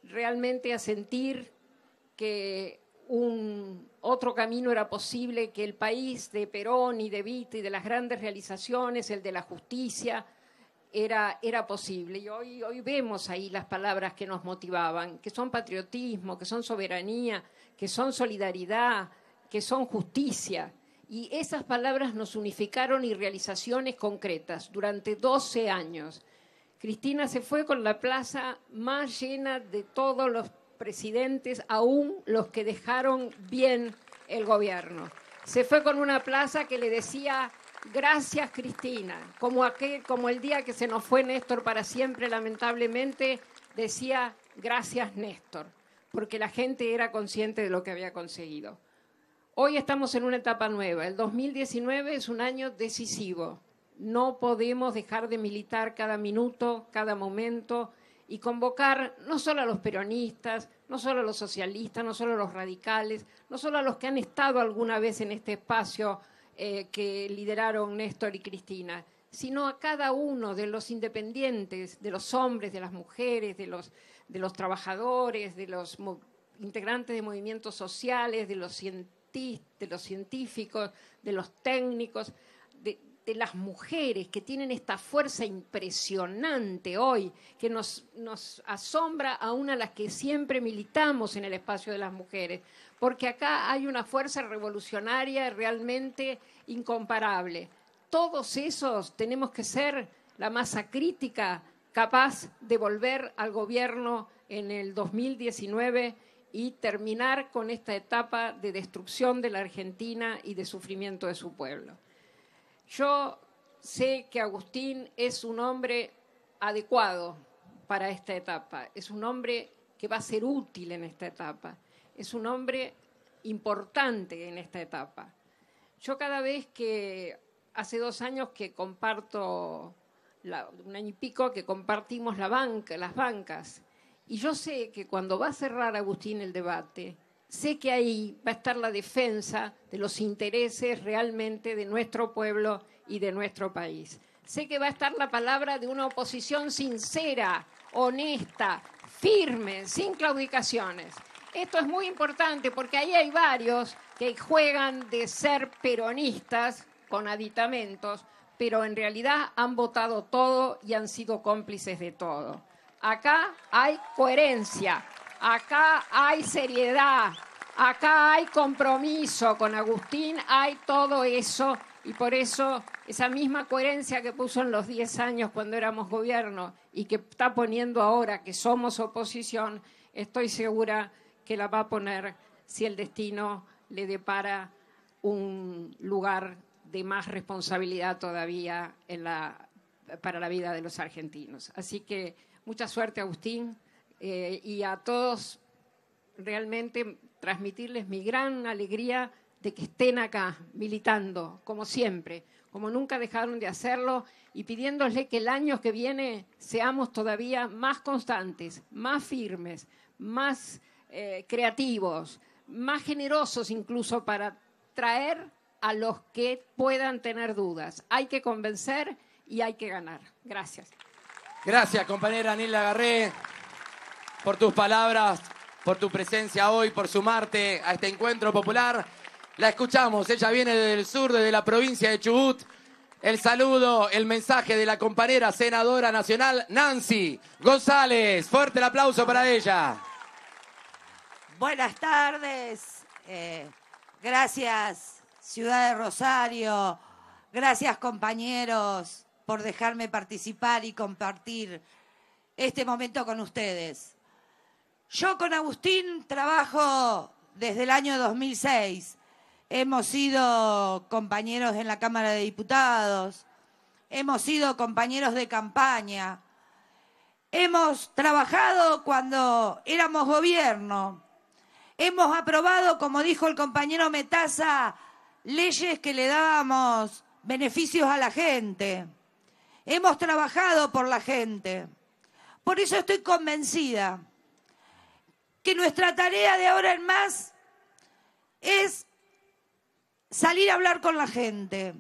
realmente a sentir que un otro camino era posible, que el país de Perón y de Vita y de las grandes realizaciones, el de la justicia, era, era posible. Y hoy, hoy vemos ahí las palabras que nos motivaban, que son patriotismo, que son soberanía, que son solidaridad, que son justicia. Y esas palabras nos unificaron y realizaciones concretas durante 12 años. Cristina se fue con la plaza más llena de todos los presidentes, aún los que dejaron bien el gobierno. Se fue con una plaza que le decía, gracias Cristina, como, como el día que se nos fue Néstor para siempre, lamentablemente, decía, gracias Néstor, porque la gente era consciente de lo que había conseguido. Hoy estamos en una etapa nueva. El 2019 es un año decisivo. No podemos dejar de militar cada minuto, cada momento y convocar no solo a los peronistas, no solo a los socialistas, no solo a los radicales, no solo a los que han estado alguna vez en este espacio eh, que lideraron Néstor y Cristina, sino a cada uno de los independientes, de los hombres, de las mujeres, de los, de los trabajadores, de los integrantes de movimientos sociales, de los científicos de los científicos, de los técnicos, de, las mujeres que tienen esta fuerza impresionante hoy, que nos, nos asombra aún a las que siempre militamos en el espacio de las mujeres, porque acá hay una fuerza revolucionaria realmente incomparable. Todos esos tenemos que ser la masa crítica capaz de volver al gobierno en el 2019 y terminar con esta etapa de destrucción de la Argentina y de sufrimiento de su pueblo. Yo sé que Agustín es un hombre adecuado para esta etapa, es un hombre que va a ser útil en esta etapa, es un hombre importante en esta etapa. Yo cada vez que, hace dos años que comparto, un año y pico que compartimos la banca, las bancas, y yo sé que cuando va a cerrar Agustín el debate, sé que ahí va a estar la defensa de los intereses realmente de nuestro pueblo y de nuestro país. Sé que va a estar la palabra de una oposición sincera, honesta, firme, sin claudicaciones. Esto es muy importante porque ahí hay varios que juegan de ser peronistas con aditamentos, pero en realidad han votado todo y han sido cómplices de todo. Acá hay coherencia, acá hay seriedad, acá hay compromiso con Agustín, hay todo eso y por eso esa misma coherencia que puso en los 10 años cuando éramos gobierno y que está poniendo ahora que somos oposición, estoy segura que la va a poner si el destino le depara un lugar de más responsabilidad todavía para la vida de los argentinos. Así que Mucha suerte, Agustín, eh, y a todos realmente transmitirles mi gran alegría de que estén acá militando, como siempre, como nunca dejaron de hacerlo, y pidiéndole que el año que viene seamos todavía más constantes, más firmes, más eh, creativos, más generosos incluso para traer a los que puedan tener dudas. Hay que convencer y hay que ganar. Gracias. Gracias, compañera Anila Garré, por tus palabras, por tu presencia hoy, por sumarte a este encuentro popular. La escuchamos, ella viene del sur, desde la provincia de Chubut. El saludo, el mensaje de la compañera senadora nacional Nancy González. Fuerte el aplauso para ella. Buenas tardes. Eh, gracias, Ciudad de Rosario. Gracias, compañeros por dejarme participar y compartir este momento con ustedes. Yo con Agustín trabajo desde el año 2006. Hemos sido compañeros en la Cámara de Diputados, hemos sido compañeros de campaña, hemos trabajado cuando éramos gobierno, hemos aprobado, como dijo el compañero Metaza, leyes que le dábamos beneficios a la gente. Hemos trabajado por la gente. Por eso estoy convencida que nuestra tarea de ahora en más es salir a hablar con la gente.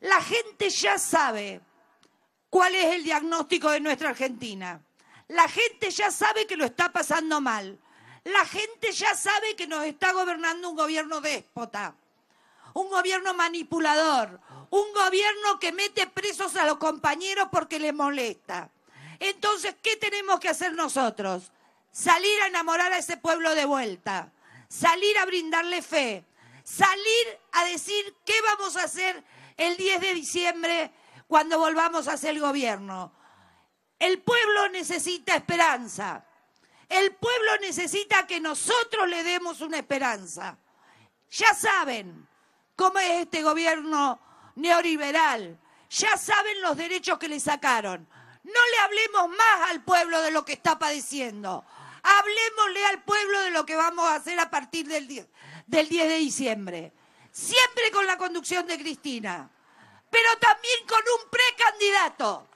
La gente ya sabe cuál es el diagnóstico de nuestra Argentina. La gente ya sabe que lo está pasando mal. La gente ya sabe que nos está gobernando un gobierno déspota, un gobierno manipulador, un gobierno que mete presos a los compañeros porque les molesta. Entonces, ¿qué tenemos que hacer nosotros? Salir a enamorar a ese pueblo de vuelta, salir a brindarle fe, salir a decir qué vamos a hacer el 10 de diciembre cuando volvamos a ser el gobierno. El pueblo necesita esperanza. El pueblo necesita que nosotros le demos una esperanza. Ya saben cómo es este gobierno neoliberal. Ya saben los derechos que le sacaron. No le hablemos más al pueblo de lo que está padeciendo. Hablemosle al pueblo de lo que vamos a hacer a partir del 10, del 10 de diciembre. Siempre con la conducción de Cristina, pero también con un precandidato.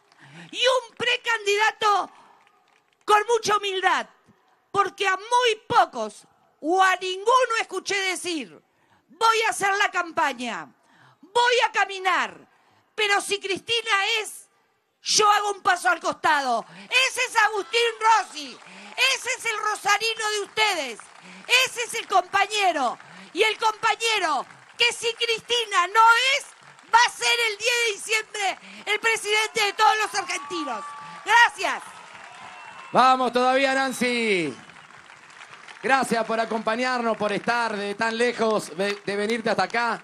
Y un precandidato con mucha humildad, porque a muy pocos o a ninguno escuché decir, voy a hacer la campaña voy a caminar, pero si Cristina es, yo hago un paso al costado. Ese es Agustín Rossi, ese es el rosarino de ustedes, ese es el compañero. Y el compañero que si Cristina no es, va a ser el 10 de diciembre el presidente de todos los argentinos. Gracias. Vamos todavía, Nancy. Gracias por acompañarnos, por estar de tan lejos, de, venirte hasta acá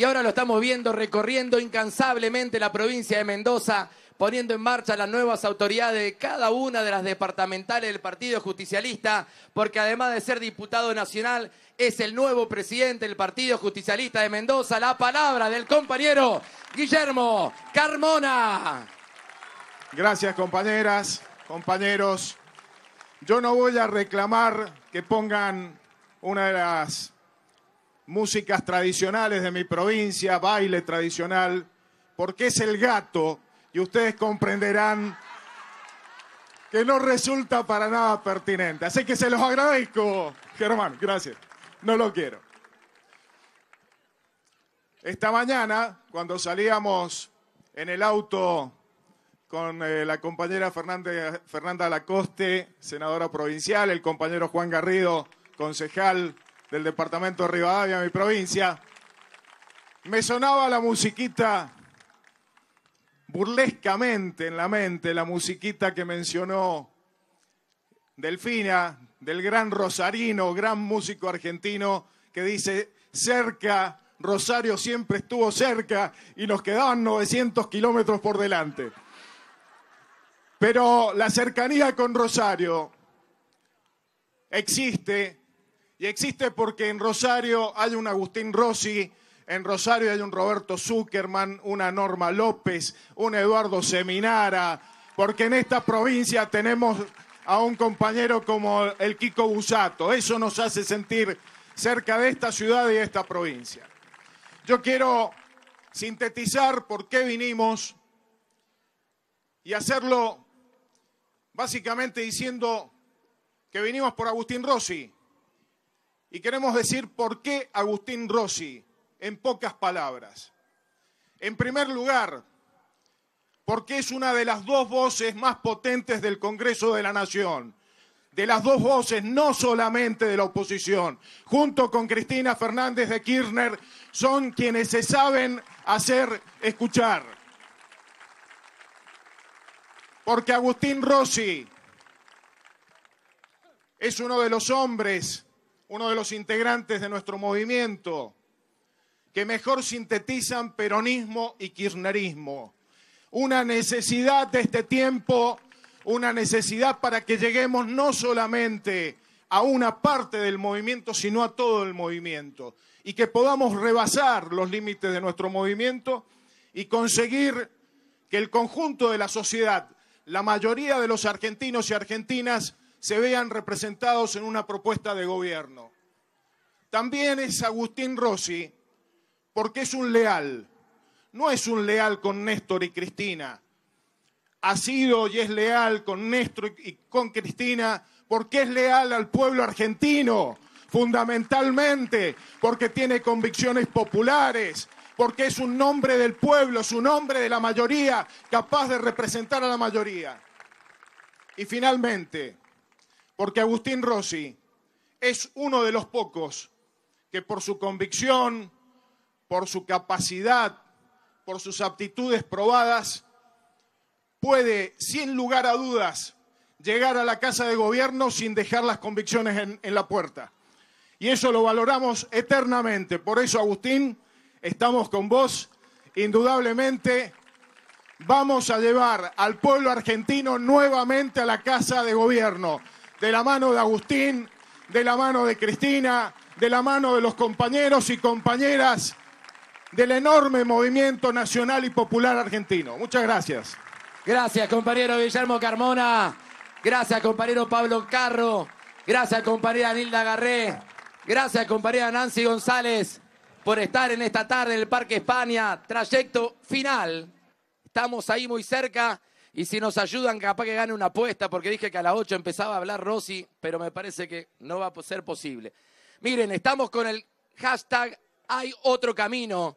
y ahora lo estamos viendo recorriendo incansablemente la provincia de Mendoza, poniendo en marcha las nuevas autoridades de cada una de las departamentales del Partido Justicialista, porque además de ser diputado nacional, es el nuevo presidente del Partido Justicialista de Mendoza. La palabra del compañero Guillermo Carmona. Gracias compañeras, compañeros. Yo no voy a reclamar que pongan una de las músicas tradicionales de mi provincia, baile tradicional, porque es el gato y ustedes comprenderán que no resulta para nada pertinente. Así que se los agradezco, Germán, gracias. No lo quiero. Esta mañana, cuando salíamos en el auto con eh, la compañera Fernanda Lacoste, senadora provincial, el compañero Juan Garrido, concejal del departamento de Rivadavia, mi provincia, me sonaba la musiquita burlescamente en la mente, la musiquita que mencionó Delfina, del gran rosarino, gran músico argentino, que dice, cerca, Rosario siempre estuvo cerca y nos quedaban 900 kilómetros por delante. Pero la cercanía con Rosario existe y existe porque en Rosario hay un Agustín Rossi, en Rosario hay un Roberto Zuckerman, una Norma López, un Eduardo Seminara, porque en esta provincia tenemos a un compañero como el Kiko Busato. Eso nos hace sentir cerca de esta ciudad y de esta provincia. Yo quiero sintetizar por qué vinimos y hacerlo básicamente diciendo que vinimos por Agustín Rossi, y queremos decir por qué Agustín Rossi, en pocas palabras. En primer lugar, porque es una de las dos voces más potentes del Congreso de la Nación, de las dos voces, no solamente de la oposición, junto con Cristina Fernández de Kirchner, son quienes se saben hacer escuchar. Porque Agustín Rossi es uno de los hombres uno de los integrantes de nuestro movimiento, que mejor sintetizan peronismo y kirchnerismo. Una necesidad de este tiempo, una necesidad para que lleguemos no solamente a una parte del movimiento, sino a todo el movimiento, y que podamos rebasar los límites de nuestro movimiento y conseguir que el conjunto de la sociedad, la mayoría de los argentinos y argentinas, se vean representados en una propuesta de gobierno. También es Agustín Rossi porque es un leal, no es un leal con Néstor y Cristina. Ha sido y es leal con Néstor y con Cristina porque es leal al pueblo argentino, fundamentalmente, porque tiene convicciones populares, porque es un nombre del pueblo, es un nombre de la mayoría, capaz de representar a la mayoría. Y finalmente, porque Agustín Rossi es uno de los pocos que por su convicción, por su capacidad, por sus aptitudes probadas, puede, sin lugar a dudas, llegar a la Casa de Gobierno sin dejar las convicciones en, la puerta. Y eso lo valoramos eternamente. Por eso, Agustín, estamos con vos. Indudablemente vamos a llevar al pueblo argentino nuevamente a la Casa de Gobierno de la mano de Agustín, de la mano de Cristina, de la mano de los compañeros y compañeras del enorme movimiento nacional y popular argentino. Muchas gracias. Gracias, compañero Guillermo Carmona. Gracias, compañero Pablo Carro. Gracias, compañera Nilda Garré. Gracias, compañera Nancy González, por estar en esta tarde en el Parque España. Trayecto final. Estamos ahí muy cerca y si nos ayudan, capaz que gane una apuesta, porque dije que a las 8 empezaba a hablar Rosy, pero me parece que no va a ser posible. Miren, estamos con el hashtag Hay otro camino.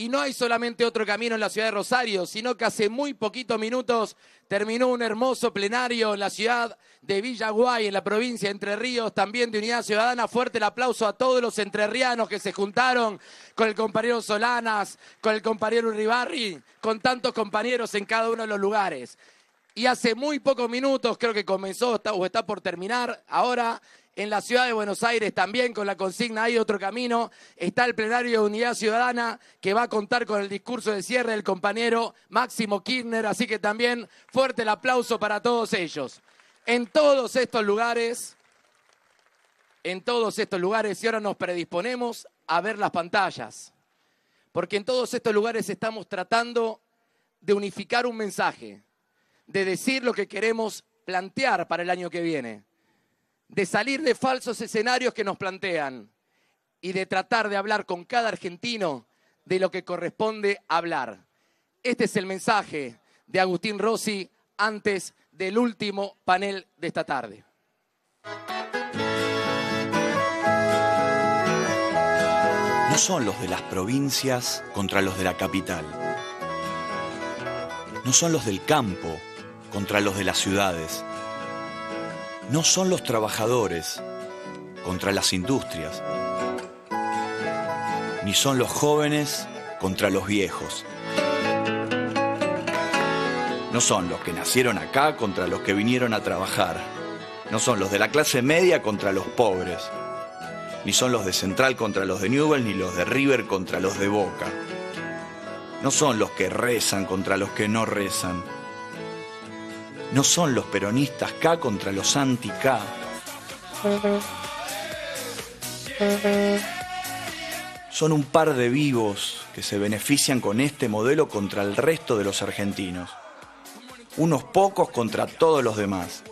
Y no hay solamente otro camino en la ciudad de Rosario, sino que hace muy poquitos minutos terminó un hermoso plenario en la ciudad de Villaguay, en la provincia de Entre Ríos, también de Unidad Ciudadana. Fuerte el aplauso a todos los entrerrianos que se juntaron con el compañero Solanas, con el compañero Uribarri, con tantos compañeros en cada uno de los lugares. Y hace muy pocos minutos, creo que comenzó o está por terminar ahora, en la ciudad de Buenos Aires también con la consigna Hay otro camino. Está el plenario de Unidad Ciudadana que va a contar con el discurso de cierre del compañero Máximo Kirchner, así que también fuerte el aplauso para todos ellos. En todos estos lugares, en todos estos lugares, y ahora nos predisponemos a ver las pantallas, porque en todos estos lugares estamos tratando de unificar un mensaje, de decir lo que queremos plantear para el año que viene de salir de falsos escenarios que nos plantean y de tratar de hablar con cada argentino de lo que corresponde hablar. Este es el mensaje de Agustín Rossi antes del último panel de esta tarde. No son los de las provincias contra los de la capital. No son los del campo contra los de las ciudades no son los trabajadores contra las industrias, ni son los jóvenes contra los viejos. No son los que nacieron acá contra los que vinieron a trabajar. No son los de la clase media contra los pobres. Ni son los de Central contra los de Newell, ni los de River contra los de Boca. No son los que rezan contra los que no rezan no son los peronistas K contra los anti-K. Son un par de vivos que se benefician con este modelo contra el resto de los argentinos. Unos pocos contra todos los demás.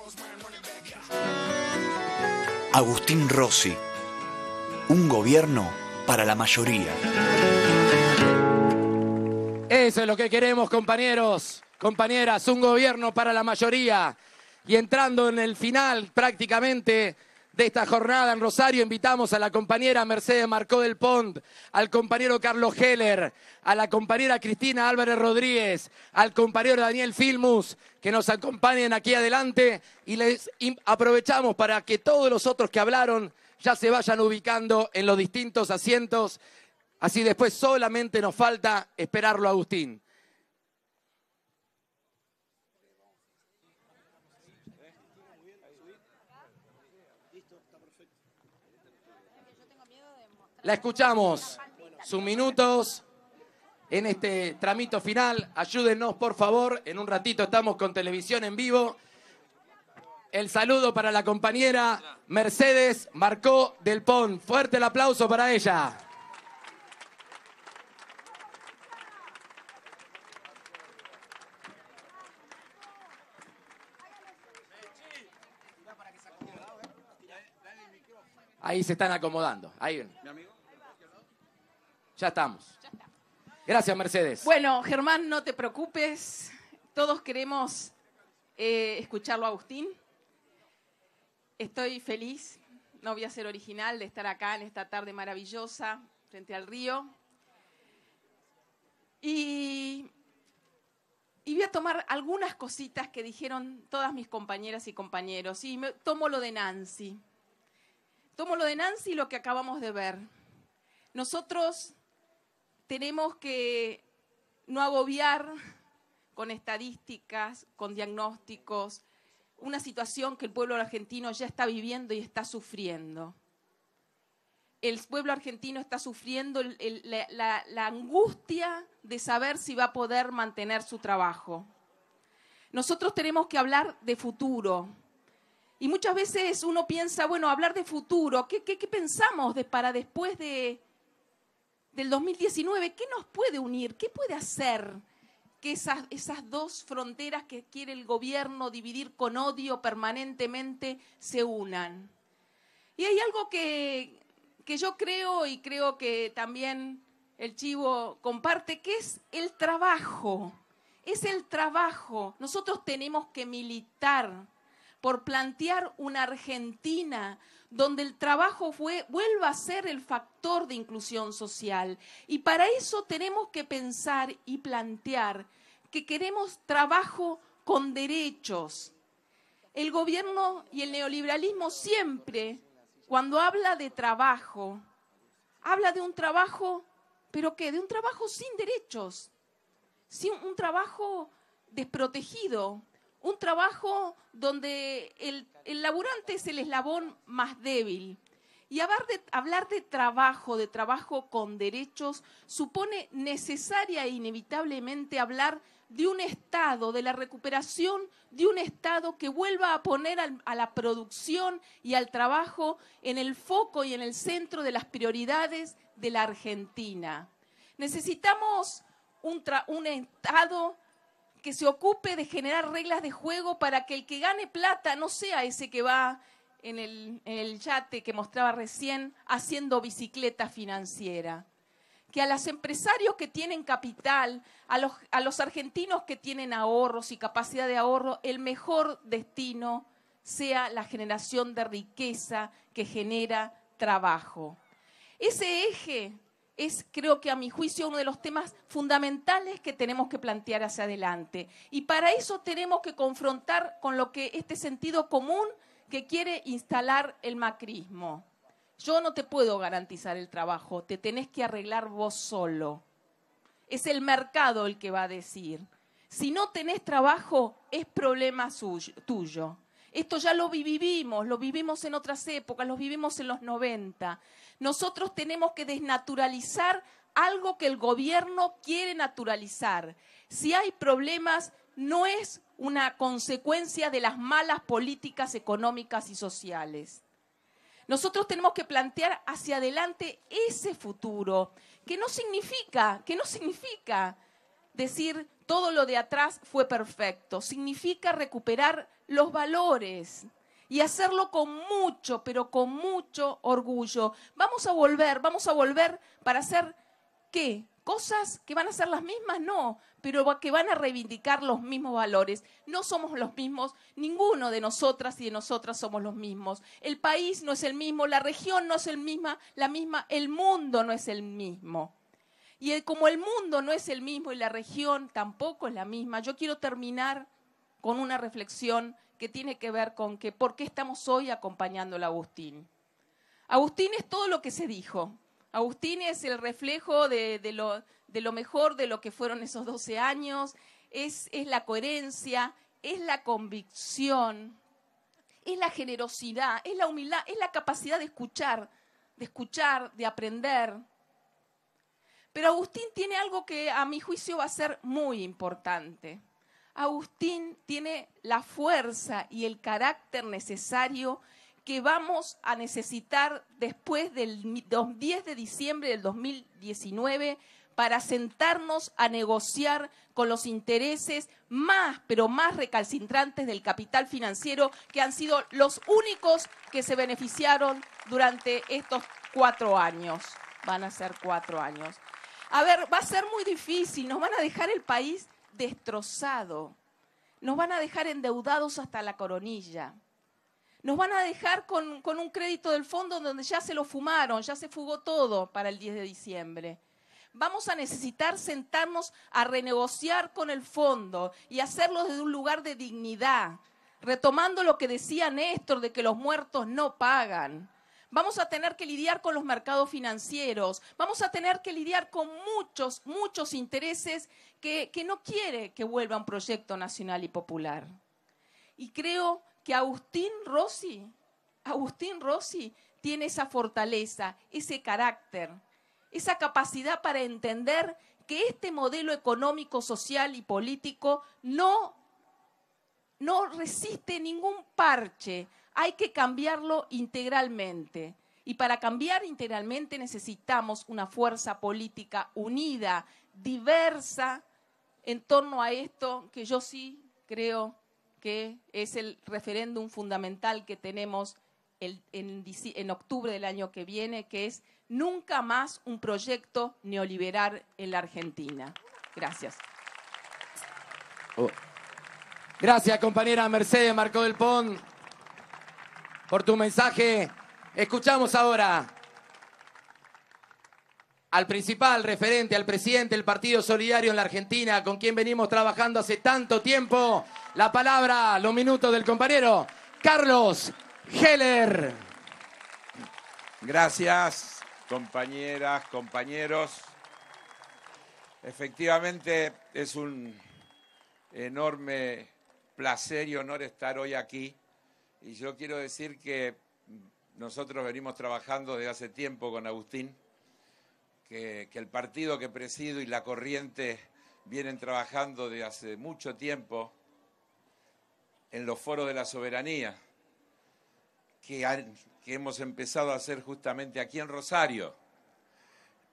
Agustín Rossi. Un gobierno para la mayoría. Eso es lo que queremos, compañeros compañeras, un gobierno para la mayoría. Y entrando en el final prácticamente de esta jornada en Rosario, invitamos a la compañera Mercedes Marcó del Pont, al compañero Carlos Heller, a la compañera Cristina Álvarez Rodríguez, al compañero Daniel Filmus, que nos acompañen aquí adelante y les aprovechamos para que todos los otros que hablaron ya se vayan ubicando en los distintos asientos. Así después solamente nos falta esperarlo a Agustín. La escuchamos. Sus minutos en este tramito final. Ayúdenos, por favor. En un ratito estamos con televisión en vivo. El saludo para la compañera Mercedes Marcó del Pon. Fuerte el aplauso para ella. Ahí se están acomodando. Ahí. Ya estamos. Gracias, Mercedes. Bueno, Germán, no te preocupes. Todos queremos eh, escucharlo a Agustín. Estoy feliz, no voy a ser original, de estar acá en esta tarde maravillosa, frente al río. Y, y voy a tomar algunas cositas que dijeron todas mis compañeras y compañeros. Y tomo lo de Nancy. Tomo lo de Nancy y lo que acabamos de ver. Nosotros tenemos que no agobiar con estadísticas, con diagnósticos, una situación que el pueblo argentino ya está viviendo y está sufriendo. El pueblo argentino está sufriendo la, angustia de saber si va a poder mantener su trabajo. Nosotros tenemos que hablar de futuro, y muchas veces uno piensa, bueno, hablar de futuro, ¿qué, pensamos para después de, del 2019, ¿qué nos puede unir? ¿Qué puede hacer que esas, dos fronteras que quiere el gobierno dividir con odio permanentemente se unan? Y hay algo que, que yo creo y creo que también el chivo comparte, que es el trabajo. Es el trabajo. Nosotros tenemos que militar por plantear una Argentina donde el trabajo fue, vuelva a ser el factor de inclusión social. Y para eso tenemos que pensar y plantear que queremos trabajo con derechos. El gobierno y el neoliberalismo siempre, cuando habla de trabajo, habla de un trabajo, pero ¿qué? De un trabajo sin derechos, sin un trabajo desprotegido, un trabajo donde el, laburante es el eslabón más débil. Y hablar de, hablar de trabajo, de trabajo con derechos, supone necesaria e inevitablemente hablar de un Estado, de la recuperación de un Estado que vuelva a poner a la producción y al trabajo en el foco y en el centro de las prioridades de la Argentina. Necesitamos un Estado que se ocupe de generar reglas de juego para que el que gane plata no sea ese que va en el, yate que mostraba recién haciendo bicicleta financiera que a los empresarios que tienen capital, a los, argentinos que tienen ahorros y capacidad de ahorro, el mejor destino sea la generación de riqueza que genera trabajo. Ese eje es, creo que a mi juicio, uno de los temas fundamentales que tenemos que plantear hacia adelante. Y para eso tenemos que confrontar con lo que este sentido común que quiere instalar el macrismo. Yo no te puedo garantizar el trabajo, te tenés que arreglar vos solo. Es el mercado el que va a decir. Si no tenés trabajo, es problema tuyo. Esto ya lo vivimos, lo vivimos en otras épocas, lo vivimos en los 90. Nosotros tenemos que desnaturalizar algo que el gobierno quiere naturalizar. Si hay problemas, no es una consecuencia de las malas políticas económicas y sociales. Nosotros tenemos que plantear hacia adelante ese futuro, que no significa, que no significa decir todo lo de atrás fue perfecto, significa recuperar los valores y hacerlo con mucho, pero con mucho orgullo. Vamos a volver, vamos a volver para hacer qué? Cosas que van a ser las mismas, no, pero que van a reivindicar los mismos valores. No somos los mismos, ninguno de nosotras y de nosotras somos los mismos. El país no es el mismo, la región no es el misma, la misma, el mundo no es el mismo. Y como el mundo no es el mismo y la región tampoco es la misma, yo quiero terminar con una reflexión que tiene que ver con que por qué estamos hoy acompañando a Agustín. Agustín es todo lo que se dijo. Agustín es el reflejo de, lo, mejor de lo que fueron esos 12 años, es, es la coherencia, es la convicción, es la generosidad, es la humildad, es la capacidad de escuchar, de escuchar, de aprender. Pero Agustín tiene algo que a mi juicio va a ser muy importante. Agustín tiene la fuerza y el carácter necesario que vamos a necesitar después del 10 de diciembre del 2019 para sentarnos a negociar con los intereses más, pero más recalcitrantes del capital financiero, que han sido los únicos que se beneficiaron durante estos cuatro años. Van a ser cuatro años. A ver, va a ser muy difícil, nos van a dejar el país destrozado, nos van a dejar endeudados hasta la coronilla, nos van a dejar con, un crédito del fondo donde ya se lo fumaron, ya se fugó todo para el 10 de diciembre vamos a necesitar sentarnos a renegociar con el fondo y hacerlo desde un lugar de dignidad, retomando lo que decía Néstor de que los muertos no pagan vamos a tener que lidiar con los mercados financieros, vamos a tener que lidiar con muchos, muchos intereses que, no quiere que vuelva un proyecto nacional y popular. Y creo que Agustín Rossi, Agustín Rossi tiene esa fortaleza, ese carácter, esa capacidad para entender que este modelo económico, social y político no resiste ningún parche, hay que cambiarlo integralmente. Y para cambiar integralmente necesitamos una fuerza política unida, diversa, en torno a esto que yo sí creo que es el referéndum fundamental que tenemos en, octubre del año que viene, que es nunca más un proyecto neoliberal en la Argentina. Gracias. Oh. Gracias, compañera Mercedes Marco del Pon por tu mensaje. Escuchamos ahora al principal referente, al presidente del Partido Solidario en la Argentina, con quien venimos trabajando hace tanto tiempo, la palabra, los minutos del compañero Carlos Heller. Gracias, compañeras, compañeros. Efectivamente, es un enorme placer y honor estar hoy aquí y yo quiero decir que nosotros venimos trabajando desde hace tiempo con Agustín, que, el partido que presido y la corriente vienen trabajando desde hace mucho tiempo en los foros de la soberanía, que, que hemos empezado a hacer justamente aquí en Rosario,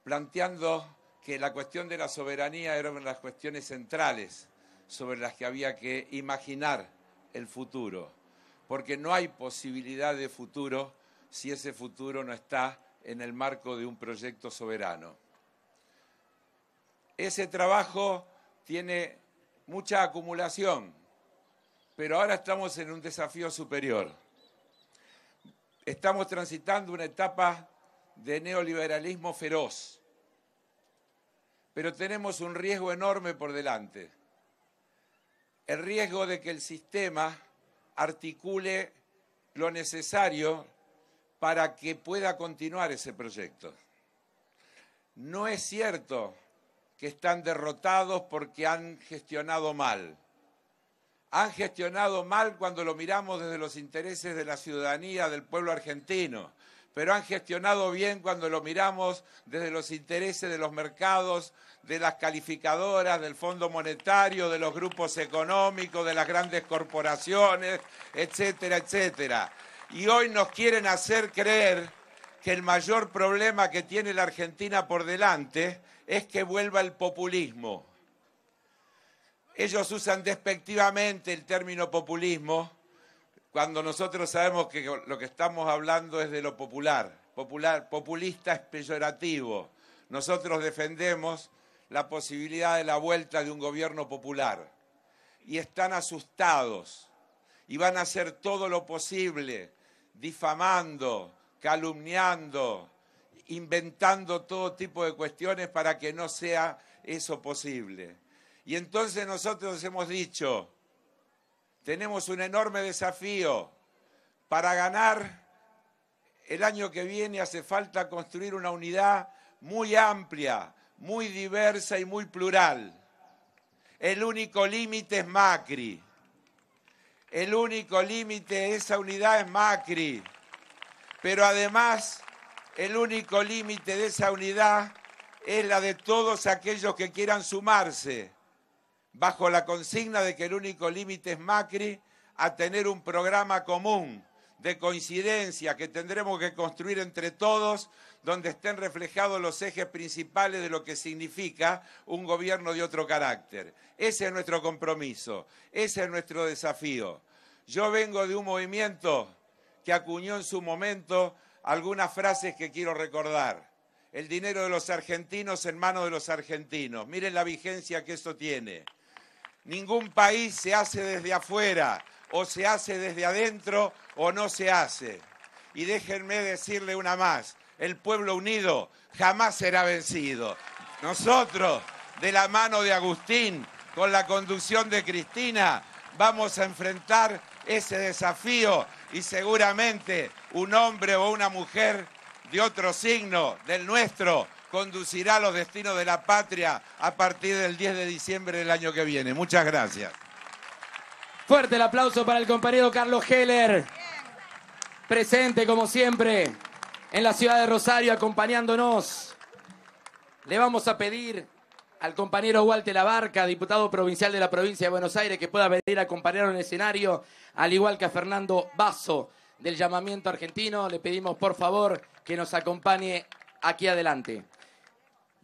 planteando que la cuestión de la soberanía era una de las cuestiones centrales sobre las que había que imaginar el futuro porque no hay posibilidad de futuro si ese futuro no está en el marco de un proyecto soberano. Ese trabajo tiene mucha acumulación, pero ahora estamos en un desafío superior. Estamos transitando una etapa de neoliberalismo feroz, pero tenemos un riesgo enorme por delante, el riesgo de que el sistema articule lo necesario para que pueda continuar ese proyecto. No es cierto que están derrotados porque han gestionado mal. Han gestionado mal cuando lo miramos desde los intereses de la ciudadanía del pueblo argentino, pero han gestionado bien cuando lo miramos desde los intereses de los mercados, de las calificadoras, del Fondo Monetario, de los grupos económicos, de las grandes corporaciones, etcétera, etcétera. Y hoy nos quieren hacer creer que el mayor problema que tiene la Argentina por delante es que vuelva el populismo. Ellos usan despectivamente el término populismo cuando nosotros sabemos que lo que estamos hablando es de lo popular. populista es peyorativo. Nosotros defendemos la posibilidad de la vuelta de un gobierno popular. Y están asustados y van a hacer todo lo posible, difamando, calumniando, inventando todo tipo de cuestiones para que no sea eso posible. Y entonces nosotros hemos dicho, tenemos un enorme desafío. Para ganar el año que viene hace falta construir una unidad muy amplia, muy diversa y muy plural. El único límite es Macri. El único límite de esa unidad es Macri. Pero además, el único límite de esa unidad es la de todos aquellos que quieran sumarse bajo la consigna de que el único límite es Macri, a tener un programa común de coincidencia que tendremos que construir entre todos, donde estén reflejados los ejes principales de lo que significa un gobierno de otro carácter. Ese es nuestro compromiso, ese es nuestro desafío. Yo vengo de un movimiento que acuñó en su momento algunas frases que quiero recordar. El dinero de los argentinos en manos de los argentinos. Miren la vigencia que eso tiene. Ningún país se hace desde afuera, o se hace desde adentro o no se hace. Y déjenme decirle una más, el pueblo unido jamás será vencido. Nosotros, de la mano de Agustín, con la conducción de Cristina, vamos a enfrentar ese desafío y seguramente un hombre o una mujer de otro signo, del nuestro, conducirá los destinos de la patria a partir del 10 de diciembre del año que viene. Muchas gracias. Fuerte el aplauso para el compañero Carlos Heller, presente como siempre en la ciudad de Rosario acompañándonos. Le vamos a pedir al compañero Walter Labarca, diputado provincial de la provincia de Buenos Aires, que pueda venir a acompañar en el escenario, al igual que a Fernando Basso del llamamiento argentino. Le pedimos por favor que nos acompañe aquí adelante.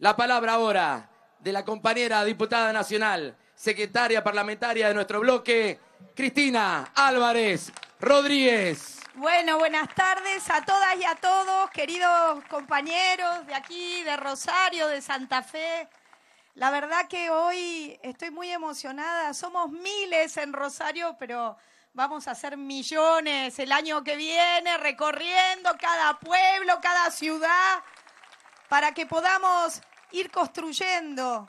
La palabra ahora de la compañera diputada nacional, secretaria parlamentaria de nuestro bloque, Cristina Álvarez Rodríguez. Bueno, buenas tardes a todas y a todos, queridos compañeros de aquí, de Rosario, de Santa Fe. La verdad que hoy estoy muy emocionada. Somos miles en Rosario, pero vamos a ser millones el año que viene recorriendo cada pueblo, cada ciudad, para que podamos ir construyendo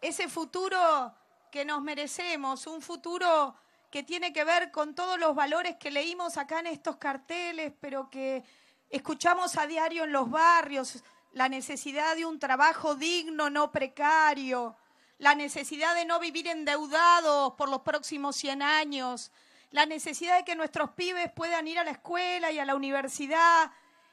ese futuro que nos merecemos, un futuro que tiene que ver con todos los valores que leímos acá en estos carteles, pero que escuchamos a diario en los barrios, la necesidad de un trabajo digno, no precario, la necesidad de no vivir endeudados por los próximos 100 años, la necesidad de que nuestros pibes puedan ir a la escuela y a la universidad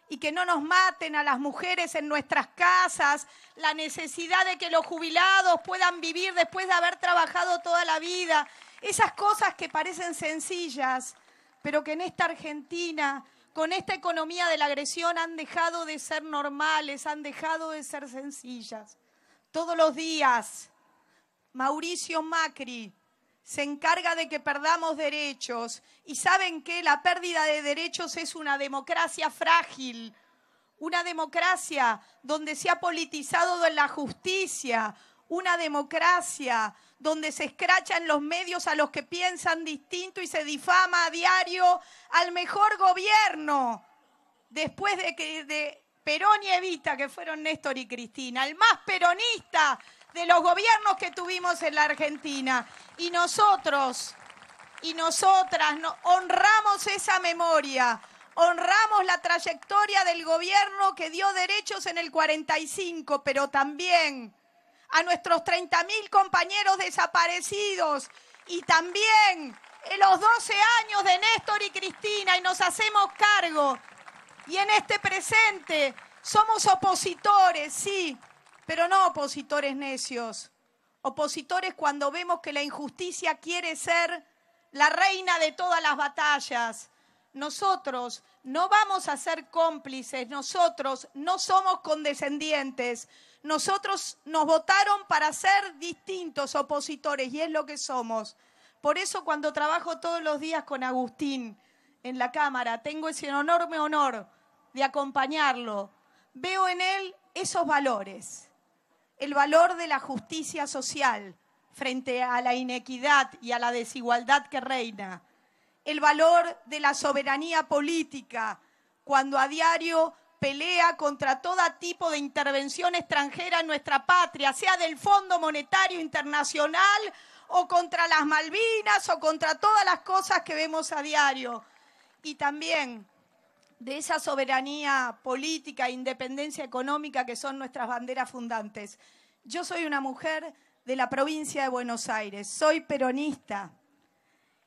y que no nos maten a las mujeres en nuestras casas, la necesidad de que los jubilados puedan vivir después de haber trabajado toda la vida, esas cosas que parecen sencillas, pero que en esta Argentina, con esta economía de la agresión, han dejado de ser normales, han dejado de ser sencillas. Todos los días, Mauricio Macri se encarga de que perdamos derechos. Y saben que la pérdida de derechos es una democracia frágil, una democracia donde se ha politizado la justicia, una democracia donde se escrachan los medios a los que piensan distinto y se difama a diario al mejor gobierno, después de que de Perón y Evita, que fueron Néstor y Cristina, el más peronista de los gobiernos que tuvimos en la Argentina. Y nosotros y nosotras honramos esa memoria, honramos la trayectoria del gobierno que dio derechos en el 45, pero también a nuestros 30.000 compañeros desaparecidos y también en los 12 años de Néstor y Cristina y nos hacemos cargo. Y en este presente somos opositores, sí, pero no opositores necios, opositores cuando vemos que la injusticia quiere ser la reina de todas las batallas. Nosotros no vamos a ser cómplices, nosotros no somos condescendientes, nosotros nos votaron para ser distintos opositores y es lo que somos. Por eso cuando trabajo todos los días con Agustín en la Cámara, tengo ese enorme honor de acompañarlo. Veo en él esos valores el valor de la justicia social frente a la inequidad y a la desigualdad que reina, el valor de la soberanía política cuando a diario pelea contra todo tipo de intervención extranjera en nuestra patria, sea del Fondo Monetario Internacional o contra las Malvinas o contra todas las cosas que vemos a diario. Y también de esa soberanía política, e independencia económica que son nuestras banderas fundantes. Yo soy una mujer de la provincia de Buenos Aires, soy peronista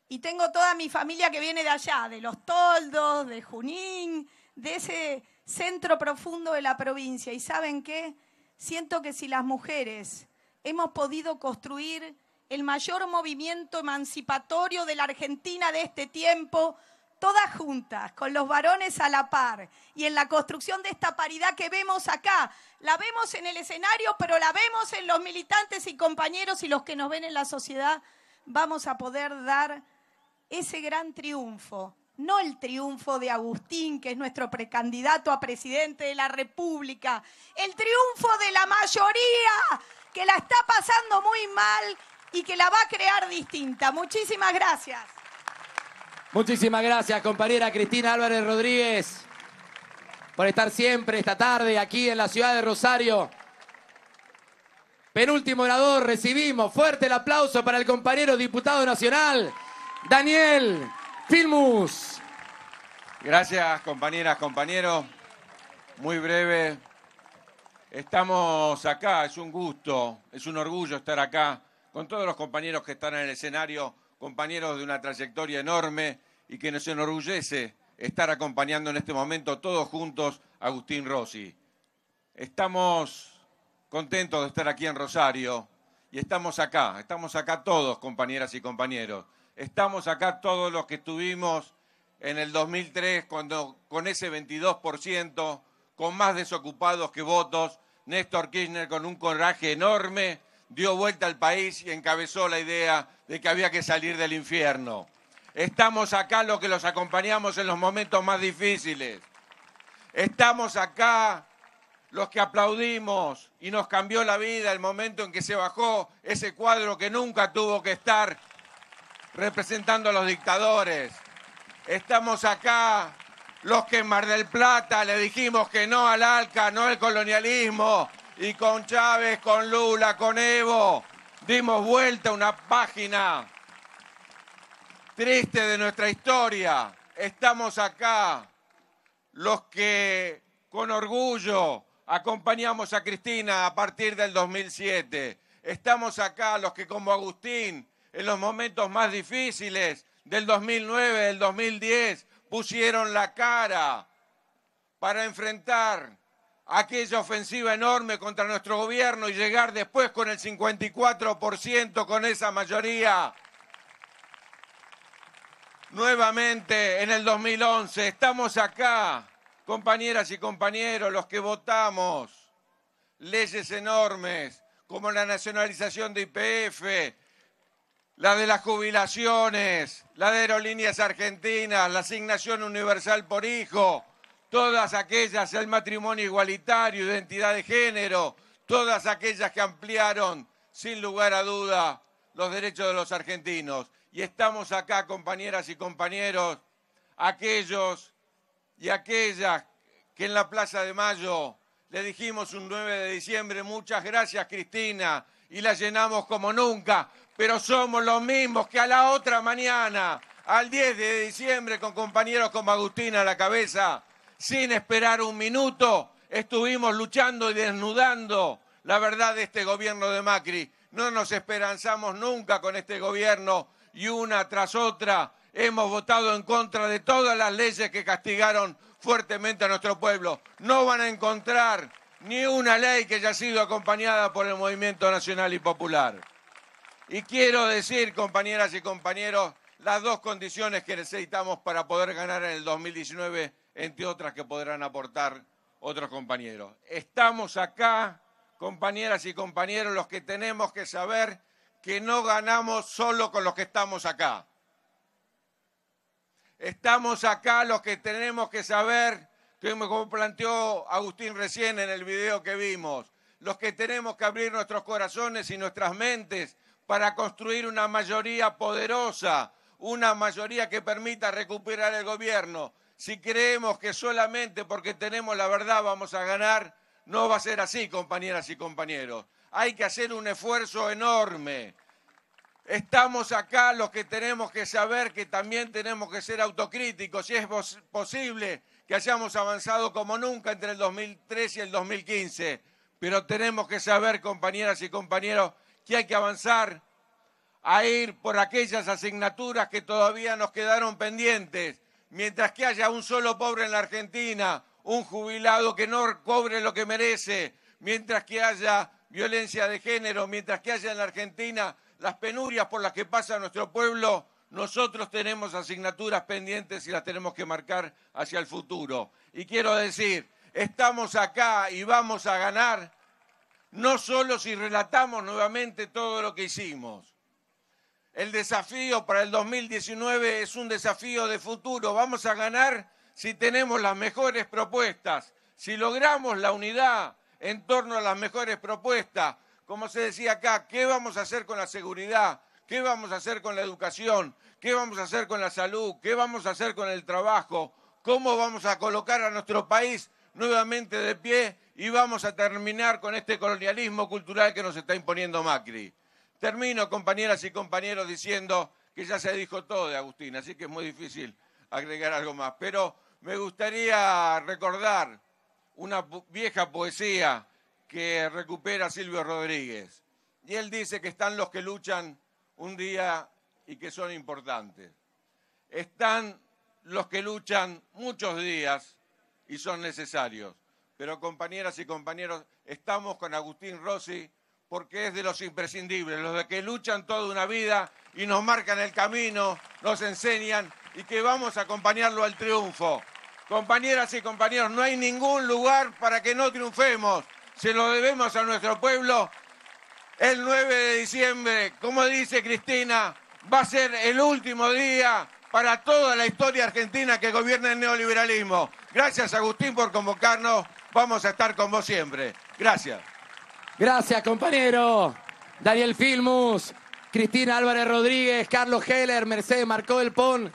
y tengo toda mi familia que viene de allá, de los toldos, de Junín, de ese centro profundo de la provincia. Y saben qué, siento que si las mujeres hemos podido construir el mayor movimiento emancipatorio de la Argentina de este tiempo, todas juntas, con los varones a la par, y en la construcción de esta paridad que vemos acá. La vemos en el escenario, pero la vemos en los militantes y compañeros y los que nos ven en la sociedad, vamos a poder dar ese gran triunfo. No el triunfo de Agustín, que es nuestro precandidato a presidente de la República, el triunfo de la mayoría, que la está pasando muy mal y que la va a crear distinta. Muchísimas gracias. Muchísimas gracias, compañera Cristina Álvarez Rodríguez, por estar siempre esta tarde aquí en la ciudad de Rosario. Penúltimo orador, recibimos fuerte el aplauso para el compañero diputado nacional, Daniel Filmus. Gracias, compañeras, compañeros. Muy breve. Estamos acá, es un gusto, es un orgullo estar acá con todos los compañeros que están en el escenario compañeros de una trayectoria enorme y que nos enorgullece estar acompañando en este momento todos juntos a Agustín Rossi. Estamos contentos de estar aquí en Rosario y estamos acá, estamos acá todos, compañeras y compañeros. Estamos acá todos los que estuvimos en el 2003 cuando con ese 22%, con más desocupados que votos, Néstor Kirchner con un coraje enorme dio vuelta al país y encabezó la idea de que había que salir del infierno. Estamos acá los que los acompañamos en los momentos más difíciles. Estamos acá los que aplaudimos y nos cambió la vida el momento en que se bajó ese cuadro que nunca tuvo que estar representando a los dictadores. Estamos acá los que en Mar del Plata le dijimos que no al ALCA, no al colonialismo, y con Chávez, con Lula, con Evo, dimos vuelta a una página triste de nuestra historia. Estamos acá los que con orgullo acompañamos a Cristina a partir del 2007. Estamos acá los que como Agustín en los momentos más difíciles del 2009, del 2010, pusieron la cara para enfrentar aquella ofensiva enorme contra nuestro gobierno y llegar después con el 54%, con esa mayoría, nuevamente en el 2011. Estamos acá, compañeras y compañeros, los que votamos leyes enormes como la nacionalización de IPF, la de las jubilaciones, la de aerolíneas argentinas, la asignación universal por hijo, todas aquellas, el matrimonio igualitario, identidad de género, todas aquellas que ampliaron, sin lugar a duda, los derechos de los argentinos. Y estamos acá, compañeras y compañeros, aquellos y aquellas que en la Plaza de Mayo le dijimos un 9 de diciembre, muchas gracias Cristina, y la llenamos como nunca, pero somos los mismos que a la otra mañana, al 10 de diciembre, con compañeros como Agustina a la cabeza, sin esperar un minuto, estuvimos luchando y desnudando la verdad de este gobierno de Macri. No nos esperanzamos nunca con este gobierno y una tras otra hemos votado en contra de todas las leyes que castigaron fuertemente a nuestro pueblo. No van a encontrar ni una ley que haya sido acompañada por el movimiento nacional y popular. Y quiero decir, compañeras y compañeros, las dos condiciones que necesitamos para poder ganar en el 2019 entre otras que podrán aportar otros compañeros. Estamos acá, compañeras y compañeros, los que tenemos que saber que no ganamos solo con los que estamos acá. Estamos acá los que tenemos que saber, como planteó Agustín recién en el video que vimos, los que tenemos que abrir nuestros corazones y nuestras mentes para construir una mayoría poderosa, una mayoría que permita recuperar el gobierno, si creemos que solamente porque tenemos la verdad vamos a ganar, no va a ser así, compañeras y compañeros. Hay que hacer un esfuerzo enorme. Estamos acá los que tenemos que saber que también tenemos que ser autocríticos Si es posible que hayamos avanzado como nunca entre el 2003 y el 2015, pero tenemos que saber, compañeras y compañeros, que hay que avanzar a ir por aquellas asignaturas que todavía nos quedaron pendientes mientras que haya un solo pobre en la Argentina, un jubilado que no cobre lo que merece, mientras que haya violencia de género, mientras que haya en la Argentina las penurias por las que pasa nuestro pueblo, nosotros tenemos asignaturas pendientes y las tenemos que marcar hacia el futuro. Y quiero decir, estamos acá y vamos a ganar no solo si relatamos nuevamente todo lo que hicimos, el desafío para el 2019 es un desafío de futuro. Vamos a ganar si tenemos las mejores propuestas, si logramos la unidad en torno a las mejores propuestas. Como se decía acá, ¿qué vamos a hacer con la seguridad? ¿Qué vamos a hacer con la educación? ¿Qué vamos a hacer con la salud? ¿Qué vamos a hacer con el trabajo? ¿Cómo vamos a colocar a nuestro país nuevamente de pie y vamos a terminar con este colonialismo cultural que nos está imponiendo Macri? Termino, compañeras y compañeros, diciendo que ya se dijo todo de Agustín, así que es muy difícil agregar algo más. Pero me gustaría recordar una vieja poesía que recupera Silvio Rodríguez. Y él dice que están los que luchan un día y que son importantes. Están los que luchan muchos días y son necesarios. Pero compañeras y compañeros, estamos con Agustín Rossi porque es de los imprescindibles, los de que luchan toda una vida y nos marcan el camino, nos enseñan y que vamos a acompañarlo al triunfo. Compañeras y compañeros, no hay ningún lugar para que no triunfemos. Se lo debemos a nuestro pueblo. El 9 de diciembre, como dice Cristina, va a ser el último día para toda la historia argentina que gobierna el neoliberalismo. Gracias Agustín por convocarnos. Vamos a estar con vos siempre. Gracias. Gracias, compañero. Daniel Filmus, Cristina Álvarez Rodríguez, Carlos Heller, Mercedes Marcó del Pon.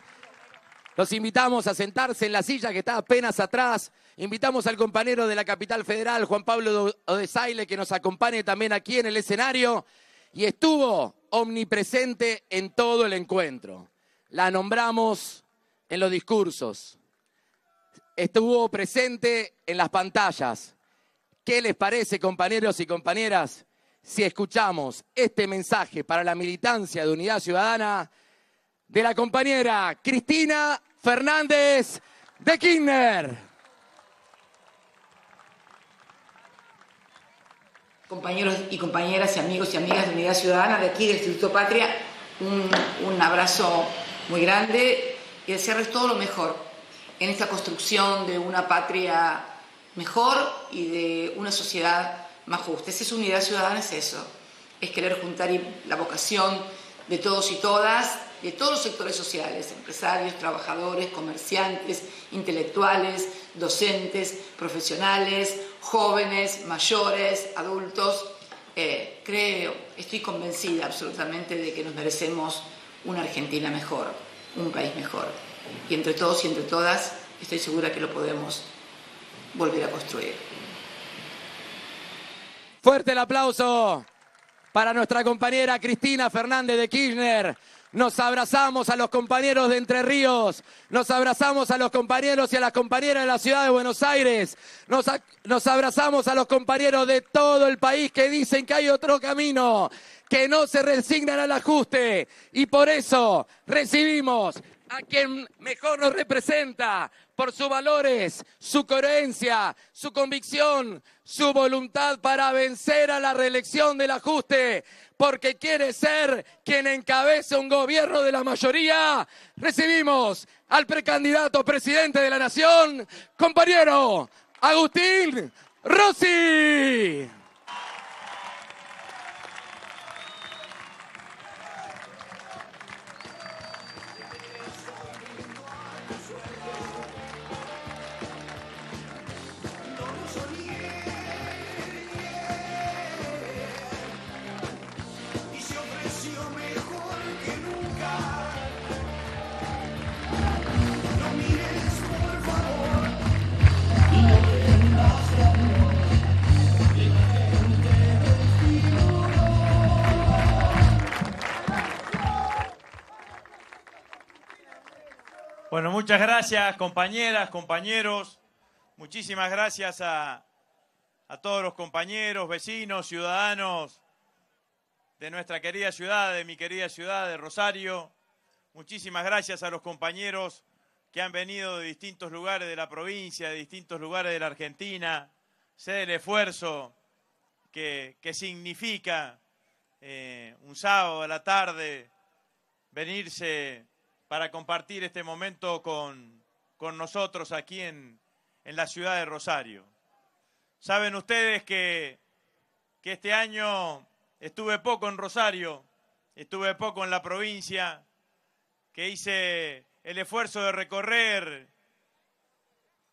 Los invitamos a sentarse en la silla que está apenas atrás. Invitamos al compañero de la capital federal, Juan Pablo Odesaile, que nos acompañe también aquí en el escenario. Y estuvo omnipresente en todo el encuentro. La nombramos en los discursos. Estuvo presente en las pantallas. ¿Qué les parece, compañeros y compañeras, si escuchamos este mensaje para la militancia de Unidad Ciudadana de la compañera Cristina Fernández de Kirchner? Compañeros y compañeras y amigos y amigas de Unidad Ciudadana de aquí del Instituto Patria, un, un abrazo muy grande y desearles todo lo mejor en esta construcción de una patria mejor y de una sociedad más justa. Esa es unidad ciudadana, es eso, es querer juntar la vocación de todos y todas, de todos los sectores sociales, empresarios, trabajadores, comerciantes, intelectuales, docentes, profesionales, jóvenes, mayores, adultos. Eh, creo, estoy convencida absolutamente de que nos merecemos una Argentina mejor, un país mejor. Y entre todos y entre todas, estoy segura que lo podemos volver a construir. Fuerte el aplauso para nuestra compañera Cristina Fernández de Kirchner. Nos abrazamos a los compañeros de Entre Ríos, nos abrazamos a los compañeros y a las compañeras de la ciudad de Buenos Aires, nos, abrazamos a los compañeros de todo el país que dicen que hay otro camino, que no se resignan al ajuste y por eso recibimos a quien mejor nos representa por sus valores, su coherencia, su convicción, su voluntad para vencer a la reelección del ajuste, porque quiere ser quien encabece un gobierno de la mayoría. Recibimos al precandidato presidente de la nación, compañero Agustín Rossi. Bueno, muchas gracias compañeras, compañeros. Muchísimas gracias a, todos los compañeros, vecinos, ciudadanos de nuestra querida ciudad, de mi querida ciudad de Rosario. Muchísimas gracias a los compañeros que han venido de distintos lugares de la provincia, de distintos lugares de la Argentina. Sé el esfuerzo que, que significa eh, un sábado a la tarde venirse para compartir este momento con, nosotros aquí en, en, la ciudad de Rosario. Saben ustedes que, que este año estuve poco en Rosario, estuve poco en la provincia, que hice el esfuerzo de recorrer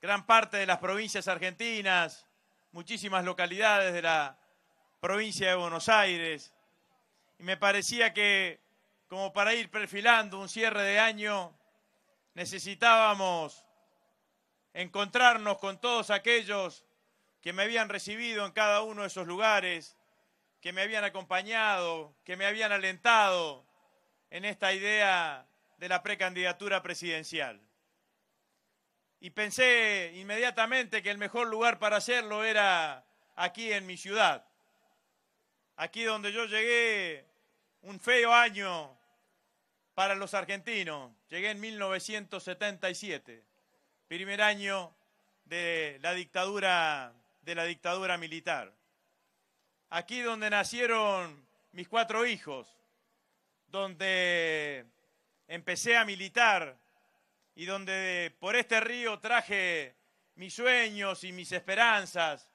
gran parte de las provincias argentinas, muchísimas localidades de la provincia de Buenos Aires, y me parecía que como para ir perfilando un cierre de año, necesitábamos encontrarnos con todos aquellos que me habían recibido en cada uno de esos lugares, que me habían acompañado, que me habían alentado en esta idea de la precandidatura presidencial. Y pensé inmediatamente que el mejor lugar para hacerlo era aquí en mi ciudad, aquí donde yo llegué un feo año para los argentinos. Llegué en 1977, primer año de la dictadura militar. Aquí donde nacieron mis cuatro hijos, donde empecé a militar y donde por este río traje mis sueños y mis esperanzas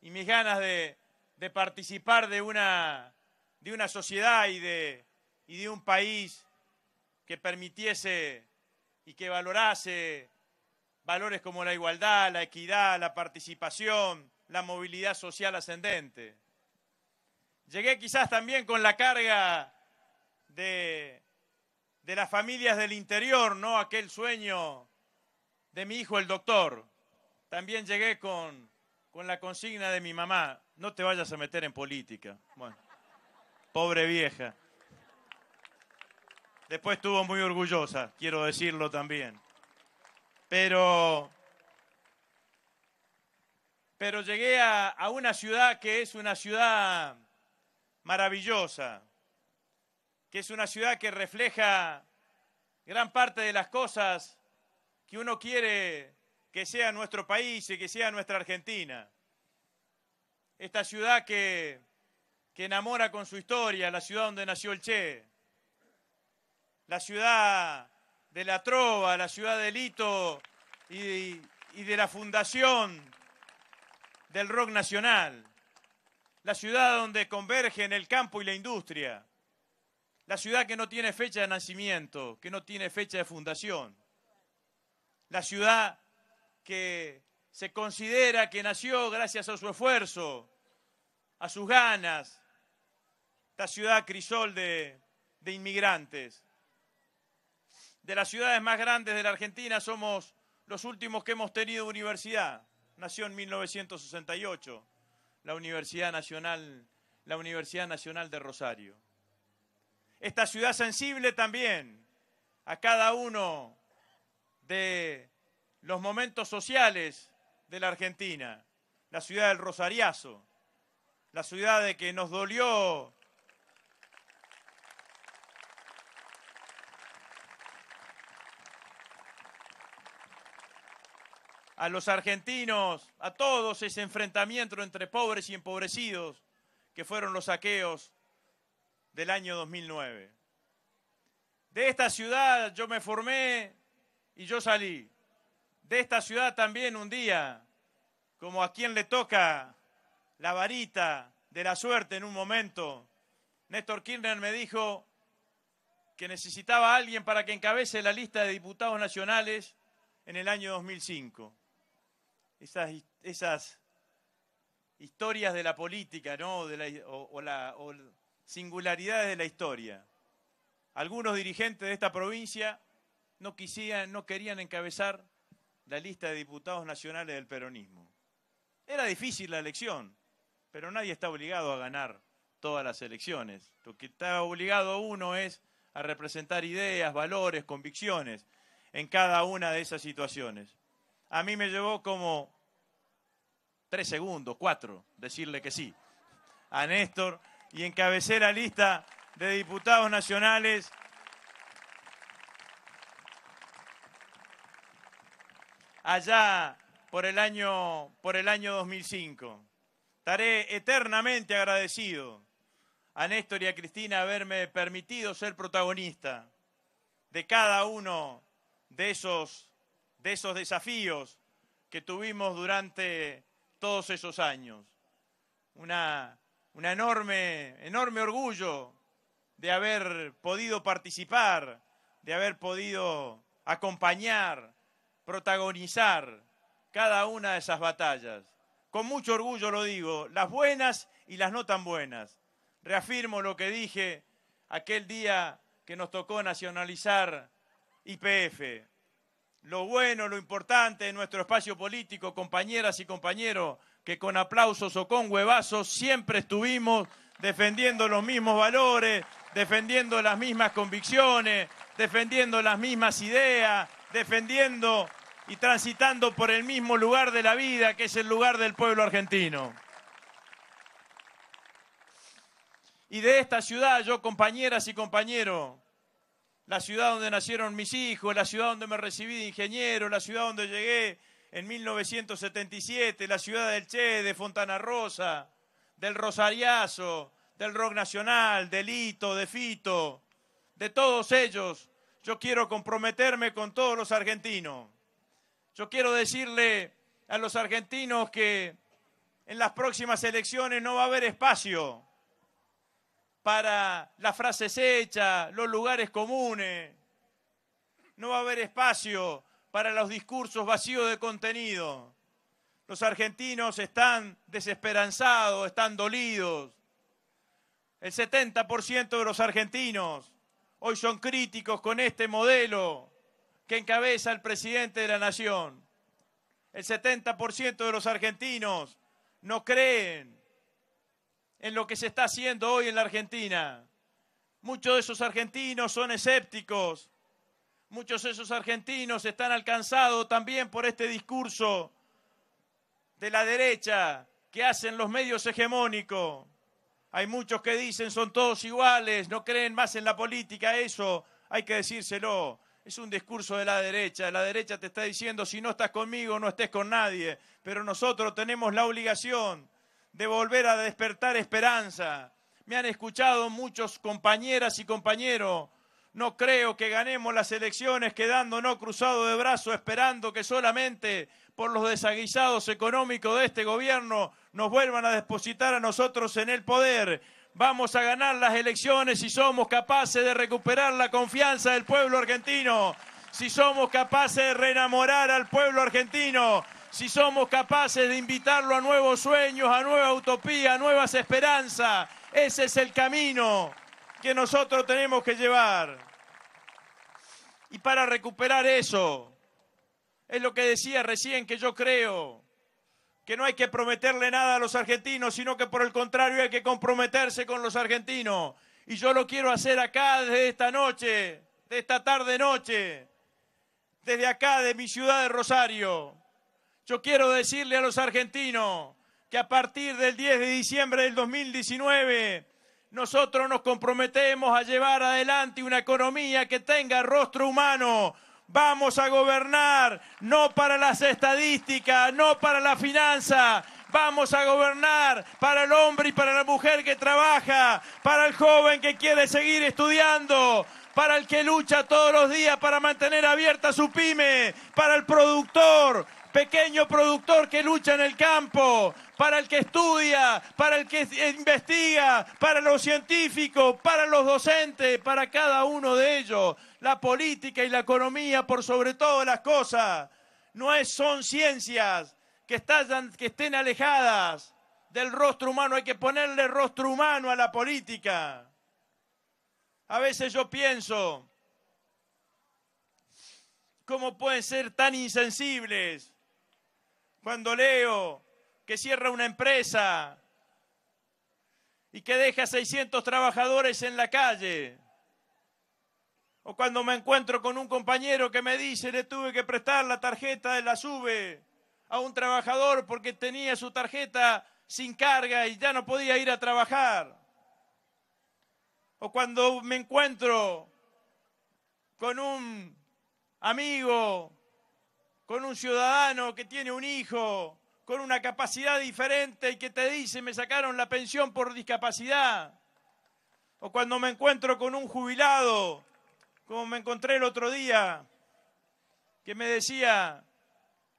y mis ganas de, participar de una, de sociedad y de, y de un país que permitiese y que valorase valores como la igualdad, la equidad, la participación, la movilidad social ascendente. Llegué quizás también con la carga de, de las familias del interior, ¿no? Aquel sueño de mi hijo el doctor. También llegué con, con la consigna de mi mamá, no te vayas a meter en política. Bueno, pobre vieja. Después estuvo muy orgullosa, quiero decirlo también. Pero, pero llegué a, una ciudad que es una ciudad maravillosa, que es una ciudad que refleja gran parte de las cosas que uno quiere que sea nuestro país y que sea nuestra Argentina. Esta ciudad que, que enamora con su historia, la ciudad donde nació el Che, la ciudad de la Trova, la ciudad del Hito y, de la fundación del rock nacional, la ciudad donde convergen el campo y la industria, la ciudad que no tiene fecha de nacimiento, que no tiene fecha de fundación, la ciudad que se considera que nació gracias a su esfuerzo, a sus ganas, la ciudad crisol de inmigrantes, de las ciudades más grandes de la Argentina, somos los últimos que hemos tenido universidad. Nació en 1968 la Universidad Nacional, la Universidad Nacional de Rosario. Esta ciudad sensible también a cada uno de los momentos sociales de la Argentina, la ciudad del Rosariazo, la ciudad de que nos dolió a los argentinos, a todos ese enfrentamiento entre pobres y empobrecidos que fueron los saqueos del año 2009. De esta ciudad yo me formé y yo salí. De esta ciudad también un día, como a quien le toca la varita de la suerte en un momento, Néstor Kirchner me dijo que necesitaba a alguien para que encabece la lista de diputados nacionales en el año 2005 esas, esas historias de la política, o, singularidades de la historia. Algunos dirigentes de esta provincia no, quisían, no querían encabezar la lista de diputados nacionales del peronismo. Era difícil la elección, pero nadie está obligado a ganar todas las elecciones. Lo que está obligado uno es a representar ideas, valores, convicciones en cada una de esas situaciones. A mí me llevó como tres segundos, cuatro, decirle que sí a Néstor y encabecé la lista de diputados nacionales. allá por el año por el año 2005. Estaré eternamente agradecido a Néstor y a Cristina haberme permitido ser protagonista de cada uno de esos de esos desafíos que tuvimos durante todos esos años. Una, enorme, enorme orgullo de haber podido participar, de haber podido acompañar, protagonizar cada una de esas batallas. Con mucho orgullo lo digo, las buenas y las no tan buenas. Reafirmo lo que dije aquel día que nos tocó nacionalizar IPF, lo bueno, lo importante de nuestro espacio político, compañeras y compañeros, que con aplausos o con huevazos siempre estuvimos defendiendo los mismos valores, defendiendo las mismas convicciones, defendiendo las mismas ideas, defendiendo y transitando por el mismo lugar de la vida, que es el lugar del pueblo argentino. Y de esta ciudad, yo compañeras y compañeros, la ciudad donde nacieron mis hijos, la ciudad donde me recibí de ingeniero, la ciudad donde llegué en 1977, la ciudad del Che, de Fontana Rosa, del Rosariazo, del Rock Nacional, del Hito, de Fito, de todos ellos. Yo quiero comprometerme con todos los argentinos. Yo quiero decirle a los argentinos que en las próximas elecciones no va a haber espacio para las frases hechas, los lugares comunes. No va a haber espacio para los discursos vacíos de contenido. Los argentinos están desesperanzados, están dolidos. El 70% de los argentinos hoy son críticos con este modelo que encabeza el presidente de la nación. El 70% de los argentinos no creen en lo que se está haciendo hoy en la Argentina. Muchos de esos argentinos son escépticos, muchos de esos argentinos están alcanzados también por este discurso de la derecha que hacen los medios hegemónicos. Hay muchos que dicen son todos iguales, no creen más en la política, eso hay que decírselo. Es un discurso de la derecha. La derecha te está diciendo si no estás conmigo no estés con nadie, pero nosotros tenemos la obligación de volver a despertar esperanza. Me han escuchado muchos compañeras y compañeros. No creo que ganemos las elecciones quedándonos cruzados de brazos esperando que solamente por los desaguisados económicos de este gobierno nos vuelvan a depositar a nosotros en el poder. Vamos a ganar las elecciones si somos capaces de recuperar la confianza del pueblo argentino, si somos capaces de reenamorar al pueblo argentino, si somos capaces de invitarlo a nuevos sueños, a nueva utopía, a nuevas esperanzas. Ese es el camino que nosotros tenemos que llevar. Y para recuperar eso, es lo que decía recién que yo creo que no hay que prometerle nada a los argentinos, sino que por el contrario hay que comprometerse con los argentinos. Y yo lo quiero hacer acá desde esta noche, de esta tarde noche, desde acá de mi ciudad de Rosario yo quiero decirle a los argentinos que a partir del 10 de diciembre del 2019 nosotros nos comprometemos a llevar adelante una economía que tenga rostro humano. Vamos a gobernar no para las estadísticas, no para la finanza, vamos a gobernar para el hombre y para la mujer que trabaja, para el joven que quiere seguir estudiando, para el que lucha todos los días para mantener abierta su pyme, para el productor, pequeño productor que lucha en el campo, para el que estudia, para el que investiga, para los científicos, para los docentes, para cada uno de ellos. La política y la economía por sobre todo las cosas. No es, son ciencias que estén alejadas del rostro humano. Hay que ponerle rostro humano a la política. A veces yo pienso, ¿cómo pueden ser tan insensibles cuando leo que cierra una empresa y que deja 600 trabajadores en la calle, o cuando me encuentro con un compañero que me dice le tuve que prestar la tarjeta de la SUBE a un trabajador porque tenía su tarjeta sin carga y ya no podía ir a trabajar. O cuando me encuentro con un amigo con un ciudadano que tiene un hijo con una capacidad diferente y que te dice me sacaron la pensión por discapacidad, o cuando me encuentro con un jubilado, como me encontré el otro día, que me decía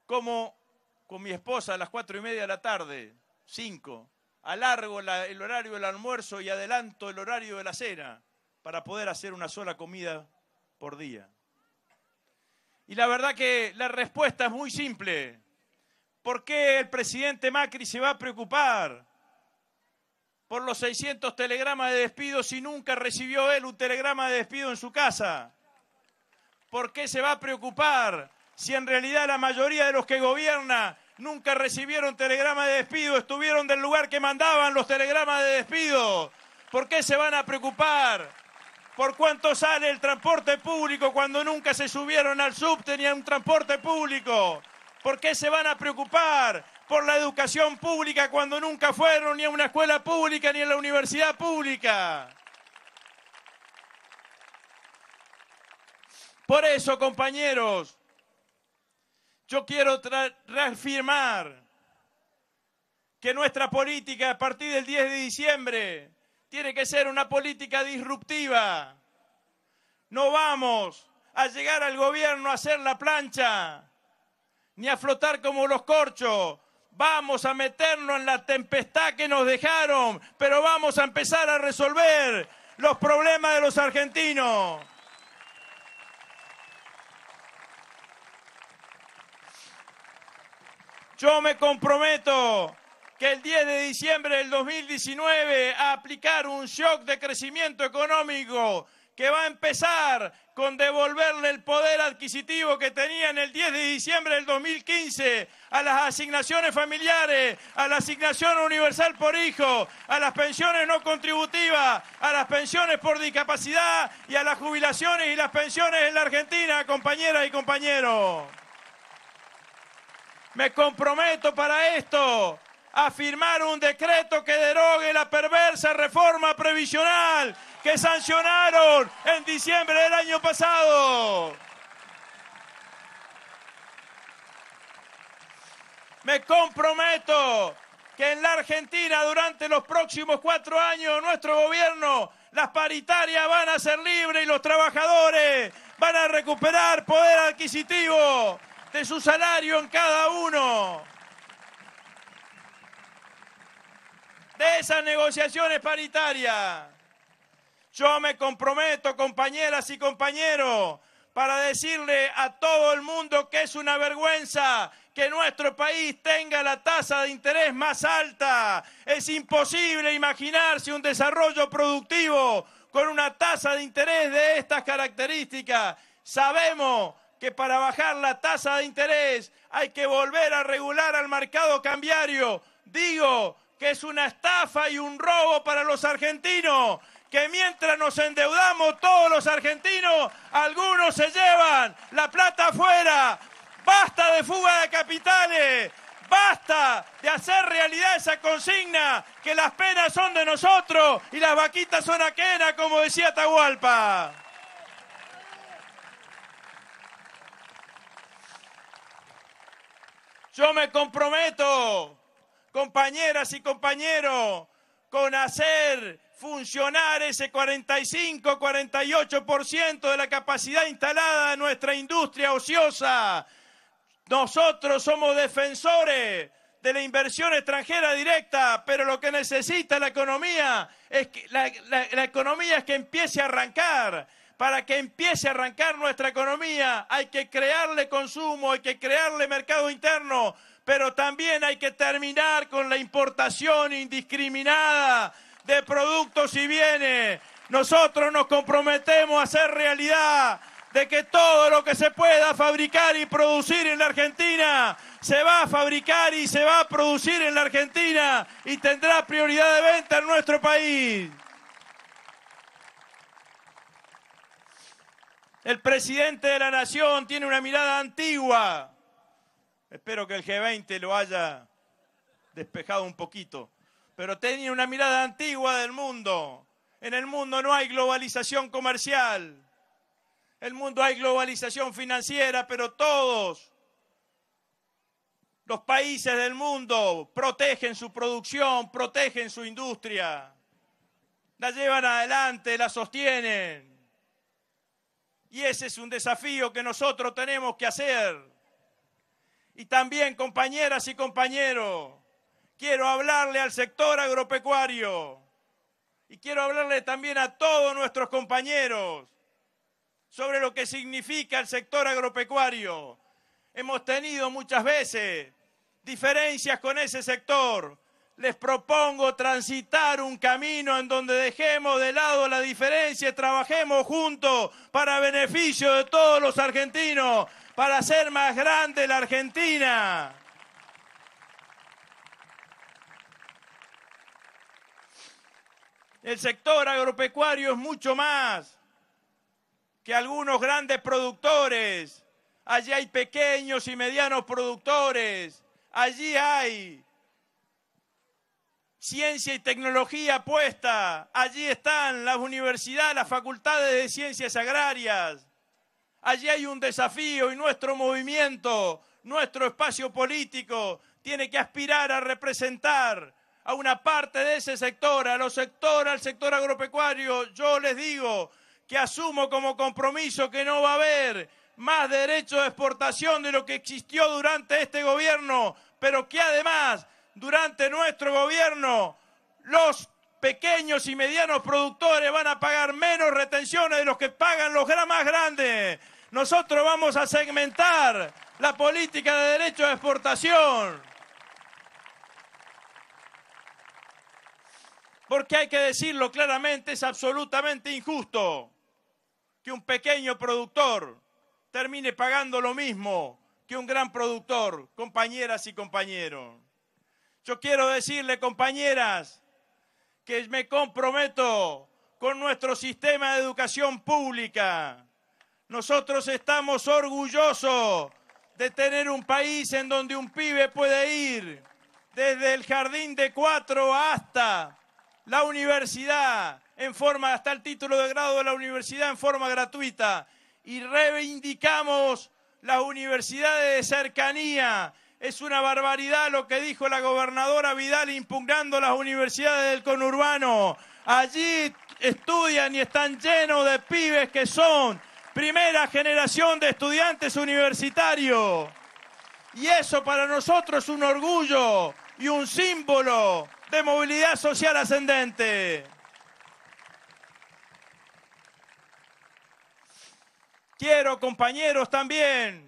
como con mi esposa a las cuatro y media de la tarde, cinco, alargo el horario del almuerzo y adelanto el horario de la cena para poder hacer una sola comida por día. Y la verdad que la respuesta es muy simple. ¿Por qué el presidente Macri se va a preocupar por los 600 telegramas de despido si nunca recibió él un telegrama de despido en su casa? ¿Por qué se va a preocupar si en realidad la mayoría de los que gobierna nunca recibieron telegrama de despido, estuvieron del lugar que mandaban los telegramas de despido? ¿Por qué se van a preocupar? ¿Por cuánto sale el transporte público cuando nunca se subieron al sub ni un transporte público? ¿Por qué se van a preocupar por la educación pública cuando nunca fueron ni a una escuela pública ni a la universidad pública? Por eso, compañeros, yo quiero reafirmar que nuestra política a partir del 10 de diciembre tiene que ser una política disruptiva. No vamos a llegar al gobierno a hacer la plancha, ni a flotar como los corchos. Vamos a meternos en la tempestad que nos dejaron, pero vamos a empezar a resolver los problemas de los argentinos. Yo me comprometo que el 10 de diciembre del 2019 a aplicar un shock de crecimiento económico que va a empezar con devolverle el poder adquisitivo que tenía en el 10 de diciembre del 2015 a las asignaciones familiares, a la asignación universal por hijo, a las pensiones no contributivas, a las pensiones por discapacidad y a las jubilaciones y las pensiones en la Argentina, compañeras y compañeros. Me comprometo para esto a firmar un decreto que derogue la perversa reforma previsional que sancionaron en diciembre del año pasado. Me comprometo que en la Argentina durante los próximos cuatro años nuestro gobierno, las paritarias van a ser libres y los trabajadores van a recuperar poder adquisitivo de su salario en cada uno. de esas negociaciones paritarias. Yo me comprometo, compañeras y compañeros, para decirle a todo el mundo que es una vergüenza que nuestro país tenga la tasa de interés más alta. Es imposible imaginarse un desarrollo productivo con una tasa de interés de estas características. Sabemos que para bajar la tasa de interés hay que volver a regular al mercado cambiario. Digo, que es una estafa y un robo para los argentinos, que mientras nos endeudamos todos los argentinos, algunos se llevan la plata afuera. Basta de fuga de capitales, basta de hacer realidad esa consigna, que las penas son de nosotros y las vaquitas son aquenas, como decía Tahualpa. Yo me comprometo compañeras y compañeros, con hacer funcionar ese 45-48% de la capacidad instalada de nuestra industria ociosa. Nosotros somos defensores de la inversión extranjera directa, pero lo que necesita la economía es que la, la economía es que empiece a arrancar. Para que empiece a arrancar nuestra economía hay que crearle consumo, hay que crearle mercado interno, pero también hay que terminar con la importación indiscriminada de productos y bienes. Nosotros nos comprometemos a hacer realidad de que todo lo que se pueda fabricar y producir en la Argentina se va a fabricar y se va a producir en la Argentina y tendrá prioridad de venta en nuestro país. El presidente de la nación tiene una mirada antigua Espero que el G20 lo haya despejado un poquito. Pero tenía una mirada antigua del mundo. En el mundo no hay globalización comercial. El mundo hay globalización financiera, pero todos los países del mundo protegen su producción, protegen su industria, la llevan adelante, la sostienen. Y ese es un desafío que nosotros tenemos que hacer y también, compañeras y compañeros, quiero hablarle al sector agropecuario y quiero hablarle también a todos nuestros compañeros sobre lo que significa el sector agropecuario. Hemos tenido muchas veces diferencias con ese sector, les propongo transitar un camino en donde dejemos de lado la diferencia y trabajemos juntos para beneficio de todos los argentinos, para hacer más grande la Argentina. El sector agropecuario es mucho más que algunos grandes productores. Allí hay pequeños y medianos productores. Allí hay ciencia y tecnología puesta. Allí están las universidades, las facultades de ciencias agrarias. Allí hay un desafío y nuestro movimiento, nuestro espacio político tiene que aspirar a representar a una parte de ese sector, a los sectores, al sector agropecuario. Yo les digo que asumo como compromiso que no va a haber más derecho de exportación de lo que existió durante este gobierno, pero que además durante nuestro gobierno los pequeños y medianos productores van a pagar menos retenciones de los que pagan los más grandes. Nosotros vamos a segmentar la política de derecho de exportación. Porque hay que decirlo claramente, es absolutamente injusto que un pequeño productor termine pagando lo mismo que un gran productor, compañeras y compañeros. Yo quiero decirle, compañeras, que me comprometo con nuestro sistema de educación pública. Nosotros estamos orgullosos de tener un país en donde un pibe puede ir desde el jardín de cuatro hasta la universidad en forma, hasta el título de grado de la universidad en forma gratuita. Y reivindicamos las universidades de cercanía es una barbaridad lo que dijo la gobernadora Vidal impugnando las universidades del conurbano. Allí estudian y están llenos de pibes que son primera generación de estudiantes universitarios. Y eso para nosotros es un orgullo y un símbolo de movilidad social ascendente. Quiero, compañeros, también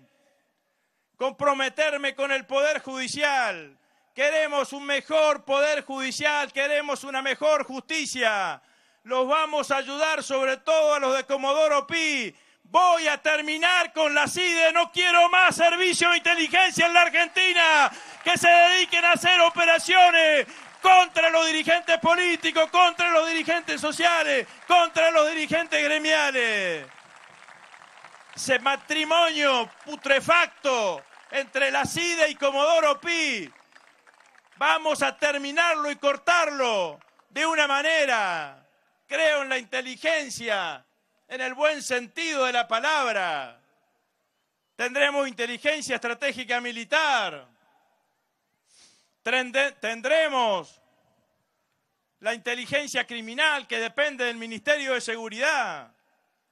comprometerme con el Poder Judicial. Queremos un mejor Poder Judicial, queremos una mejor justicia. Los vamos a ayudar sobre todo a los de Comodoro Pi. Voy a terminar con la CIDE, no quiero más servicio de inteligencia en la Argentina que se dediquen a hacer operaciones contra los dirigentes políticos, contra los dirigentes sociales, contra los dirigentes gremiales. Ese matrimonio putrefacto entre la CIDE y Comodoro Pi. Vamos a terminarlo y cortarlo de una manera. Creo en la inteligencia, en el buen sentido de la palabra. Tendremos inteligencia estratégica militar. Tendremos la inteligencia criminal que depende del Ministerio de Seguridad.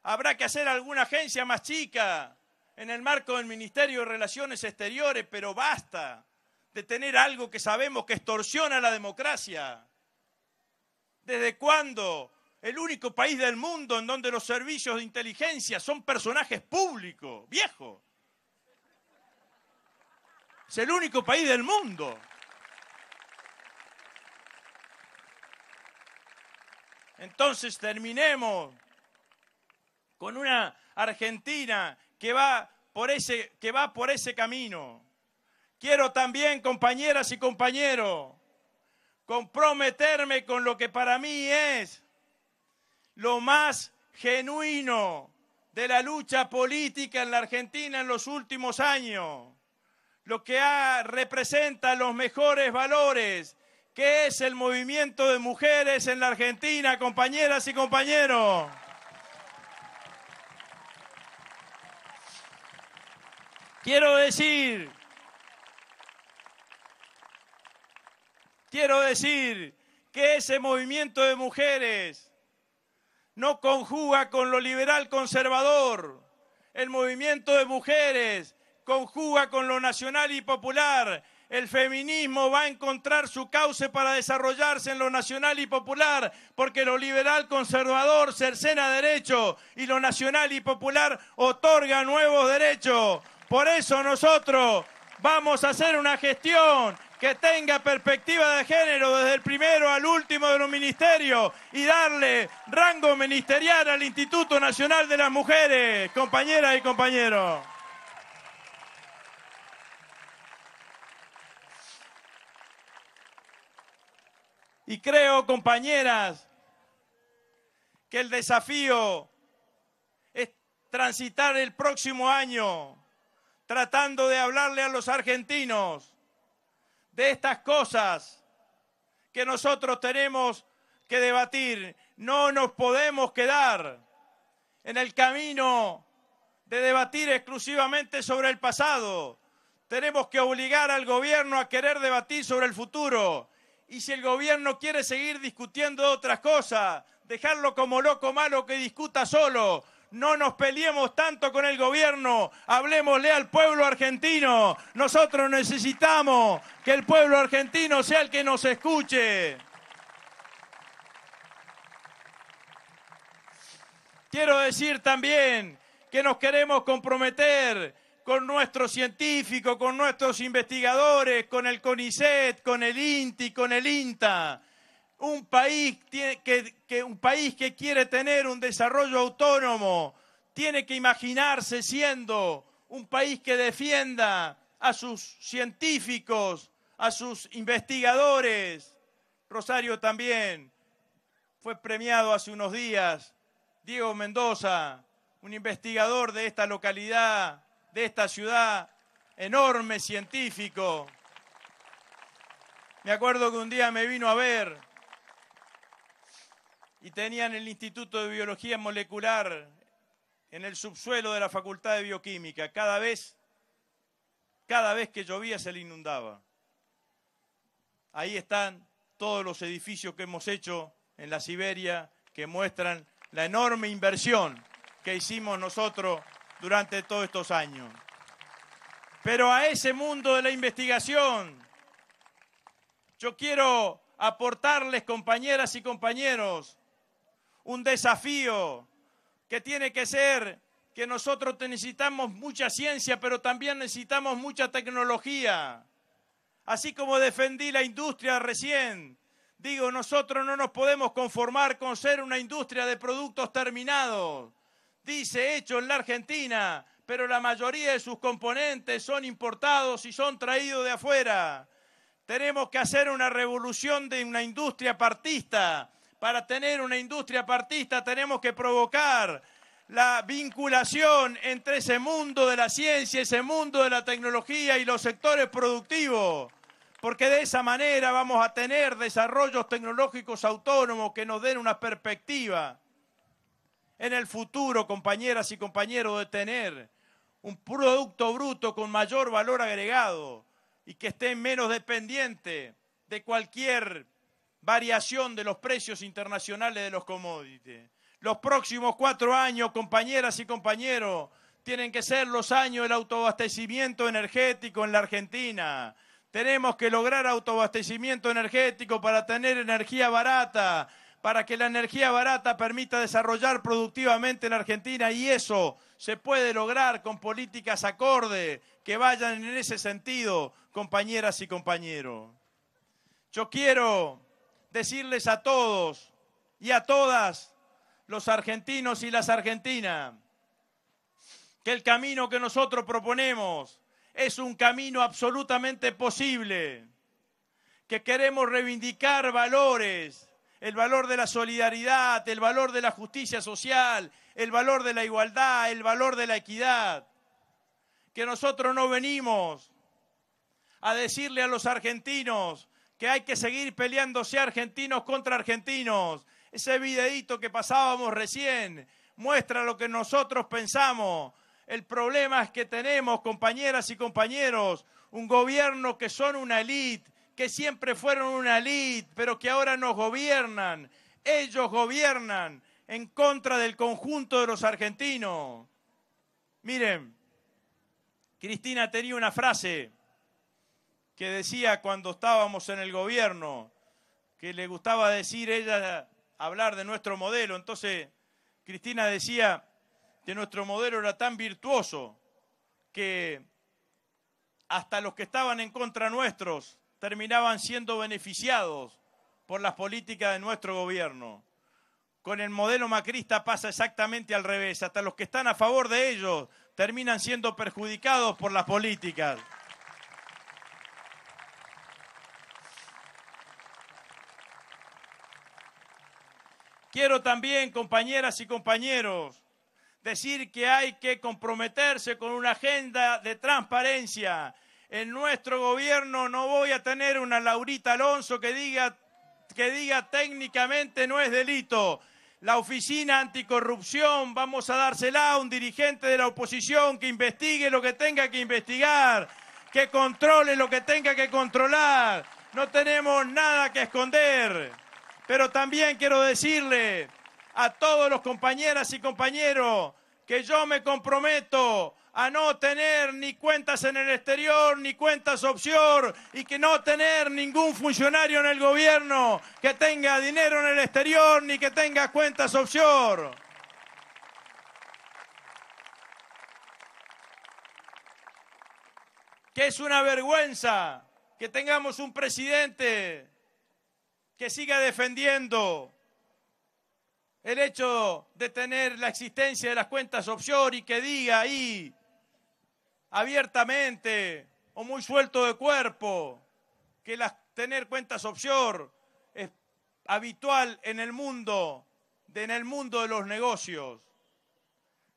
Habrá que hacer alguna agencia más chica en el marco del Ministerio de Relaciones Exteriores, pero basta de tener algo que sabemos que extorsiona la democracia. ¿Desde cuándo el único país del mundo en donde los servicios de inteligencia son personajes públicos, viejo? Es el único país del mundo. Entonces terminemos con una Argentina que va por ese, que va por ese camino. Quiero también, compañeras y compañeros, comprometerme con lo que para mí es lo más genuino de la lucha política en la Argentina en los últimos años, lo que representa los mejores valores, que es el movimiento de mujeres en la Argentina, compañeras y compañeros. Quiero decir, quiero decir que ese movimiento de mujeres no conjuga con lo liberal conservador. El movimiento de mujeres conjuga con lo nacional y popular. El feminismo va a encontrar su cauce para desarrollarse en lo nacional y popular, porque lo liberal conservador cercena derecho y lo nacional y popular otorga nuevos derechos. Por eso nosotros vamos a hacer una gestión que tenga perspectiva de género desde el primero al último de los ministerios y darle rango ministerial al Instituto Nacional de las Mujeres, compañeras y compañeros. Y creo, compañeras, que el desafío es transitar el próximo año tratando de hablarle a los argentinos de estas cosas que nosotros tenemos que debatir. No nos podemos quedar en el camino de debatir exclusivamente sobre el pasado. Tenemos que obligar al gobierno a querer debatir sobre el futuro. Y si el gobierno quiere seguir discutiendo otras cosas, dejarlo como loco malo que discuta solo no nos peleemos tanto con el gobierno, hablemosle al pueblo argentino. Nosotros necesitamos que el pueblo argentino sea el que nos escuche. Quiero decir también que nos queremos comprometer con nuestros científicos, con nuestros investigadores, con el CONICET, con el INTI, con el INTA un país que, un país que quiere tener un desarrollo autónomo tiene que imaginarse siendo un país que defienda a sus científicos, a sus investigadores. Rosario también fue premiado hace unos días. Diego Mendoza, un investigador de esta localidad, de esta ciudad, enorme científico. Me acuerdo que un día me vino a ver y tenían el Instituto de Biología Molecular en el subsuelo de la Facultad de Bioquímica. Cada vez, cada vez que llovía se le inundaba. Ahí están todos los edificios que hemos hecho en la Siberia que muestran la enorme inversión que hicimos nosotros durante todos estos años. Pero a ese mundo de la investigación, yo quiero aportarles, compañeras y compañeros, un desafío que tiene que ser que nosotros necesitamos mucha ciencia, pero también necesitamos mucha tecnología. Así como defendí la industria recién, digo, nosotros no nos podemos conformar con ser una industria de productos terminados. Dice, hecho en la Argentina, pero la mayoría de sus componentes son importados y son traídos de afuera. Tenemos que hacer una revolución de una industria partista, para tener una industria partista tenemos que provocar la vinculación entre ese mundo de la ciencia, ese mundo de la tecnología y los sectores productivos, porque de esa manera vamos a tener desarrollos tecnológicos autónomos que nos den una perspectiva en el futuro, compañeras y compañeros, de tener un producto bruto con mayor valor agregado y que esté menos dependiente de cualquier variación de los precios internacionales de los commodities. Los próximos cuatro años, compañeras y compañeros, tienen que ser los años del autoabastecimiento energético en la Argentina. Tenemos que lograr autoabastecimiento energético para tener energía barata, para que la energía barata permita desarrollar productivamente la Argentina y eso se puede lograr con políticas acorde que vayan en ese sentido, compañeras y compañeros. Yo quiero decirles a todos y a todas los argentinos y las argentinas que el camino que nosotros proponemos es un camino absolutamente posible, que queremos reivindicar valores, el valor de la solidaridad, el valor de la justicia social, el valor de la igualdad, el valor de la equidad, que nosotros no venimos a decirle a los argentinos que hay que seguir peleándose argentinos contra argentinos. Ese videito que pasábamos recién muestra lo que nosotros pensamos. El problema es que tenemos, compañeras y compañeros, un gobierno que son una elite, que siempre fueron una elite, pero que ahora nos gobiernan. Ellos gobiernan en contra del conjunto de los argentinos. Miren, Cristina tenía una frase que decía cuando estábamos en el gobierno, que le gustaba decir ella hablar de nuestro modelo. Entonces, Cristina decía que nuestro modelo era tan virtuoso que hasta los que estaban en contra nuestros terminaban siendo beneficiados por las políticas de nuestro gobierno. Con el modelo macrista pasa exactamente al revés. Hasta los que están a favor de ellos terminan siendo perjudicados por las políticas. Quiero también, compañeras y compañeros, decir que hay que comprometerse con una agenda de transparencia. En nuestro gobierno no voy a tener una Laurita Alonso que diga, que diga técnicamente no es delito. La oficina anticorrupción vamos a dársela a un dirigente de la oposición que investigue lo que tenga que investigar, que controle lo que tenga que controlar. No tenemos nada que esconder. Pero también quiero decirle a todos los compañeras y compañeros que yo me comprometo a no tener ni cuentas en el exterior, ni cuentas offshore, y que no tener ningún funcionario en el gobierno que tenga dinero en el exterior, ni que tenga cuentas offshore. Que es una vergüenza que tengamos un presidente que siga defendiendo el hecho de tener la existencia de las cuentas offshore y que diga ahí abiertamente o muy suelto de cuerpo que las, tener cuentas offshore es habitual en el mundo, de, en el mundo de los negocios.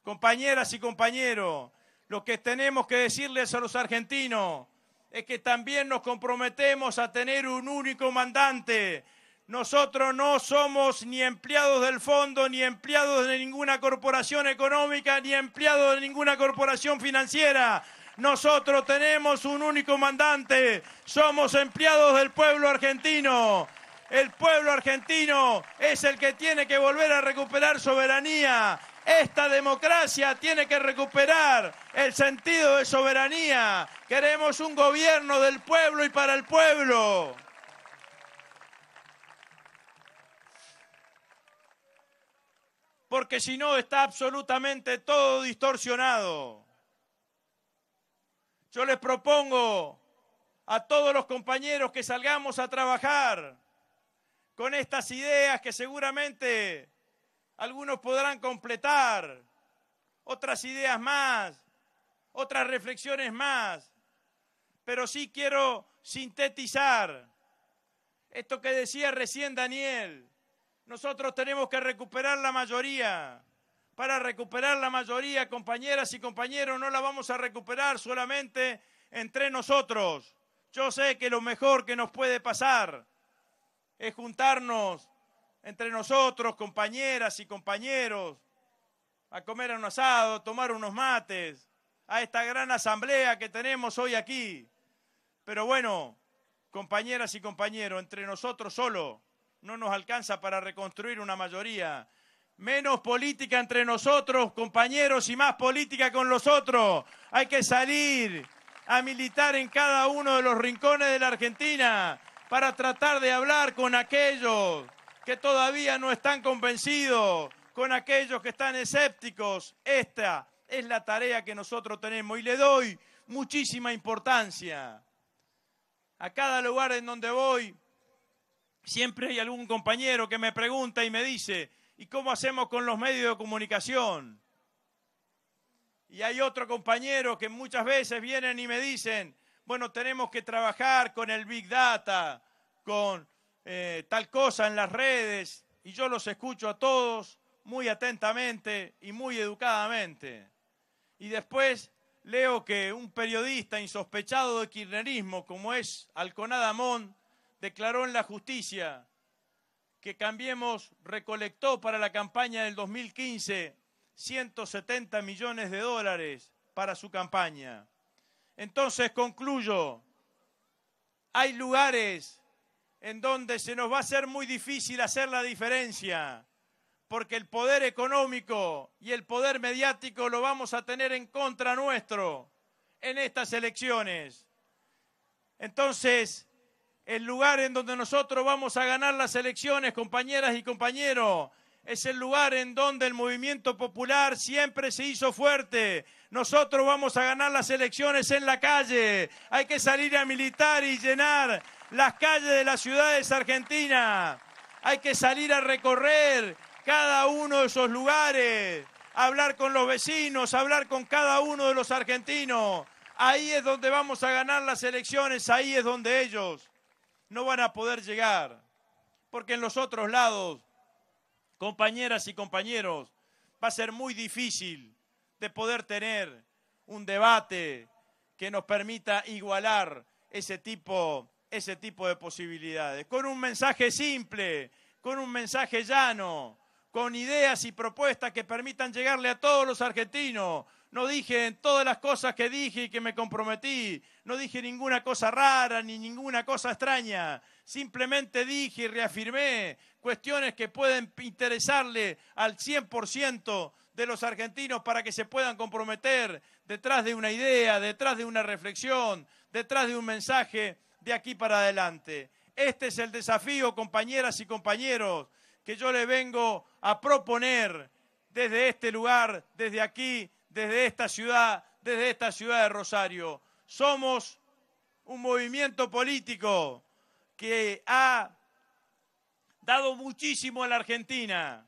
Compañeras y compañeros, lo que tenemos que decirles a los argentinos es que también nos comprometemos a tener un único mandante. Nosotros no somos ni empleados del fondo, ni empleados de ninguna corporación económica, ni empleados de ninguna corporación financiera. Nosotros tenemos un único mandante, somos empleados del pueblo argentino. El pueblo argentino es el que tiene que volver a recuperar soberanía, esta democracia tiene que recuperar el sentido de soberanía. Queremos un gobierno del pueblo y para el pueblo. Porque si no está absolutamente todo distorsionado. Yo les propongo a todos los compañeros que salgamos a trabajar con estas ideas que seguramente algunos podrán completar otras ideas más, otras reflexiones más, pero sí quiero sintetizar esto que decía recién Daniel. Nosotros tenemos que recuperar la mayoría. Para recuperar la mayoría, compañeras y compañeros, no la vamos a recuperar solamente entre nosotros. Yo sé que lo mejor que nos puede pasar es juntarnos entre nosotros, compañeras y compañeros, a comer un asado, tomar unos mates, a esta gran asamblea que tenemos hoy aquí. Pero bueno, compañeras y compañeros, entre nosotros solo no nos alcanza para reconstruir una mayoría. Menos política entre nosotros, compañeros, y más política con los otros. Hay que salir a militar en cada uno de los rincones de la Argentina para tratar de hablar con aquellos que todavía no están convencidos, con aquellos que están escépticos. Esta es la tarea que nosotros tenemos y le doy muchísima importancia. A cada lugar en donde voy, siempre hay algún compañero que me pregunta y me dice, ¿y cómo hacemos con los medios de comunicación? Y hay otro compañero que muchas veces vienen y me dicen, bueno, tenemos que trabajar con el Big Data, con eh, tal cosa en las redes y yo los escucho a todos muy atentamente y muy educadamente. Y después leo que un periodista insospechado de kirchnerismo, como es Alconada Amón, declaró en la justicia que Cambiemos recolectó para la campaña del 2015 170 millones de dólares para su campaña. Entonces concluyo, hay lugares en donde se nos va a ser muy difícil hacer la diferencia, porque el poder económico y el poder mediático lo vamos a tener en contra nuestro en estas elecciones. Entonces, el lugar en donde nosotros vamos a ganar las elecciones, compañeras y compañeros, es el lugar en donde el movimiento popular siempre se hizo fuerte. Nosotros vamos a ganar las elecciones en la calle. Hay que salir a militar y llenar las calles de las ciudades argentinas. Hay que salir a recorrer cada uno de esos lugares, hablar con los vecinos, hablar con cada uno de los argentinos. Ahí es donde vamos a ganar las elecciones, ahí es donde ellos no van a poder llegar, porque en los otros lados compañeras y compañeros, va a ser muy difícil de poder tener un debate que nos permita igualar ese tipo, ese tipo de posibilidades. Con un mensaje simple, con un mensaje llano, con ideas y propuestas que permitan llegarle a todos los argentinos. No dije todas las cosas que dije y que me comprometí, no dije ninguna cosa rara ni ninguna cosa extraña, simplemente dije y reafirmé cuestiones que pueden interesarle al 100% de los argentinos para que se puedan comprometer detrás de una idea, detrás de una reflexión, detrás de un mensaje de aquí para adelante. Este es el desafío, compañeras y compañeros, que yo les vengo a proponer desde este lugar, desde aquí, desde esta ciudad, desde esta ciudad de Rosario. Somos un movimiento político que ha dado muchísimo a la Argentina.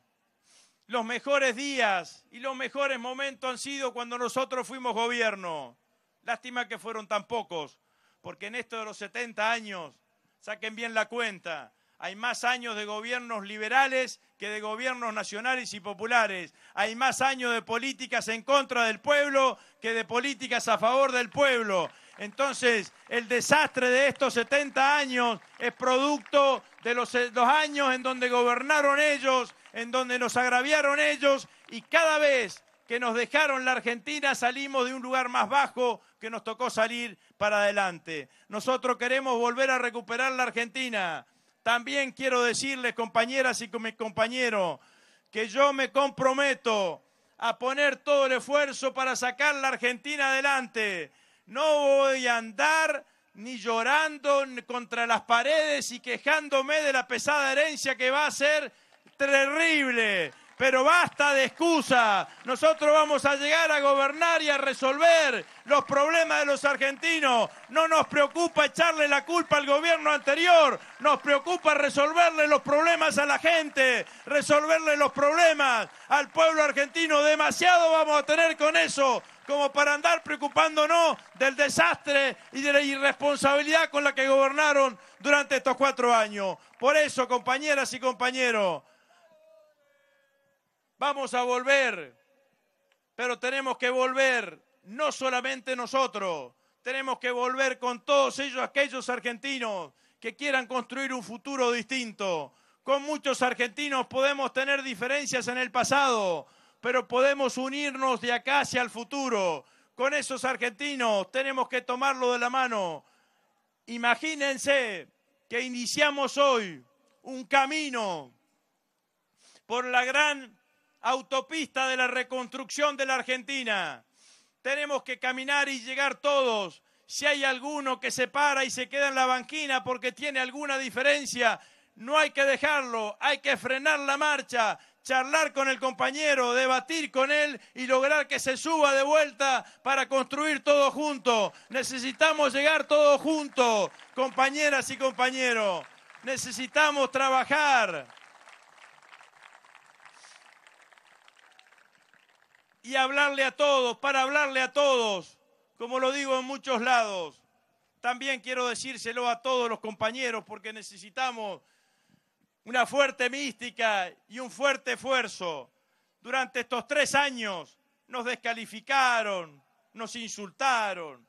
Los mejores días y los mejores momentos han sido cuando nosotros fuimos gobierno. Lástima que fueron tan pocos, porque en esto de los 70 años, saquen bien la cuenta, hay más años de gobiernos liberales que de gobiernos nacionales y populares. Hay más años de políticas en contra del pueblo que de políticas a favor del pueblo. Entonces, el desastre de estos 70 años es producto de los, eh, los, años en donde gobernaron ellos, en donde nos agraviaron ellos, y cada vez que nos dejaron la Argentina salimos de un lugar más bajo que nos tocó salir para adelante. Nosotros queremos volver a recuperar la Argentina. También quiero decirles, compañeras y compañeros, que yo me comprometo a poner todo el esfuerzo para sacar la Argentina adelante no voy a andar ni llorando contra las paredes y quejándome de la pesada herencia que va a ser terrible. Pero basta de excusa. Nosotros vamos a llegar a gobernar y a resolver los problemas de los argentinos. No nos preocupa echarle la culpa al gobierno anterior. Nos preocupa resolverle los problemas a la gente, resolverle los problemas al pueblo argentino. Demasiado vamos a tener con eso como para andar preocupándonos del desastre y de la irresponsabilidad con la que gobernaron durante estos cuatro años. Por eso, compañeras y compañeros, vamos a volver, pero tenemos que volver no solamente nosotros, tenemos que volver con todos ellos, aquellos argentinos que quieran construir un futuro distinto. Con muchos argentinos podemos tener diferencias en el pasado, pero podemos unirnos de acá hacia el futuro. Con esos argentinos tenemos que tomarlo de la mano. Imagínense que iniciamos hoy un camino por la gran autopista de la reconstrucción de la Argentina. Tenemos que caminar y llegar todos. Si hay alguno que se para y se queda en la banquina porque tiene alguna diferencia, no hay que dejarlo, hay que frenar la marcha, charlar con el compañero, debatir con él y lograr que se suba de vuelta para construir todo junto. Necesitamos llegar todos juntos, compañeras y compañeros. Necesitamos trabajar. Y hablarle a todos, para hablarle a todos, como lo digo en muchos lados. También quiero decírselo a todos los compañeros porque necesitamos una fuerte mística y un fuerte esfuerzo. Durante estos tres años nos descalificaron, nos insultaron.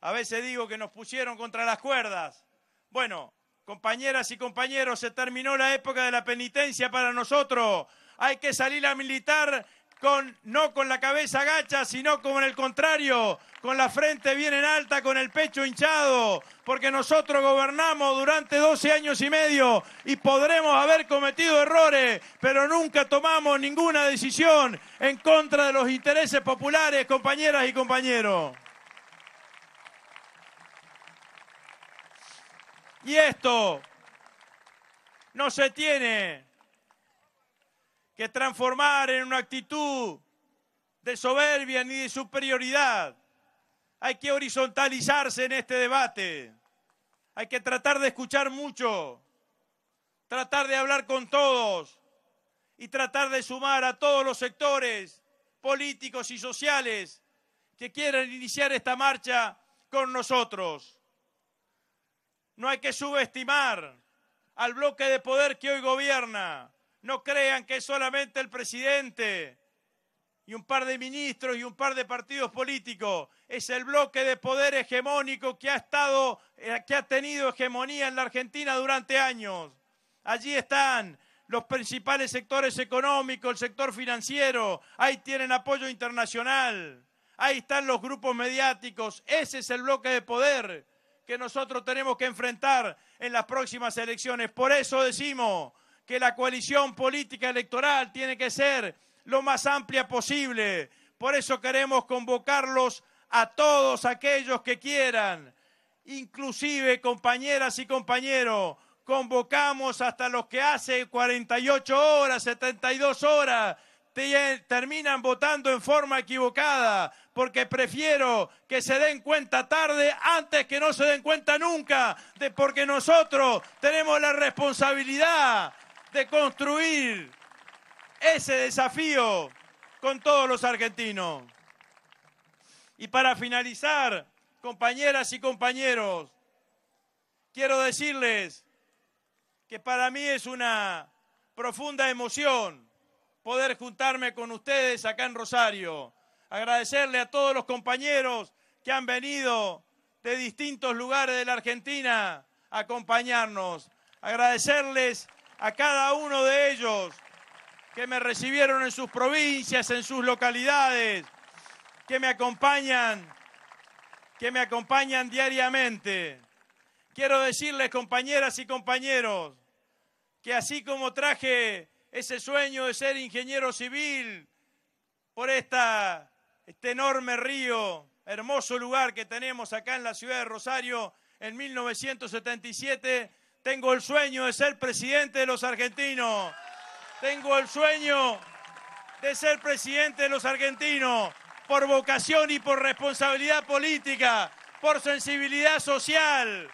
A veces digo que nos pusieron contra las cuerdas. Bueno, compañeras y compañeros, se terminó la época de la penitencia para nosotros. Hay que salir a militar no con la cabeza gacha, sino en el contrario, con la frente bien en alta, con el pecho hinchado, porque nosotros gobernamos durante 12 años y medio y podremos haber cometido errores, pero nunca tomamos ninguna decisión en contra de los intereses populares, compañeras y compañeros. Y esto no se tiene que transformar en una actitud de soberbia ni de superioridad. Hay que horizontalizarse en este debate. Hay que tratar de escuchar mucho, tratar de hablar con todos y tratar de sumar a todos los sectores políticos y sociales que quieran iniciar esta marcha con nosotros. No hay que subestimar al bloque de poder que hoy gobierna, no crean que es solamente el presidente y un par de ministros y un par de partidos políticos. Es el bloque de poder hegemónico que ha estado, eh, que ha tenido hegemonía en la Argentina durante años. Allí están los principales sectores económicos, el sector financiero, ahí tienen apoyo internacional, ahí están los grupos mediáticos, ese es el bloque de poder que nosotros tenemos que enfrentar en las próximas elecciones. Por eso decimos, que la coalición política electoral tiene que ser lo más amplia posible. Por eso queremos convocarlos a todos aquellos que quieran, inclusive compañeras y compañeros, convocamos hasta los que hace 48 horas, 72 horas, terminan votando en forma equivocada, porque prefiero que se den cuenta tarde antes que no se den cuenta nunca, porque nosotros tenemos la responsabilidad de construir ese desafío con todos los argentinos. Y para finalizar, compañeras y compañeros, quiero decirles que para mí es una profunda emoción poder juntarme con ustedes acá en Rosario, agradecerle a todos los compañeros que han venido de distintos lugares de la Argentina a acompañarnos, agradecerles a cada uno de ellos que me recibieron en sus provincias, en sus localidades, que me acompañan, que me acompañan diariamente. Quiero decirles, compañeras y compañeros, que así como traje ese sueño de ser ingeniero civil por esta, este enorme río, hermoso lugar que tenemos acá en la ciudad de Rosario en 1977, tengo el sueño de ser presidente de los argentinos. Tengo el sueño de ser presidente de los argentinos por vocación y por responsabilidad política, por sensibilidad social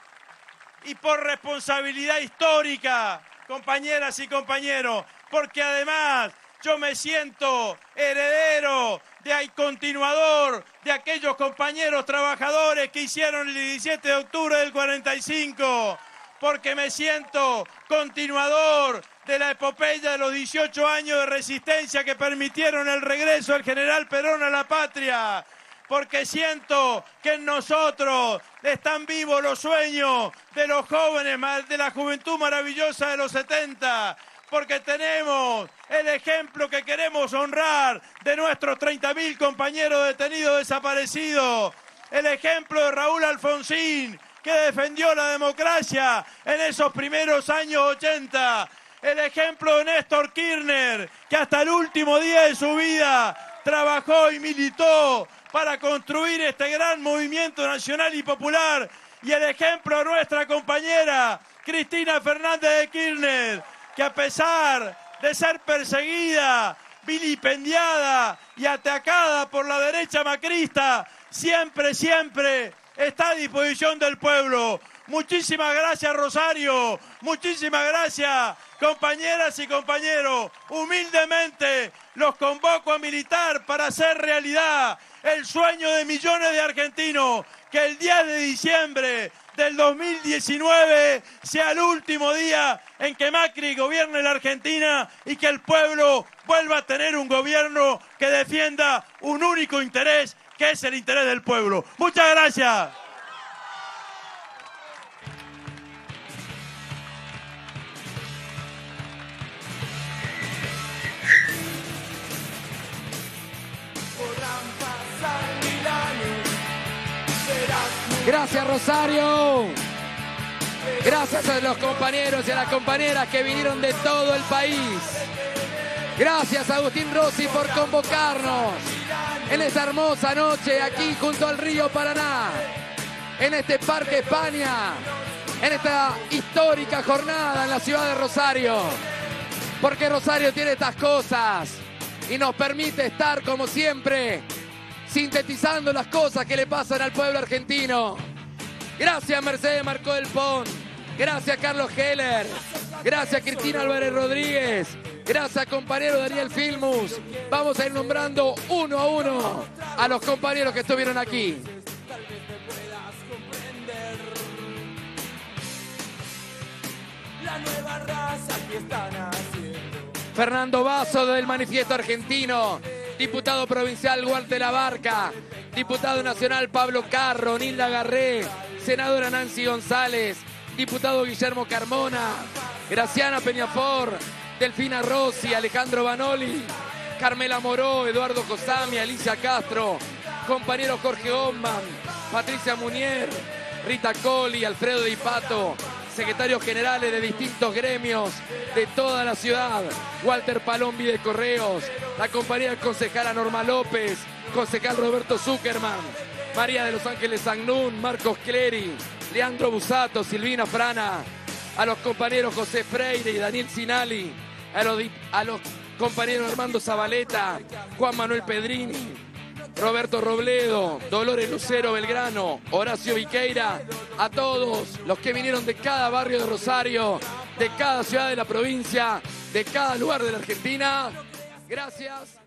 y por responsabilidad histórica, compañeras y compañeros, porque además yo me siento heredero y continuador de aquellos compañeros trabajadores que hicieron el 17 de octubre del 45 porque me siento continuador de la epopeya de los 18 años de resistencia que permitieron el regreso del general Perón a la patria, porque siento que en nosotros están vivos los sueños de los jóvenes, de la juventud maravillosa de los 70, porque tenemos el ejemplo que queremos honrar de nuestros 30.000 compañeros detenidos desaparecidos, el ejemplo de Raúl Alfonsín, que defendió la democracia en esos primeros años 80. El ejemplo de Néstor Kirchner, que hasta el último día de su vida trabajó y militó para construir este gran movimiento nacional y popular. Y el ejemplo de nuestra compañera Cristina Fernández de Kirchner, que a pesar de ser perseguida, vilipendiada y atacada por la derecha macrista, siempre, siempre está a disposición del pueblo. Muchísimas gracias Rosario, muchísimas gracias compañeras y compañeros. Humildemente los convoco a militar para hacer realidad el sueño de millones de argentinos que el día de diciembre del 2019 sea el último día en que Macri gobierne la Argentina y que el pueblo vuelva a tener un gobierno que defienda un único interés es el interés del pueblo. Muchas gracias. Gracias Rosario. Gracias a los compañeros y a las compañeras que vinieron de todo el país. Gracias Agustín Rossi por convocarnos en esta hermosa noche aquí junto al río Paraná, en este Parque España, en esta histórica jornada en la ciudad de Rosario. Porque Rosario tiene estas cosas y nos permite estar como siempre sintetizando las cosas que le pasan al pueblo argentino. Gracias Mercedes Marco del Pont, gracias Carlos Heller, gracias Cristina Álvarez Rodríguez. Gracias, compañero Daniel Filmus. Vamos a ir nombrando uno a uno a los compañeros que estuvieron aquí. Fernando Vaso del Manifiesto Argentino, diputado provincial Walter la Barca, diputado nacional Pablo Carro, Nilda Garré, senadora Nancy González, diputado Guillermo Carmona, Graciana Peñafor, Delfina Rossi, Alejandro Banoli, Carmela Moró, Eduardo Cosami, Alicia Castro, compañero Jorge Oman, Patricia Munier, Rita Colli, Alfredo Di Pato, secretarios generales de distintos gremios de toda la ciudad, Walter Palombi de Correos, la compañera concejala Norma López, concejal Roberto Zuckerman, María de los Ángeles Sagnún, Marcos Cleri, Leandro Busato, Silvina Frana, a los compañeros José Freire y Daniel Sinali, a los, compañeros Armando Zabaleta, Juan Manuel Pedrini, Roberto Robledo, Dolores Lucero Belgrano, Horacio Viqueira, a todos los que vinieron de cada barrio de Rosario, de cada ciudad de la provincia, de cada lugar de la Argentina. Gracias.